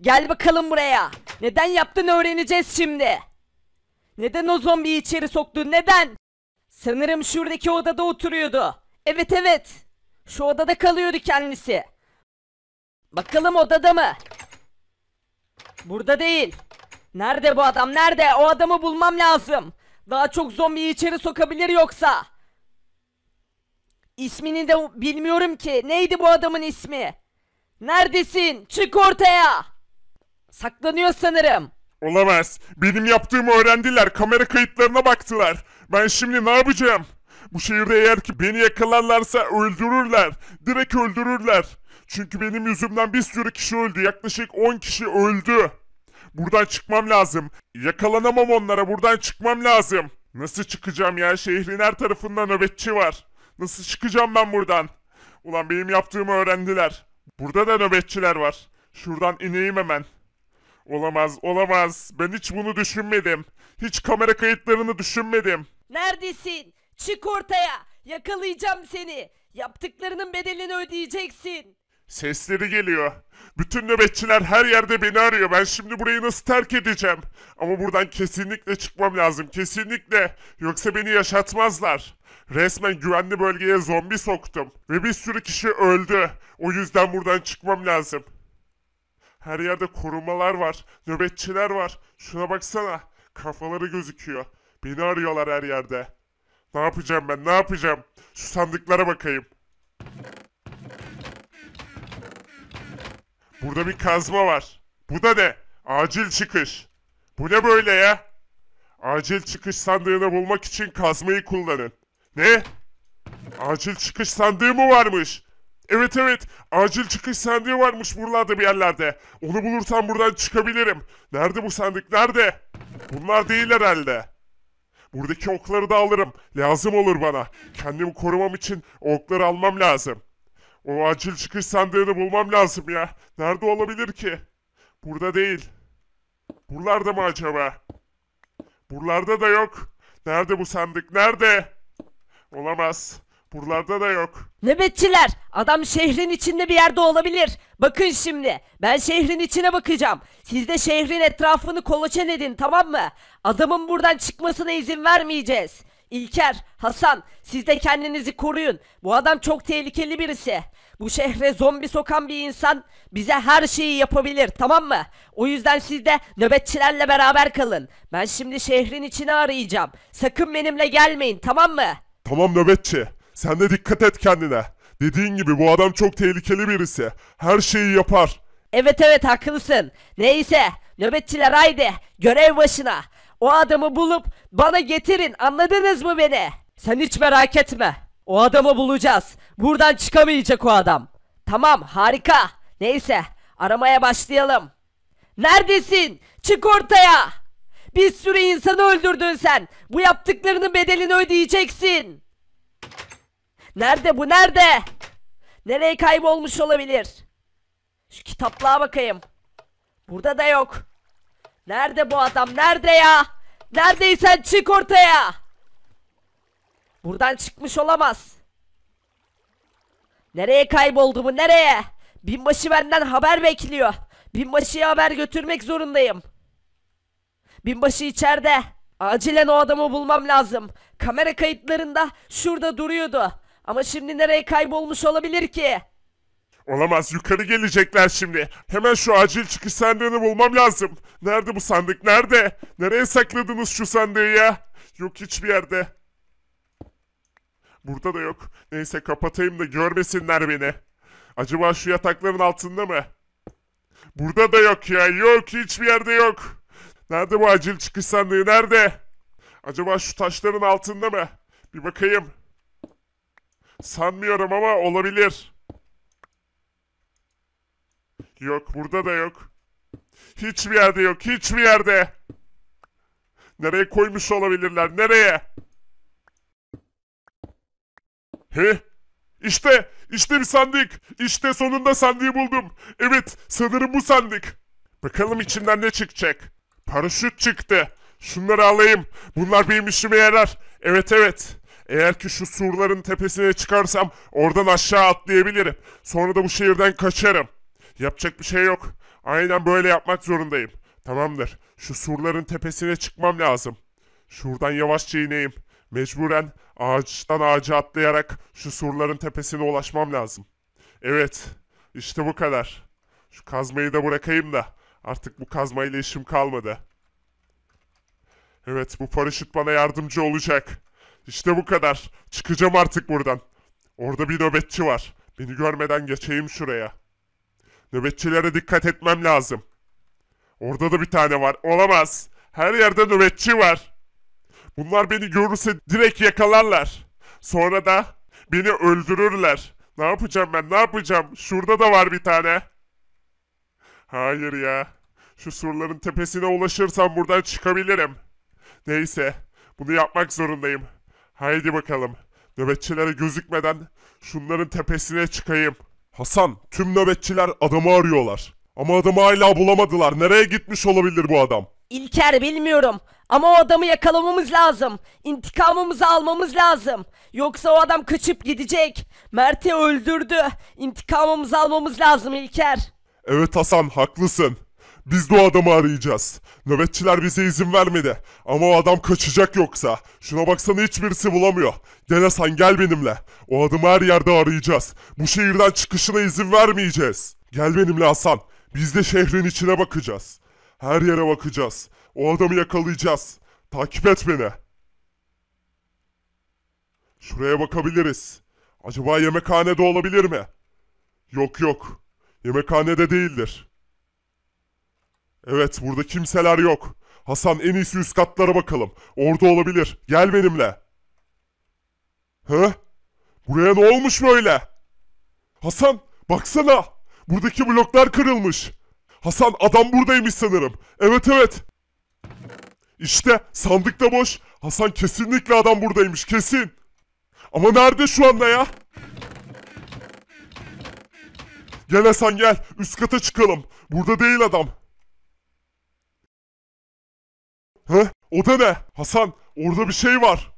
Gel bakalım buraya. Neden yaptığını öğreneceğiz şimdi. Neden o zombiyi içeri soktu? neden? Sanırım şuradaki odada oturuyordu. Evet evet. Şu odada kalıyordu kendisi. Bakalım odada mı? Burada değil. Nerede bu adam nerede? O adamı bulmam lazım. Daha çok zombiyi içeri sokabilir yoksa. İsmini de bilmiyorum ki. Neydi bu adamın ismi? Neredesin? Çık ortaya. Saklanıyor sanırım.
Olamaz. Benim yaptığımı öğrendiler. Kamera kayıtlarına baktılar. Ben şimdi ne yapacağım? Bu şehirde eğer ki beni yakalarlarsa öldürürler. Direkt öldürürler. Çünkü benim yüzümden bir sürü kişi öldü. Yaklaşık 10 kişi öldü. Buradan çıkmam lazım. Yakalanamam onlara. Buradan çıkmam lazım. Nasıl çıkacağım ya? Şehrin her tarafında nöbetçi var. Nasıl çıkacağım ben buradan? Ulan benim yaptığımı öğrendiler. Burada da nöbetçiler var. Şuradan ineyim hemen. Olamaz, olamaz. Ben hiç bunu düşünmedim. Hiç kamera kayıtlarını düşünmedim.
Neredesin? Çık ortaya. Yakalayacağım seni. Yaptıklarının bedelini ödeyeceksin.
Sesleri geliyor. Bütün nöbetçiler her yerde beni arıyor. Ben şimdi burayı nasıl terk edeceğim? Ama buradan kesinlikle çıkmam lazım. Kesinlikle. Yoksa beni yaşatmazlar. Resmen güvenli bölgeye zombi soktum. Ve bir sürü kişi öldü. O yüzden buradan çıkmam lazım. Her yerde korumalar var, nöbetçiler var. Şuna baksana, kafaları gözüküyor. Beni arıyorlar her yerde. Ne yapacağım ben, ne yapacağım? Şu sandıklara bakayım. Burada bir kazma var. Bu da ne? Acil çıkış. Bu ne böyle ya? Acil çıkış sandığını bulmak için kazmayı kullanın. Ne? Acil çıkış sandığı mı varmış? Evet evet acil çıkış sandığı varmış buralarda bir yerlerde. Onu bulursam buradan çıkabilirim. Nerede bu sandık nerede? Bunlar değil herhalde. Buradaki okları da alırım. Lazım olur bana. Kendimi korumam için okları almam lazım. O acil çıkış sandığını bulmam lazım ya. Nerede olabilir ki? Burada değil. Buralarda mı acaba? Buralarda da yok. Nerede bu sandık? Nerede? Olamaz. Buralarda da yok.
Nöbetçiler adam şehrin içinde bir yerde olabilir. Bakın şimdi ben şehrin içine bakacağım. Siz de şehrin etrafını kolaçan edin tamam mı? Adamın buradan çıkmasına izin vermeyeceğiz. İlker, Hasan siz de kendinizi koruyun. Bu adam çok tehlikeli birisi. Bu şehre zombi sokan bir insan bize her şeyi yapabilir tamam mı? O yüzden siz de nöbetçilerle beraber kalın. Ben şimdi şehrin içine arayacağım. Sakın benimle gelmeyin tamam mı?
Tamam nöbetçi. Sen de dikkat et kendine. Dediğin gibi bu adam çok tehlikeli birisi. Her şeyi yapar.
Evet evet haklısın. Neyse nöbetçiler
haydi görev başına.
O adamı bulup bana getirin anladınız mı beni? Sen hiç merak etme. O adamı bulacağız. Buradan çıkamayacak o adam. Tamam harika. Neyse aramaya başlayalım. Neredesin? Çık ortaya. Bir sürü insanı öldürdün sen. Bu yaptıklarının bedelini ödeyeceksin. Nerede bu nerede? Nereye kaybolmuş olabilir? Şu kitaplığa bakayım. Burada da yok. Nerede bu adam? Nerede ya? Neredeyse çık ortaya. Buradan çıkmış olamaz. Nereye kayboldu bu? Nereye? Binbaşı benden haber bekliyor. Binbaşıya haber götürmek zorundayım. Binbaşı içeride. Acilen o adamı bulmam lazım. Kamera kayıtlarında şurada duruyordu. Ama şimdi nereye kaybolmuş olabilir ki?
Olamaz yukarı gelecekler şimdi. Hemen şu acil çıkış sandığını bulmam lazım. Nerede bu sandık nerede? Nereye sakladınız şu sandığı ya? Yok hiçbir yerde. Burada da yok. Neyse kapatayım da görmesinler beni. Acaba şu yatakların altında mı? Burada da yok ya. Yok hiçbir yerde yok. Nerede bu acil çıkış sandığı nerede? Acaba şu taşların altında mı? Bir bakayım. Sanmıyorum ama olabilir. Yok burada da yok. Hiçbir yerde yok. Hiçbir yerde. Nereye koymuş olabilirler? Nereye? He? İşte, işte bir sandık. İşte sonunda sandığı buldum. Evet, sanırım bu sandık. Bakalım içinden ne çıkacak. Paraşüt çıktı. Şunları alayım. Bunlar benim işime yarar. Evet, evet. Eğer ki şu surların tepesine çıkarsam oradan aşağı atlayabilirim. Sonra da bu şehirden kaçarım. Yapacak bir şey yok. Aynen böyle yapmak zorundayım. Tamamdır. Şu surların tepesine çıkmam lazım. Şuradan yavaşça ineyim. Mecburen ağaçtan ağaca atlayarak şu surların tepesine ulaşmam lazım. Evet. İşte bu kadar. Şu kazmayı da bırakayım da. Artık bu kazmayla işim kalmadı. Evet bu paraşüt bana yardımcı olacak. İşte bu kadar. Çıkacağım artık buradan. Orada bir nöbetçi var. Beni görmeden geçeyim şuraya. Nöbetçilere dikkat etmem lazım. Orada da bir tane var. Olamaz. Her yerde nöbetçi var. Bunlar beni görürse direkt yakalarlar. Sonra da beni öldürürler. Ne yapacağım ben? Ne yapacağım? Şurada da var bir tane. Hayır ya. Şu surların tepesine ulaşırsam buradan çıkabilirim. Neyse. Bunu yapmak zorundayım. Haydi bakalım. Nöbetçilere gözükmeden şunların tepesine çıkayım. Hasan, tüm nöbetçiler adamı arıyorlar. Ama adamı hala bulamadılar. Nereye gitmiş olabilir bu adam?
İlker bilmiyorum. Ama o adamı yakalamamız lazım. İntikamımızı almamız lazım. Yoksa o adam kaçıp gidecek. Mert'i öldürdü. İntikamımızı almamız lazım İlker.
Evet Hasan, haklısın. Biz de o adamı arayacağız. Nöbetçiler bize izin vermedi. Ama o adam kaçacak yoksa. Şuna baksana hiçbirisi bulamıyor. Gel Hasan gel benimle. O adamı her yerde arayacağız. Bu şehirden çıkışına izin vermeyeceğiz. Gel benimle Hasan. Biz de şehrin içine bakacağız. Her yere bakacağız. O adamı yakalayacağız. Takip et beni. Şuraya bakabiliriz. Acaba yemekhanede olabilir mi? Yok yok. Yemekhanede değildir. Evet burada kimseler yok. Hasan en iyisi üst katlara bakalım. Orada olabilir. Gel benimle. Hı? Buraya ne olmuş böyle? Hasan baksana. Buradaki bloklar kırılmış. Hasan adam buradaymış sanırım. Evet evet. İşte sandık da boş. Hasan kesinlikle adam buradaymış kesin. Ama nerede şu anda ya? Gel Hasan gel. Üst kata çıkalım. Burada değil adam. He? O da ne? Hasan orada bir şey var.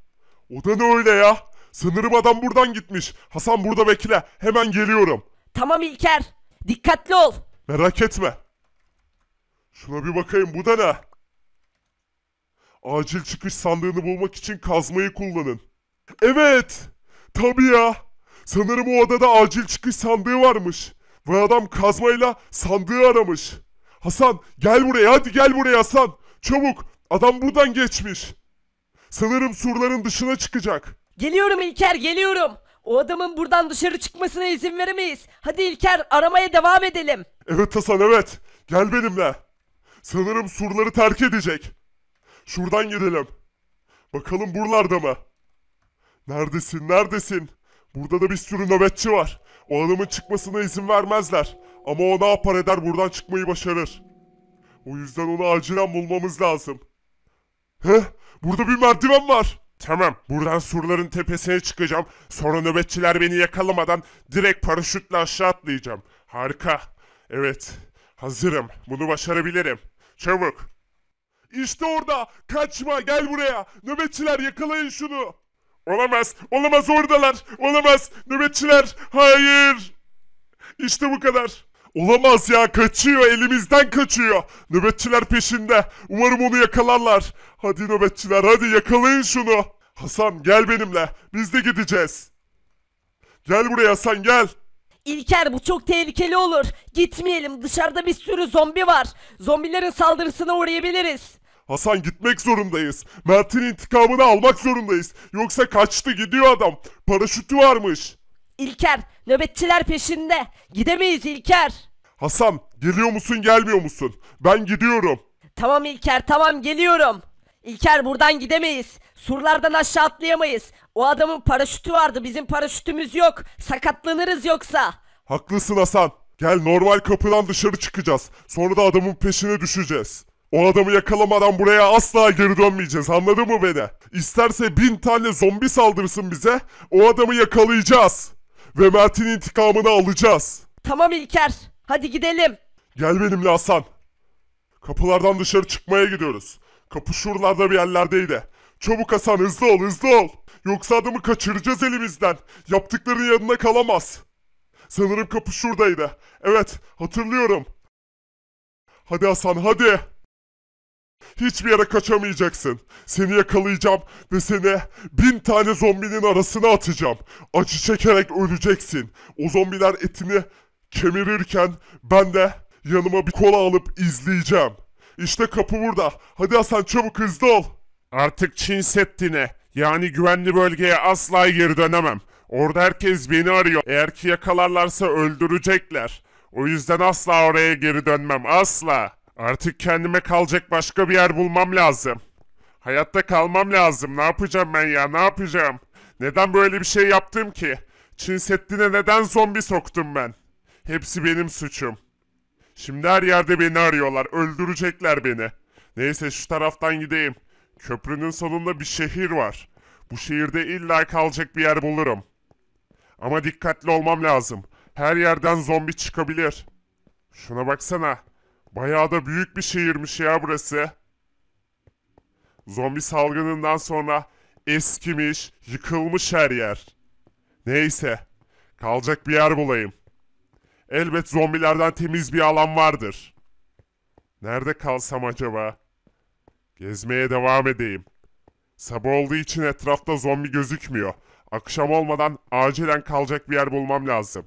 O da ne öyle ya? Sanırım adam buradan gitmiş. Hasan burada bekle. Hemen geliyorum.
Tamam İlker. Dikkatli ol.
Merak etme. Şuna bir bakayım bu da ne? Acil çıkış sandığını bulmak için kazmayı kullanın. Evet. Tabii ya. Sanırım o odada acil çıkış sandığı varmış. Ve adam kazmayla sandığı aramış. Hasan gel buraya hadi gel buraya Hasan. Çabuk Adam buradan geçmiş. Sanırım surların dışına çıkacak.
Geliyorum İlker geliyorum. O adamın buradan dışarı çıkmasına izin veremeyiz. Hadi İlker aramaya devam edelim.
Evet Hasan evet. Gel benimle. Sanırım surları terk edecek. Şuradan gidelim. Bakalım buralarda mı? Neredesin neredesin? Burada da bir sürü nöbetçi var. O adamın çıkmasına izin vermezler. Ama o ne yapar eder buradan çıkmayı başarır. O yüzden onu acilen bulmamız lazım. Heh, burada bir merdiven var. Tamam, buradan surların tepesine çıkacağım. Sonra nöbetçiler beni yakalamadan direkt paraşütle aşağı atlayacağım. Harika. Evet, hazırım. Bunu başarabilirim. Çabuk. İşte orada. Kaçma, gel buraya. Nöbetçiler yakalayın şunu. Olamaz, olamaz oradalar. Olamaz. Nöbetçiler, hayır. İşte bu kadar. Olamaz ya kaçıyor elimizden kaçıyor. Nöbetçiler peşinde. Umarım onu yakalarlar. Hadi nöbetçiler hadi yakalayın şunu. Hasan gel benimle. Biz de gideceğiz. Gel buraya Hasan gel.
İlker bu çok tehlikeli olur. Gitmeyelim dışarıda bir sürü zombi var. Zombilerin saldırısına uğrayabiliriz.
Hasan gitmek zorundayız. Mert'in intikamını almak zorundayız. Yoksa kaçtı gidiyor adam. Paraşütü varmış. İlker nöbetçiler peşinde. Gidemeyiz İlker. Hasan geliyor musun gelmiyor musun? Ben gidiyorum.
Tamam İlker tamam geliyorum. İlker buradan gidemeyiz. Surlardan aşağı atlayamayız. O adamın paraşütü vardı bizim paraşütümüz yok. Sakatlanırız yoksa.
Haklısın Hasan. Gel normal kapıdan dışarı çıkacağız. Sonra da adamın peşine düşeceğiz. O adamı yakalamadan buraya asla geri dönmeyeceğiz anladın mı beni? İsterse bin tane zombi saldırsın bize o adamı yakalayacağız ve Mert'in intikamını alacağız. Tamam İlker. Hadi gidelim. Gel benimle Hasan. Kapılardan dışarı çıkmaya gidiyoruz. Kapı şuralarda bir yerlerdeydi. Çabuk Hasan hızlı ol hızlı ol. Yoksa adamı kaçıracağız elimizden. Yaptıkların yanına kalamaz. Sanırım kapı şuradaydı. Evet hatırlıyorum. Hadi Hasan hadi. Hiçbir yere kaçamayacaksın. Seni yakalayacağım ve seni bin tane zombinin arasına atacağım. Acı çekerek öleceksin. O zombiler etini kemirirken ben de yanıma bir kola alıp izleyeceğim. İşte kapı burada. Hadi Hasan çabuk hızlı ol. Artık Çin Seddi'ne yani güvenli bölgeye asla geri dönemem. Orada herkes beni arıyor. Eğer ki yakalarlarsa öldürecekler. O yüzden asla oraya geri dönmem. Asla. Artık kendime kalacak başka bir yer bulmam lazım. Hayatta kalmam lazım. Ne yapacağım ben ya? Ne yapacağım? Neden böyle bir şey yaptım ki? Çin Seddi'ne neden zombi soktum ben? Hepsi benim suçum. Şimdi her yerde beni arıyorlar. Öldürecekler beni. Neyse şu taraftan gideyim. Köprünün sonunda bir şehir var. Bu şehirde illa kalacak bir yer bulurum. Ama dikkatli olmam lazım. Her yerden zombi çıkabilir. Şuna baksana. Bayağı da büyük bir şehirmiş ya burası. Zombi salgınından sonra eskimiş, yıkılmış her yer. Neyse, kalacak bir yer bulayım. Elbet zombilerden temiz bir alan vardır. Nerede kalsam acaba? Gezmeye devam edeyim. Sabah olduğu için etrafta zombi gözükmüyor. Akşam olmadan acilen kalacak bir yer bulmam lazım.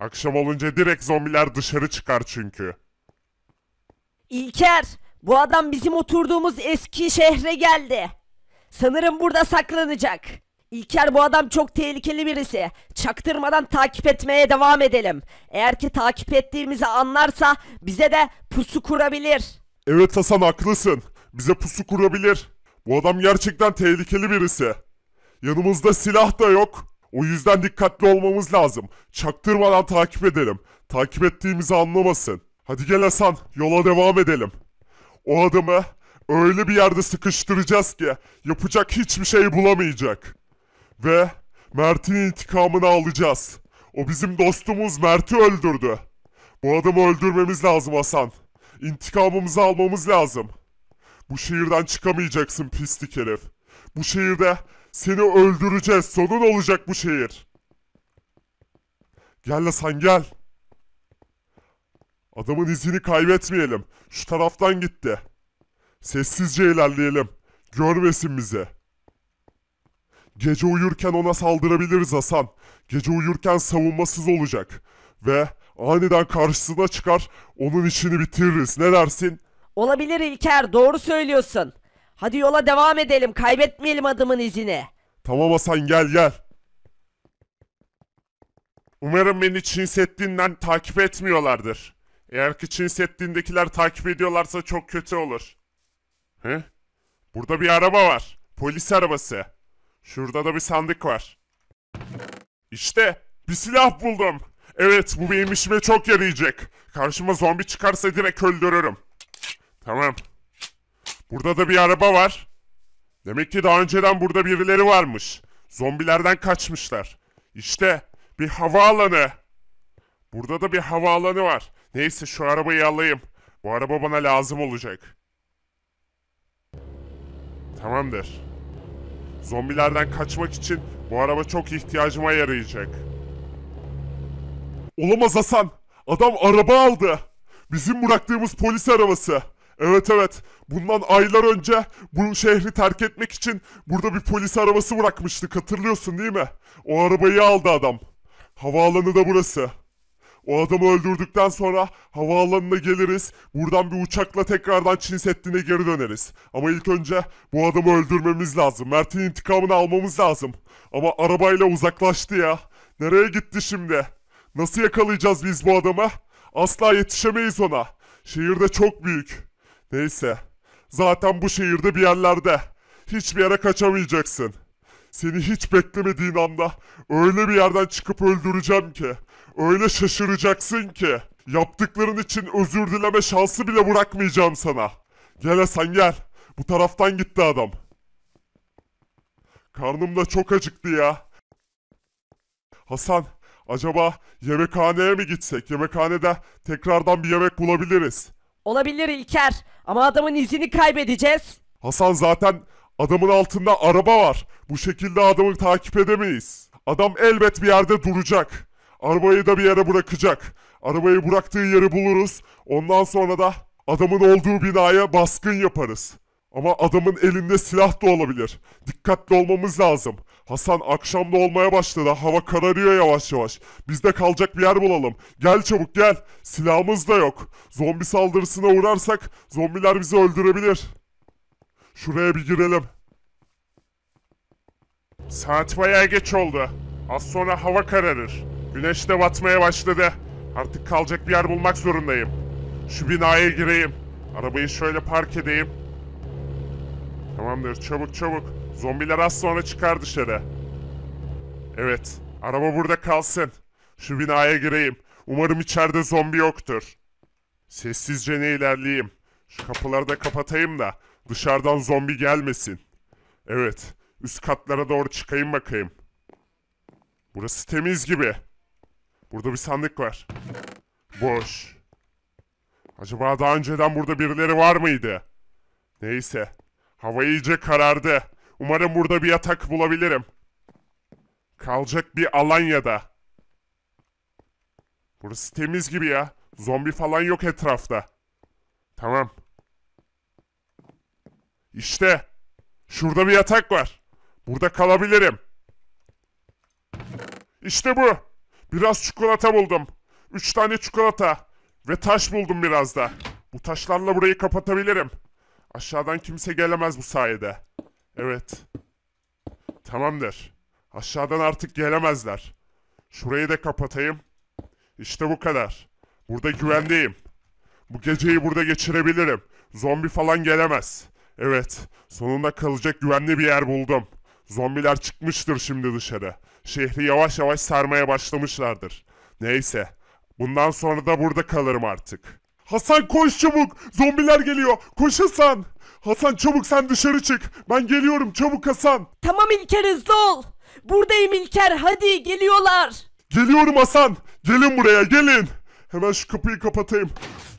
Akşam olunca direkt zombiler dışarı çıkar çünkü.
İlker bu adam bizim oturduğumuz eski şehre geldi. Sanırım burada saklanacak. İlker bu adam çok tehlikeli birisi. Çaktırmadan takip etmeye devam edelim. Eğer ki takip ettiğimizi anlarsa
bize de pusu kurabilir. Evet Hasan haklısın. Bize pusu kurabilir. Bu adam gerçekten tehlikeli birisi. Yanımızda silah da yok. O yüzden dikkatli olmamız lazım. Çaktırmadan takip edelim. Takip ettiğimizi anlamasın. Hadi gel Hasan, yola devam edelim. O adamı öyle bir yerde sıkıştıracağız ki yapacak hiçbir şey bulamayacak. Ve Mert'in intikamını alacağız. O bizim dostumuz Mert'i öldürdü. Bu adamı öldürmemiz lazım Hasan. İntikamımızı almamız lazım. Bu şehirden çıkamayacaksın pislik herif. Bu şehirde seni öldüreceğiz. Sonun olacak bu şehir. Gel Hasan gel. Adamın izini kaybetmeyelim. Şu taraftan gitti. Sessizce ilerleyelim. Görmesin bizi. Gece uyurken ona saldırabiliriz Hasan. Gece uyurken savunmasız olacak. Ve aniden karşısına çıkar onun işini bitiririz. Ne dersin?
Olabilir İlker doğru söylüyorsun. Hadi yola devam edelim kaybetmeyelim adamın izini.
Tamam Hasan gel gel. Umarım beni Çin Seddi'nden takip etmiyorlardır. Eğer ki Çin Seddi'ndekiler takip ediyorlarsa çok kötü olur. He? Burada bir araba var. Polis arabası. Şurada da bir sandık var. İşte bir silah buldum. Evet bu benim işime çok yarayacak. Karşıma zombi çıkarsa direkt öldürürüm. Tamam. Burada da bir araba var. Demek ki daha önceden burada birileri varmış. Zombilerden kaçmışlar. İşte bir havaalanı. Burada da bir havaalanı var. Neyse şu arabayı alayım. Bu araba bana lazım olacak. Tamamdır. Zombilerden kaçmak için bu araba çok ihtiyacıma yarayacak. Olamaz Hasan. Adam araba aldı. Bizim bıraktığımız polis arabası. Evet evet. Bundan aylar önce bu şehri terk etmek için burada bir polis arabası bırakmıştık. Hatırlıyorsun değil mi? O arabayı aldı adam. Havaalanı da burası. O adamı öldürdükten sonra havaalanına geliriz. Buradan bir uçakla tekrardan Çin Seddi'ne geri döneriz. Ama ilk önce bu adamı öldürmemiz lazım. Mert'in intikamını almamız lazım. Ama arabayla uzaklaştı ya. Nereye gitti şimdi? Nasıl yakalayacağız biz bu adamı? Asla yetişemeyiz ona. Şehirde çok büyük. Neyse. Zaten bu şehirde bir yerlerde. Hiçbir yere kaçamayacaksın. Seni hiç beklemediğin anda öyle bir yerden çıkıp öldüreceğim ki. Öyle şaşıracaksın ki. Yaptıkların için özür dileme şansı bile bırakmayacağım sana. Gel Hasan gel. Bu taraftan gitti adam. Karnım da çok acıktı ya. Hasan, acaba yemekhaneye mi gitsek? Yemekhanede tekrardan bir yemek bulabiliriz.
Olabilir İlker ama adamın izini kaybedeceğiz.
Hasan zaten adamın altında araba var. Bu şekilde adamı takip edemeyiz. Adam elbet bir yerde duracak. Arabayı da bir yere bırakacak. Arabayı bıraktığı yeri buluruz. Ondan sonra da adamın olduğu binaya baskın yaparız. Ama adamın elinde silah da olabilir. Dikkatli olmamız lazım. Hasan akşam da olmaya başladı. Hava kararıyor yavaş yavaş. Biz de kalacak bir yer bulalım. Gel çabuk gel. Silahımız da yok. Zombi saldırısına uğrarsak zombiler bizi öldürebilir. Şuraya bir girelim. Saat bayağı geç oldu. Az sonra hava kararır. Güneş de batmaya başladı. Artık kalacak bir yer bulmak zorundayım. Şu binaya gireyim. Arabayı şöyle park edeyim. Tamamdır çabuk çabuk. Zombiler az sonra çıkar dışarı. Evet araba burada kalsın. Şu binaya gireyim. Umarım içeride zombi yoktur. Sessizce ne ilerleyeyim. Şu kapıları da kapatayım da dışarıdan zombi gelmesin. Evet üst katlara doğru çıkayım bakayım. Burası temiz gibi. Burada bir sandık var. Boş. Acaba daha önceden burada birileri var mıydı? Neyse. Hava iyice karardı. Umarım burada bir yatak bulabilirim. Kalacak bir alan ya da. Burası temiz gibi ya. Zombi falan yok etrafta. Tamam. İşte. Şurada bir yatak var. Burada kalabilirim. İşte bu. Biraz çikolata buldum. Üç tane çikolata. Ve taş buldum biraz da. Bu taşlarla burayı kapatabilirim. Aşağıdan kimse gelemez bu sayede. Evet. Tamamdır. Aşağıdan artık gelemezler. Şurayı da kapatayım. İşte bu kadar. Burada güvendeyim. Bu geceyi burada geçirebilirim. Zombi falan gelemez. Evet, sonunda kalacak güvenli bir yer buldum. Zombiler çıkmıştır şimdi dışarı şehri yavaş yavaş sarmaya başlamışlardır. Neyse, bundan sonra da burada kalırım artık. Hasan koş çabuk, zombiler geliyor, koş Hasan. Hasan çabuk sen dışarı çık, ben geliyorum çabuk Hasan. Tamam İlker hızlı ol. Buradayım İlker, hadi
geliyorlar.
Geliyorum Hasan, gelin buraya gelin. Hemen şu kapıyı kapatayım.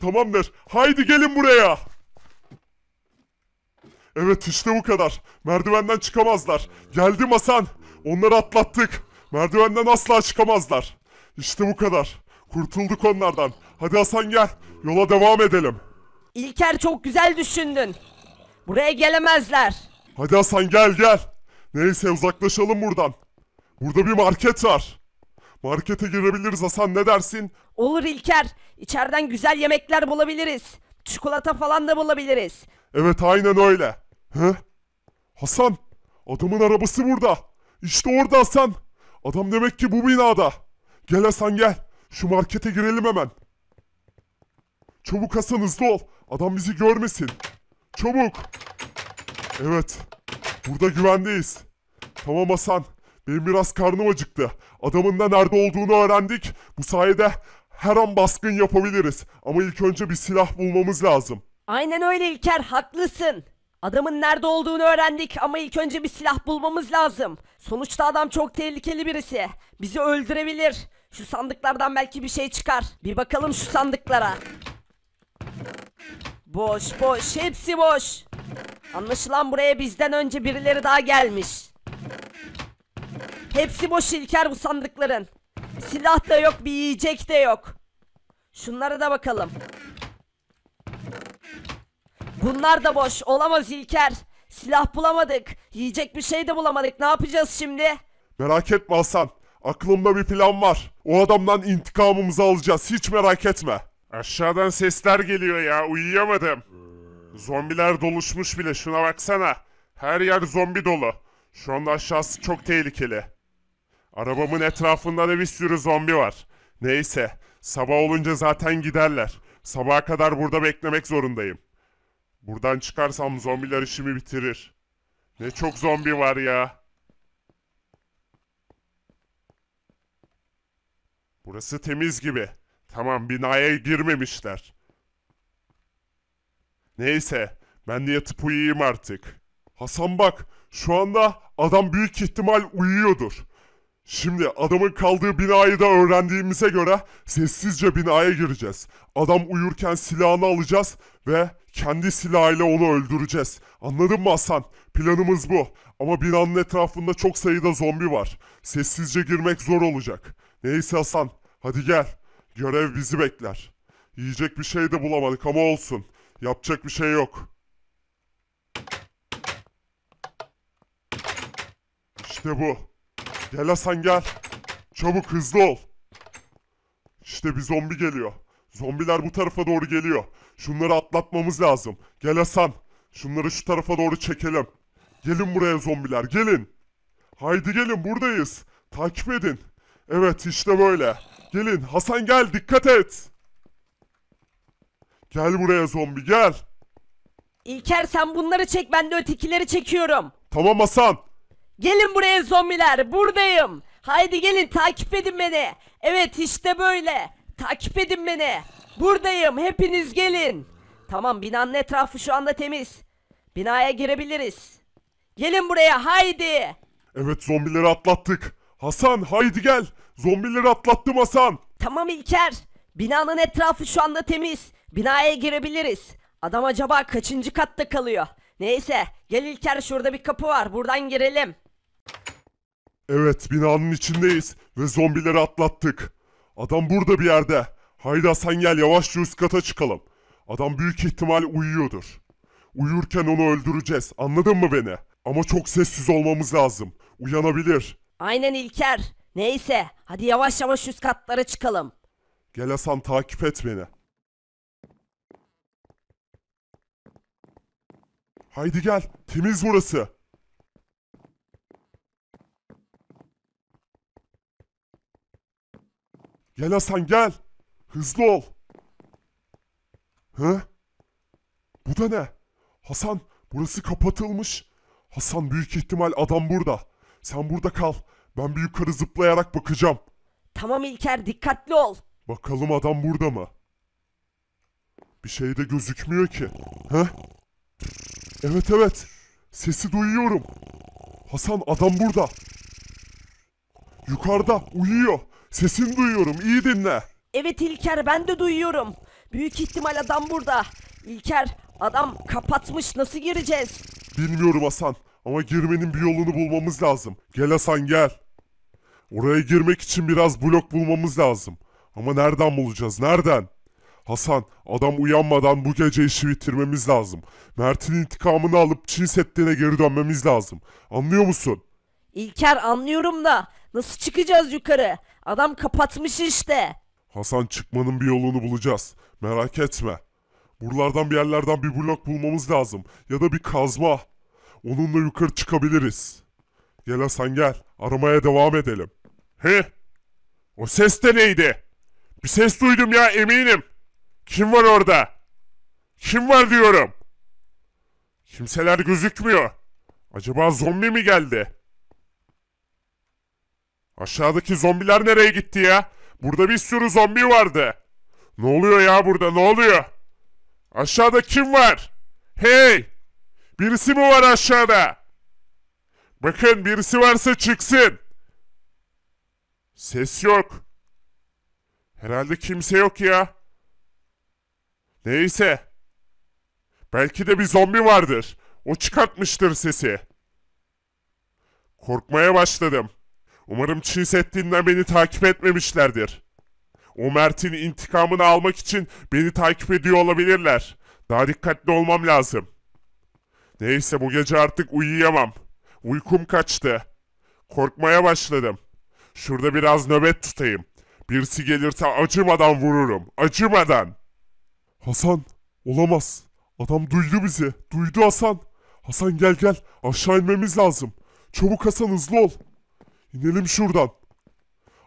Tamamdır, haydi gelin buraya. Evet işte bu kadar. Merdivenden çıkamazlar. Geldim Hasan. Onları atlattık. Merdivenden asla çıkamazlar. İşte bu kadar. Kurtulduk onlardan. Hadi Hasan gel. Yola devam edelim. İlker çok güzel düşündün. Buraya gelemezler. Hadi Hasan gel gel. Neyse uzaklaşalım buradan. Burada bir market var. Markete girebiliriz Hasan ne dersin?
Olur İlker. İçeriden güzel yemekler bulabiliriz. Çikolata falan da bulabiliriz.
Evet aynen öyle. He? Hasan adamın arabası burada. İşte orada Hasan. Adam demek ki bu binada. Gel Hasan gel. Şu markete girelim hemen. Çabuk Hasan hızlı ol. Adam bizi görmesin. Çabuk. Evet. Burada güvendeyiz. Tamam Hasan. Benim biraz karnım acıktı. Adamın da nerede olduğunu öğrendik. Bu sayede her an baskın yapabiliriz. Ama ilk önce bir silah bulmamız lazım.
Aynen öyle İlker haklısın. Adamın nerede olduğunu öğrendik ama ilk önce bir silah bulmamız lazım. Sonuçta adam çok tehlikeli birisi. Bizi öldürebilir. Şu sandıklardan belki bir şey çıkar. Bir bakalım şu sandıklara. Boş boş hepsi boş. Anlaşılan buraya bizden önce birileri daha gelmiş. Hepsi boş İlker bu sandıkların. Silah da yok bir yiyecek de yok. Şunlara da bakalım. Bunlar da boş. Olamaz İlker. Silah bulamadık. Yiyecek bir şey de bulamadık. Ne yapacağız şimdi?
Merak etme Hasan. Aklımda bir plan var. O adamdan intikamımızı alacağız. Hiç merak etme. Aşağıdan sesler geliyor ya. Uyuyamadım. Zombiler doluşmuş bile. Şuna baksana. Her yer zombi dolu. Şu anda aşağısı çok tehlikeli. Arabamın etrafında da bir sürü zombi var. Neyse. Sabah olunca zaten giderler. Sabaha kadar burada beklemek zorundayım. Buradan çıkarsam zombiler işimi bitirir. Ne çok zombi var ya. Burası temiz gibi. Tamam binaya girmemişler. Neyse ben de yatıp uyuyayım artık. Hasan bak şu anda adam büyük ihtimal uyuyordur. Şimdi adamın kaldığı binayı da öğrendiğimize göre sessizce binaya gireceğiz. Adam uyurken silahını alacağız ve kendi silahıyla onu öldüreceğiz. Anladın mı Hasan? Planımız bu. Ama binanın etrafında çok sayıda zombi var. Sessizce girmek zor olacak. Neyse Hasan, hadi gel. Görev bizi bekler. Yiyecek bir şey de bulamadık ama olsun. Yapacak bir şey yok. İşte bu. Gel Hasan gel. Çabuk hızlı ol. İşte bir zombi geliyor. Zombiler bu tarafa doğru geliyor. Şunları atlatmamız lazım. Gel Hasan. Şunları şu tarafa doğru çekelim. Gelin buraya zombiler gelin. Haydi gelin buradayız. Takip edin. Evet işte böyle. Gelin Hasan gel dikkat et. Gel buraya zombi gel.
İlker sen bunları çek ben de ötekileri çekiyorum. Tamam Hasan Gelin buraya zombiler buradayım. Haydi gelin takip edin beni. Evet işte böyle. Takip edin beni. Buradayım hepiniz gelin. Tamam binanın etrafı şu anda temiz. Binaya girebiliriz. Gelin buraya haydi.
Evet zombileri atlattık. Hasan haydi gel. Zombileri atlattım Hasan.
Tamam İlker. Binanın etrafı şu anda temiz. Binaya girebiliriz. Adam acaba kaçıncı katta kalıyor? Neyse gel İlker şurada bir kapı var buradan girelim.
Evet binanın içindeyiz ve zombileri atlattık. Adam burada bir yerde. Hayda sen gel yavaşça üst kata çıkalım. Adam büyük ihtimal uyuyordur. Uyurken onu öldüreceğiz anladın mı beni? Ama çok sessiz olmamız lazım. Uyanabilir.
Aynen İlker. Neyse hadi yavaş yavaş üst katlara çıkalım.
Gel Hasan takip et beni. Haydi gel temiz burası. Gel Hasan gel. Hızlı ol. He? Bu da ne? Hasan burası kapatılmış. Hasan büyük ihtimal adam burada. Sen burada kal. Ben bir yukarı zıplayarak bakacağım. Tamam İlker dikkatli ol. Bakalım adam burada mı? Bir şey de gözükmüyor ki. He? Evet evet. Sesi duyuyorum. Hasan adam burada. Yukarıda uyuyor. Sesini duyuyorum iyi dinle.
Evet İlker ben de duyuyorum. Büyük ihtimal adam burada. İlker adam kapatmış nasıl gireceğiz?
Bilmiyorum Hasan ama girmenin bir yolunu bulmamız lazım. Gel Hasan gel. Oraya girmek için biraz blok bulmamız lazım. Ama nereden bulacağız nereden? Hasan adam uyanmadan bu gece işi bitirmemiz lazım. Mert'in intikamını alıp Çin Seddi'ne geri dönmemiz lazım. Anlıyor musun?
İlker anlıyorum da nasıl çıkacağız yukarı? Adam kapatmış işte.
Hasan çıkmanın bir yolunu bulacağız. Merak etme. Buralardan bir yerlerden bir blok bulmamız lazım. Ya da bir kazma. Onunla yukarı çıkabiliriz. Gel Hasan gel. Aramaya devam edelim. He? O ses de neydi? Bir ses duydum ya eminim. Kim var orada? Kim var diyorum. Kimseler gözükmüyor. Acaba zombi mi geldi? Aşağıdaki zombiler nereye gitti ya? Burada bir sürü zombi vardı. Ne oluyor ya burada ne oluyor? Aşağıda kim var? Hey! Birisi mi var aşağıda? Bakın birisi varsa çıksın. Ses yok. Herhalde kimse yok ya. Neyse. Belki de bir zombi vardır. O çıkartmıştır sesi. Korkmaya başladım. Umarım Çin Seddi'nden beni takip etmemişlerdir. O Mert'in intikamını almak için beni takip ediyor olabilirler. Daha dikkatli olmam lazım. Neyse bu gece artık uyuyamam. Uykum kaçtı. Korkmaya başladım. Şurada biraz nöbet tutayım. Birisi gelirse acımadan vururum. Acımadan. Hasan, olamaz. Adam duydu bizi. Duydu Hasan. Hasan gel gel. Aşağı inmemiz lazım. Çabuk Hasan hızlı ol. İnelim şuradan.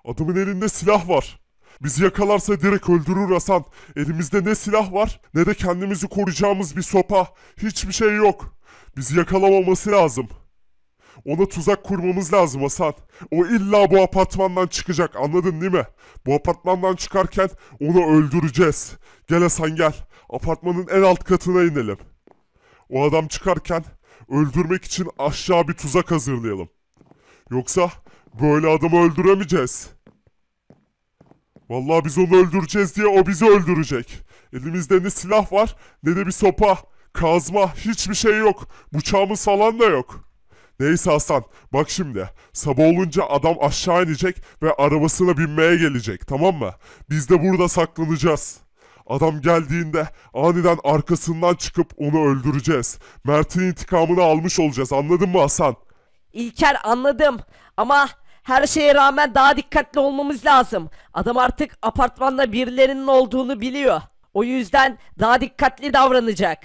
Adamın elinde silah var. Bizi yakalarsa direkt öldürür Hasan. Elimizde ne silah var ne de kendimizi koruyacağımız bir sopa. Hiçbir şey yok. Bizi yakalamaması lazım. Ona tuzak kurmamız lazım Hasan. O illa bu apartmandan çıkacak anladın değil mi? Bu apartmandan çıkarken onu öldüreceğiz. Gel Hasan gel. Apartmanın en alt katına inelim. O adam çıkarken öldürmek için aşağı bir tuzak hazırlayalım. Yoksa Böyle adamı öldüremeyeceğiz. Vallahi biz onu öldüreceğiz diye o bizi öldürecek. Elimizde ne silah var ne de bir sopa, kazma, hiçbir şey yok. Bıçağımız falan da yok. Neyse Hasan, bak şimdi. Sabah olunca adam aşağı inecek ve arabasına binmeye gelecek, tamam mı? Biz de burada saklanacağız. Adam geldiğinde aniden arkasından çıkıp onu öldüreceğiz. Mert'in intikamını almış olacağız, anladın mı Hasan? İlker anladım ama her şeye rağmen daha
dikkatli olmamız lazım. Adam artık apartmanda birilerinin olduğunu biliyor. O yüzden daha dikkatli davranacak.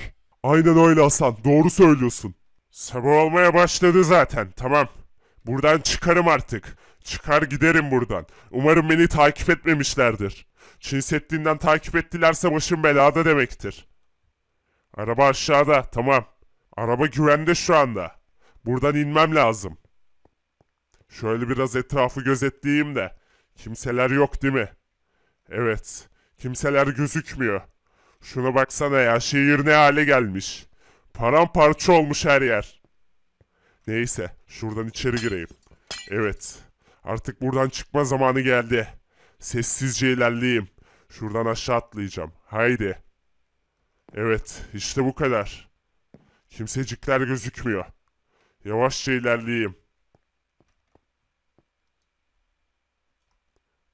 Aynen öyle Hasan doğru söylüyorsun. Sabah olmaya başladı zaten tamam. Buradan çıkarım artık. Çıkar giderim buradan. Umarım beni takip etmemişlerdir. Çin takip ettilerse başım belada demektir. Araba aşağıda tamam. Araba güvende şu anda. Buradan inmem lazım. Şöyle biraz etrafı gözetleyeyim de. Kimseler yok değil mi? Evet. Kimseler gözükmüyor. Şuna baksana ya şehir ne hale gelmiş. Paramparça olmuş her yer. Neyse şuradan içeri gireyim. Evet. Artık buradan çıkma zamanı geldi. Sessizce ilerleyeyim. Şuradan aşağı atlayacağım. Haydi. Evet işte bu kadar. Kimsecikler gözükmüyor. Yavaşça şey ilerleyeyim.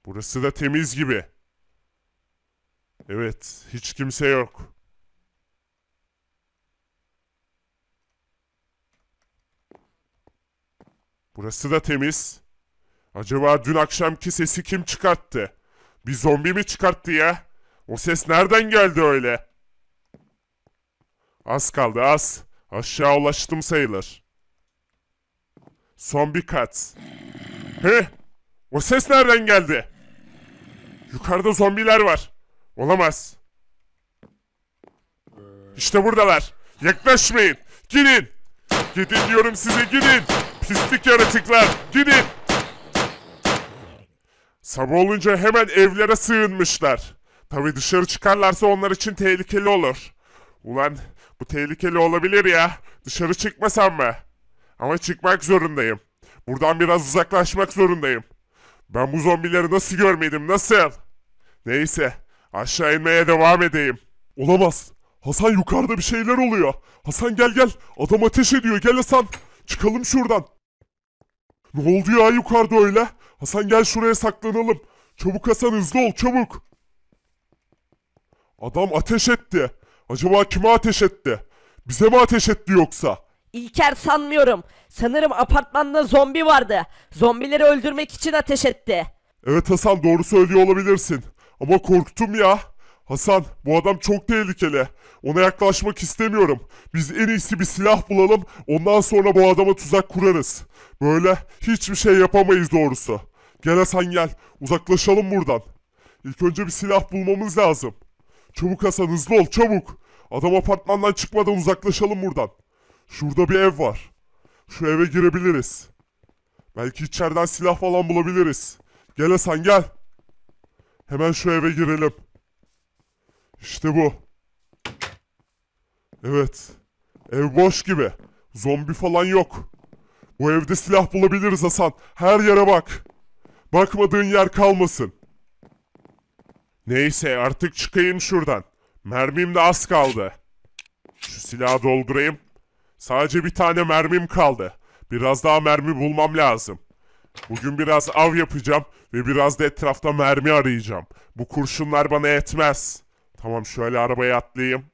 Burası da temiz gibi. Evet, hiç kimse yok. Burası da temiz. Acaba dün akşamki sesi kim çıkarttı? Bir zombi mi çıkarttı ya? O ses nereden geldi öyle? Az kaldı az. Aşağı ulaştım sayılır. Zombie bir He? O ses nereden geldi? Yukarıda zombiler var. Olamaz. İşte buradalar. Yaklaşmayın. Gidin. Gidin diyorum size gidin. Pislik yaratıklar. Gidin. Sabah olunca hemen evlere sığınmışlar. Tabi dışarı çıkarlarsa onlar için tehlikeli olur. Ulan bu tehlikeli olabilir ya. Dışarı çıkmasam mı? Ama çıkmak zorundayım. Buradan biraz uzaklaşmak zorundayım. Ben bu zombileri nasıl görmedim nasıl? Neyse aşağı inmeye devam edeyim. Olamaz. Hasan yukarıda bir şeyler oluyor. Hasan gel gel. Adam ateş ediyor. Gel Hasan. Çıkalım şuradan. Ne oldu ya yukarıda öyle? Hasan gel şuraya saklanalım. Çabuk Hasan hızlı ol çabuk. Adam ateş etti. Acaba kime ateş etti? Bize mi ateş etti yoksa?
İlker sanmıyorum. Sanırım apartmanda zombi vardı. Zombileri öldürmek için ateş etti.
Evet Hasan doğru söylüyor olabilirsin. Ama korktum ya. Hasan bu adam çok tehlikeli. Ona yaklaşmak istemiyorum. Biz en iyisi bir silah bulalım. Ondan sonra bu adama tuzak kurarız. Böyle hiçbir şey yapamayız doğrusu. Gel Hasan gel. Uzaklaşalım buradan. İlk önce bir silah bulmamız lazım. Çabuk Hasan hızlı ol çabuk. Adam apartmandan çıkmadan uzaklaşalım buradan. Şurada bir ev var. Şu eve girebiliriz. Belki içeriden silah falan bulabiliriz. Gel Hasan gel. Hemen şu eve girelim. İşte bu. Evet. Ev boş gibi. Zombi falan yok. Bu evde silah bulabiliriz Hasan. Her yere bak. Bakmadığın yer kalmasın. Neyse artık çıkayım şuradan. Mermim de az kaldı. Şu silahı doldurayım. Sadece bir tane mermim kaldı. Biraz daha mermi bulmam lazım. Bugün biraz av yapacağım ve biraz da etrafta mermi arayacağım. Bu kurşunlar bana yetmez. Tamam şöyle arabaya atlayayım.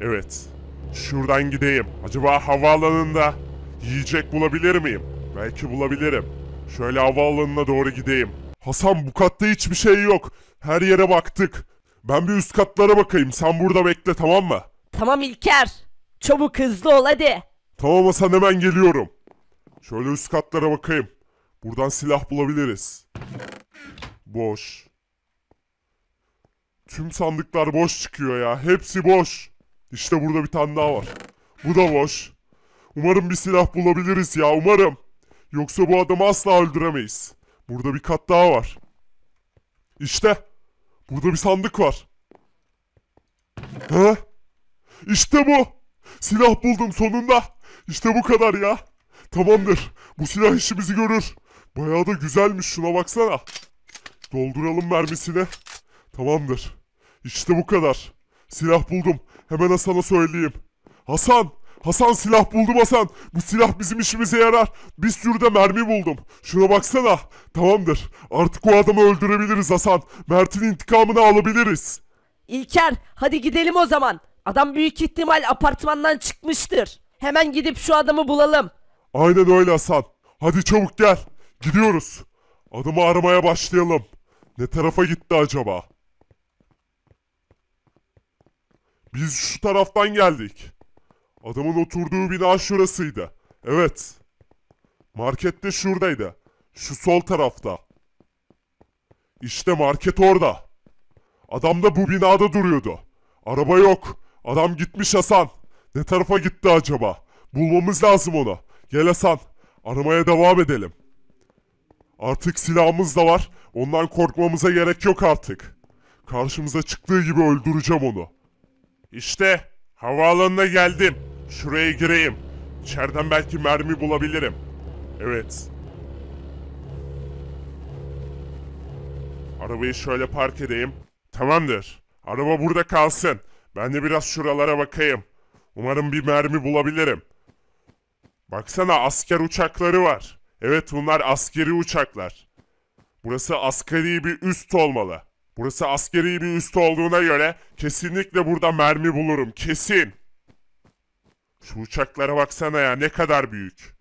Evet. Şuradan gideyim. Acaba havaalanında yiyecek bulabilir miyim? Belki bulabilirim. Şöyle havaalanına doğru gideyim. Hasan bu katta hiçbir şey yok. Her yere baktık. Ben bir üst katlara bakayım. Sen burada bekle tamam mı?
Tamam İlker. Çabuk hızlı ol hadi.
Tamam Hasan hemen geliyorum. Şöyle üst katlara bakayım. Buradan silah bulabiliriz. Boş. Tüm sandıklar boş çıkıyor ya. Hepsi boş. İşte burada bir tane daha var. Bu da boş. Umarım bir silah bulabiliriz ya umarım. Yoksa bu adamı asla öldüremeyiz. Burada bir kat daha var. İşte. Burada bir sandık var. Ha? İşte bu. Silah buldum sonunda. İşte bu kadar ya. Tamamdır. Bu silah işimizi görür. Bayağı da güzelmiş şuna baksana. Dolduralım mermisini. Tamamdır. İşte bu kadar. Silah buldum. Hemen Hasan'a söyleyeyim. Hasan! Hasan silah buldum Hasan. Bu silah bizim işimize yarar. Bir sürü de mermi buldum. Şuna baksana. Tamamdır. Artık o adamı öldürebiliriz Hasan. Mert'in intikamını alabiliriz.
İlker hadi gidelim o zaman. Adam büyük ihtimal apartmandan çıkmıştır. Hemen gidip şu adamı bulalım.
Aynen öyle Hasan. Hadi çabuk gel. Gidiyoruz. Adamı aramaya başlayalım. Ne tarafa gitti acaba? Biz şu taraftan geldik. Adamın oturduğu bina şurasıydı. Evet. Market de şuradaydı. Şu sol tarafta. İşte market orada. Adam da bu binada duruyordu. Araba yok. Adam gitmiş Hasan. Ne tarafa gitti acaba? Bulmamız lazım onu. Gel Hasan. Aramaya devam edelim. Artık silahımız da var. Ondan korkmamıza gerek yok artık. Karşımıza çıktığı gibi öldüreceğim onu. İşte havaalanına geldim. Şuraya gireyim. İçeriden belki mermi bulabilirim. Evet. Arabayı şöyle park edeyim. Tamamdır. Araba burada kalsın. Ben de biraz şuralara bakayım. Umarım bir mermi bulabilirim. Baksana asker uçakları var. Evet bunlar askeri uçaklar. Burası askeri bir üst olmalı. Burası askeri bir üst olduğuna göre kesinlikle burada mermi bulurum. Kesin. Şu uçaklara baksana ya ne kadar büyük.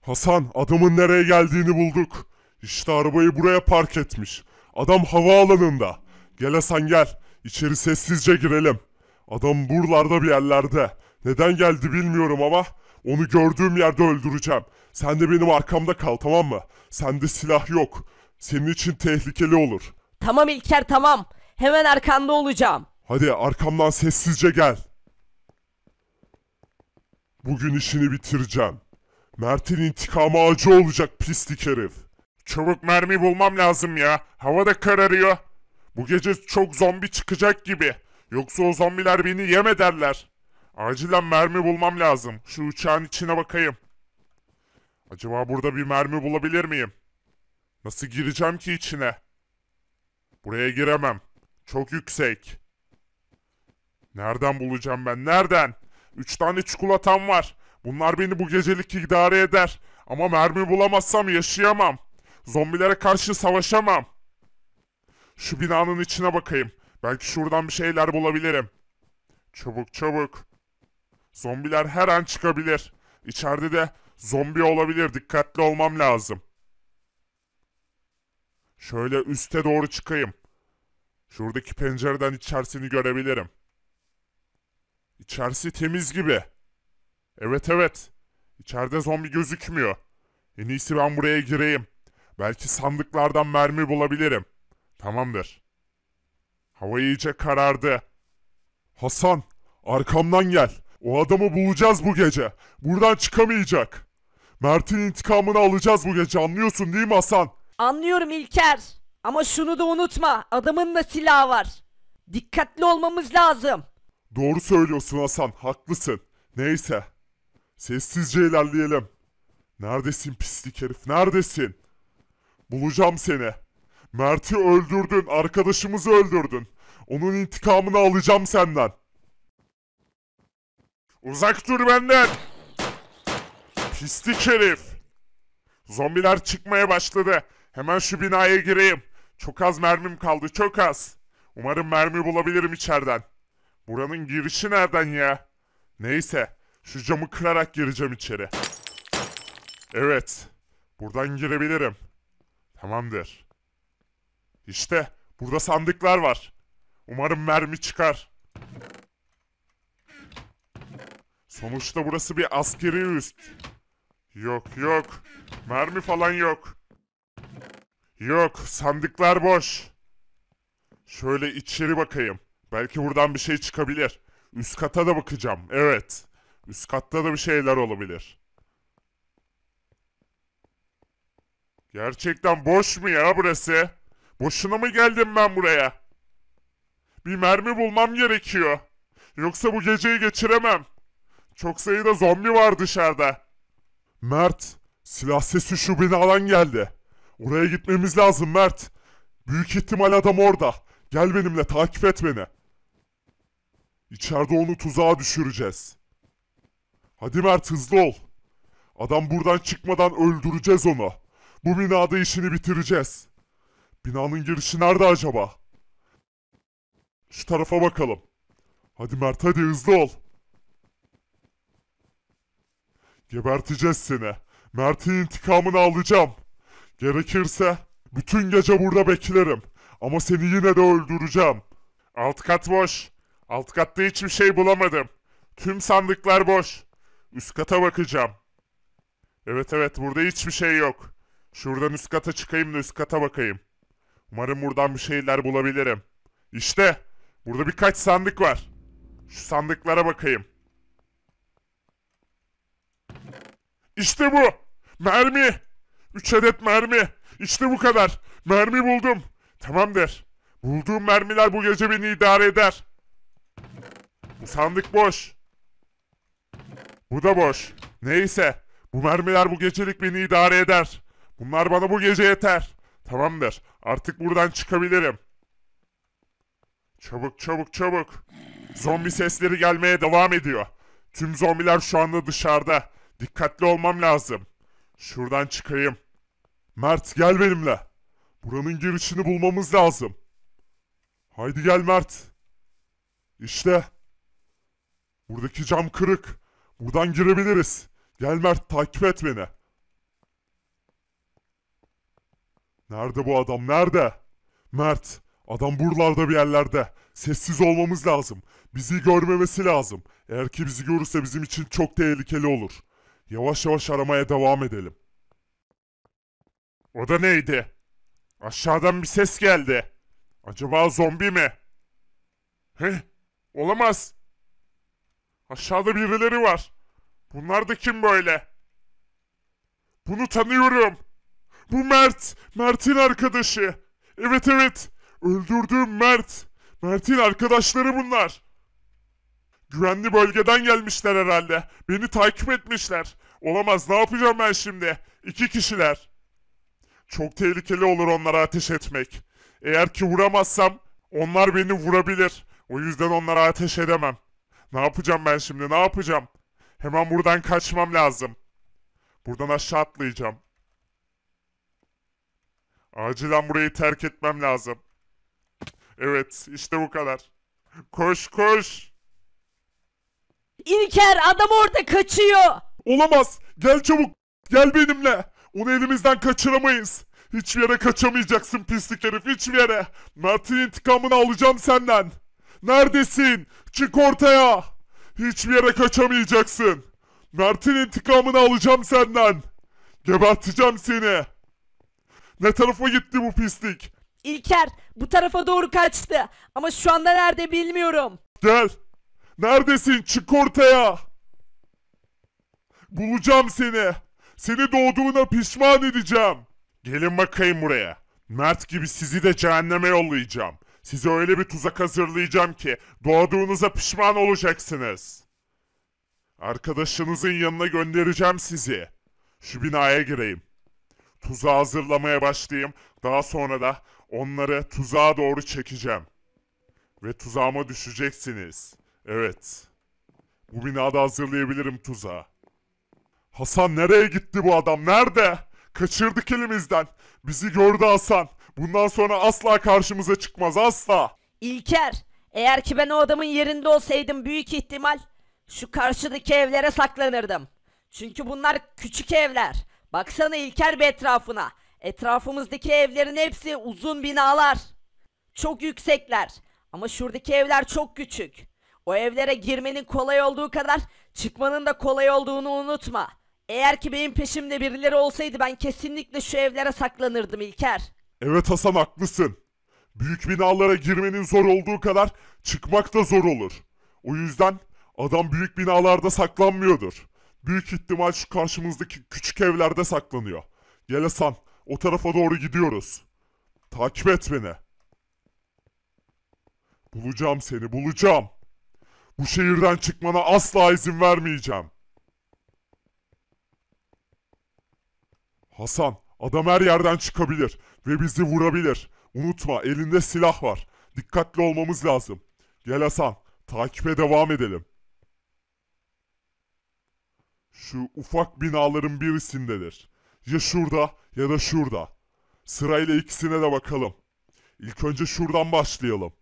Hasan adamın nereye geldiğini bulduk. İşte arabayı buraya park etmiş. Adam havaalanında. Gel Hasan gel. İçeri sessizce girelim. Adam buralarda bir yerlerde. Neden geldi bilmiyorum ama onu gördüğüm yerde öldüreceğim. Sen de benim arkamda kal tamam mı? Sende silah yok. Senin için tehlikeli olur.
Tamam İlker tamam. Hemen arkanda olacağım.
Hadi arkamdan sessizce gel. Bugün işini bitireceğim. Mert'in intikamı acı olacak pislik herif. Çabuk mermi bulmam lazım ya. Hava da kararıyor. Bu gece çok zombi çıkacak gibi. Yoksa o zombiler beni yeme derler. Acilen mermi bulmam lazım. Şu uçağın içine bakayım. Acaba burada bir mermi bulabilir miyim? Nasıl gireceğim ki içine? Buraya giremem. Çok yüksek. Nereden bulacağım ben? Nereden? Üç tane çikolatam var. Bunlar beni bu gecelik idare eder. Ama mermi bulamazsam yaşayamam. Zombilere karşı savaşamam. Şu binanın içine bakayım. Belki şuradan bir şeyler bulabilirim. Çabuk çabuk. Zombiler her an çıkabilir. İçeride de zombi olabilir. Dikkatli olmam lazım. Şöyle üste doğru çıkayım. Şuradaki pencereden içerisini görebilirim. İçerisi temiz gibi. Evet evet. İçeride zombi gözükmüyor. En iyisi ben buraya gireyim. Belki sandıklardan mermi bulabilirim. Tamamdır. Hava iyice karardı. Hasan, arkamdan gel. O adamı bulacağız bu gece. Buradan çıkamayacak. Mert'in intikamını alacağız bu gece anlıyorsun değil mi Hasan?
Anlıyorum İlker. Ama şunu da unutma. Adamın da silahı var. Dikkatli olmamız lazım.
Doğru söylüyorsun Hasan. Haklısın. Neyse. Sessizce ilerleyelim. Neredesin pislik herif? Neredesin? Bulacağım seni. Mert'i öldürdün, arkadaşımızı öldürdün. Onun intikamını alacağım senden. Uzak dur benden. Pislik herif. Zombiler çıkmaya başladı. Hemen şu binaya gireyim. Çok az mermim kaldı, çok az. Umarım mermi bulabilirim içeriden. Buranın girişi nereden ya? Neyse, şu camı kırarak gireceğim içeri. Evet, buradan girebilirim. Tamamdır. İşte burada sandıklar var. Umarım mermi çıkar. Sonuçta burası bir askeri üst. Yok yok. Mermi falan yok. Yok sandıklar boş. Şöyle içeri bakayım. Belki buradan bir şey çıkabilir. Üst kata da bakacağım. Evet. Üst katta da bir şeyler olabilir. Gerçekten boş mu ya burası? Boşuna mı geldim ben buraya? Bir mermi bulmam gerekiyor. Yoksa bu geceyi geçiremem. Çok sayıda zombi var dışarıda. Mert, silah sesi şu binadan geldi. Oraya gitmemiz lazım Mert. Büyük ihtimal adam orada. Gel benimle takip et beni. İçeride onu tuzağa düşüreceğiz. Hadi Mert hızlı ol. Adam buradan çıkmadan öldüreceğiz onu. Bu binada işini bitireceğiz. Binanın girişi nerede acaba? Şu tarafa bakalım. Hadi Mert hadi hızlı ol. Geberteceğiz seni. Mert'in intikamını alacağım. Gerekirse bütün gece burada beklerim. Ama seni yine de öldüreceğim. Alt kat boş. Alt katta hiçbir şey bulamadım. Tüm sandıklar boş. Üst kata bakacağım. Evet evet burada hiçbir şey yok. Şuradan üst kata çıkayım da üst kata bakayım. Umarım buradan bir şeyler bulabilirim. İşte burada birkaç sandık var. Şu sandıklara bakayım. İşte bu. Mermi. 3 adet mermi. İşte bu kadar. Mermi buldum. Tamamdır. Bulduğum mermiler bu gece beni idare eder. Bu sandık boş. Bu da boş. Neyse. Bu mermiler bu gecelik beni idare eder. Bunlar bana bu gece yeter. Tamamdır. Artık buradan çıkabilirim. Çabuk çabuk çabuk. Zombi sesleri gelmeye devam ediyor. Tüm zombiler şu anda dışarıda. Dikkatli olmam lazım. Şuradan çıkayım. Mert gel benimle. Buranın girişini bulmamız lazım. Haydi gel Mert. İşte. Buradaki cam kırık. Buradan girebiliriz. Gel Mert takip et beni. Nerede bu adam nerede? Mert adam buralarda bir yerlerde. Sessiz olmamız lazım. Bizi görmemesi lazım. Eğer ki bizi görürse bizim için çok tehlikeli olur. Yavaş yavaş aramaya devam edelim. O da neydi? Aşağıdan bir ses geldi. Acaba zombi mi? He, olamaz. Aşağıda birileri var. Bunlar da kim böyle? Bunu tanıyorum. Bu Mert. Mert'in arkadaşı. Evet evet. Öldürdüğüm Mert. Mert'in arkadaşları bunlar. Güvenli bölgeden gelmişler herhalde. Beni takip etmişler. Olamaz ne yapacağım ben şimdi? İki kişiler. Çok tehlikeli olur onlara ateş etmek. Eğer ki vuramazsam onlar beni vurabilir. O yüzden onlara ateş edemem. Ne yapacağım ben şimdi ne yapacağım? Hemen buradan kaçmam lazım. Buradan aşağı atlayacağım. Acilen burayı terk etmem lazım. Evet işte bu kadar. Koş koş. İlker adam orada kaçıyor. Olamaz. Gel çabuk. Gel benimle. Onu elimizden kaçıramayız. Hiçbir yere kaçamayacaksın pislik herif hiçbir yere. Mert'in intikamını alacağım senden. Neredesin? Çık ortaya. Hiçbir yere kaçamayacaksın. Mert'in intikamını alacağım senden. Geberteceğim seni. Ne tarafa gitti bu pislik? İlker bu tarafa doğru kaçtı. Ama şu anda nerede bilmiyorum. Gel. Neredesin? Çık ortaya. Bulacağım seni. Seni doğduğuna pişman edeceğim. Gelin bakayım buraya. Mert gibi sizi de cehenneme yollayacağım. Size öyle bir tuzak hazırlayacağım ki doğduğunuza pişman olacaksınız. Arkadaşınızın yanına göndereceğim sizi. Şu binaya gireyim tuzağı hazırlamaya başlayayım. Daha sonra da onları tuzağa doğru çekeceğim. Ve tuzağıma düşeceksiniz. Evet. Bu binada hazırlayabilirim tuzağı. Hasan nereye gitti bu adam? Nerede? Kaçırdık elimizden. Bizi gördü Hasan. Bundan sonra asla karşımıza çıkmaz asla. İlker, eğer
ki ben o adamın yerinde olsaydım büyük ihtimal şu karşıdaki evlere saklanırdım. Çünkü bunlar küçük evler. Baksana İlker bir etrafına. Etrafımızdaki evlerin hepsi uzun binalar. Çok yüksekler. Ama şuradaki evler çok küçük. O evlere girmenin kolay olduğu kadar çıkmanın da kolay olduğunu unutma. Eğer ki benim peşimde birileri olsaydı ben kesinlikle şu evlere saklanırdım İlker.
Evet Hasan haklısın. Büyük binalara girmenin zor olduğu kadar çıkmak da zor olur. O yüzden adam büyük binalarda saklanmıyordur. Büyük ihtimal şu karşımızdaki küçük evlerde saklanıyor. Gel Hasan, o tarafa doğru gidiyoruz. Takip et beni. Bulacağım seni, bulacağım. Bu şehirden çıkmana asla izin vermeyeceğim. Hasan, adam her yerden çıkabilir ve bizi vurabilir. Unutma, elinde silah var. Dikkatli olmamız lazım. Gel Hasan, takibe devam edelim. Şu ufak binaların birisindedir. Ya şurada ya da şurada. Sırayla ikisine de bakalım. İlk önce şuradan başlayalım.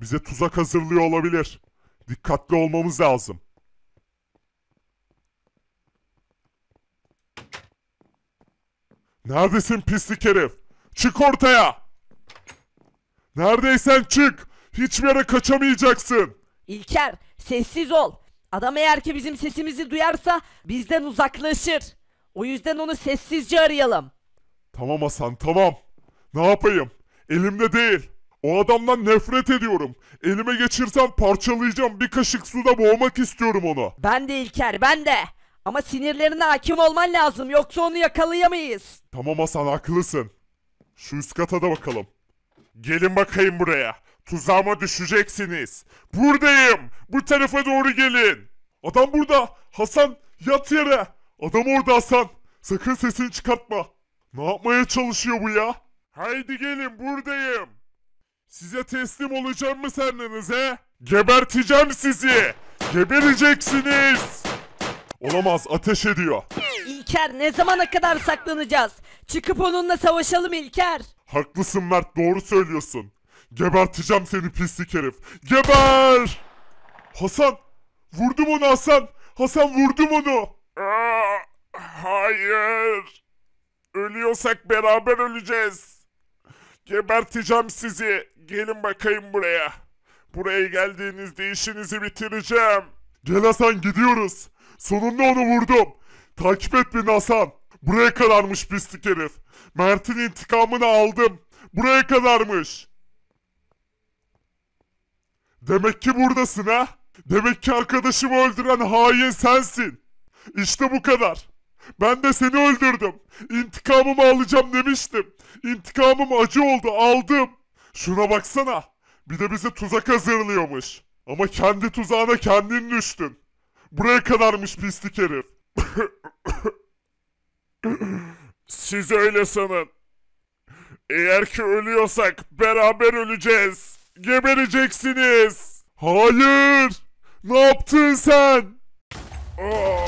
Bize tuzak hazırlıyor olabilir. Dikkatli olmamız lazım. Neredesin pislik herif? Çık ortaya! Neredeysen çık! Hiçbir yere kaçamayacaksın!
İlker sessiz ol. Adam eğer ki bizim sesimizi duyarsa bizden uzaklaşır. O yüzden onu sessizce arayalım.
Tamam Hasan tamam. Ne yapayım? Elimde değil. O adamdan nefret ediyorum. Elime geçirsem parçalayacağım. Bir kaşık suda boğmak istiyorum onu. Ben de
İlker ben de. Ama sinirlerine hakim olman lazım yoksa onu yakalayamayız.
Tamam Hasan haklısın. Şu üst kata da bakalım. Gelin bakayım buraya. Tuzağıma düşeceksiniz. Buradayım. Bu tarafa doğru gelin. Adam burada. Hasan yat yere. Adam orada Hasan. Sakın sesini çıkartma. Ne yapmaya çalışıyor bu ya? Haydi gelin buradayım. Size teslim olacağım mı sendiniz he? Geberteceğim sizi. Gebereceksiniz. Olamaz ateş ediyor.
İlker ne zamana kadar saklanacağız? Çıkıp onunla savaşalım İlker.
Haklısın Mert doğru söylüyorsun. Geberteceğim seni pislik herif. Geber! Hasan! Vurdum onu Hasan! Hasan vurdum onu! hayır! Ölüyorsak beraber öleceğiz. Geberteceğim sizi. Gelin bakayım buraya. Buraya geldiğinizde işinizi bitireceğim. Gel Hasan gidiyoruz. Sonunda onu vurdum. Takip et beni Hasan. Buraya kadarmış pislik herif. Mert'in intikamını aldım. Buraya kadarmış. Demek ki buradasın ha? Demek ki arkadaşımı öldüren hain sensin. İşte bu kadar. Ben de seni öldürdüm. İntikamımı alacağım demiştim. İntikamım acı oldu aldım. Şuna baksana. Bir de bize tuzak hazırlıyormuş. Ama kendi tuzağına kendin düştün. Buraya kadarmış pislik herif. Siz öyle sanın. Eğer ki ölüyorsak beraber öleceğiz. Gebereceksiniz. Hayır. Ne yaptın sen? Aa.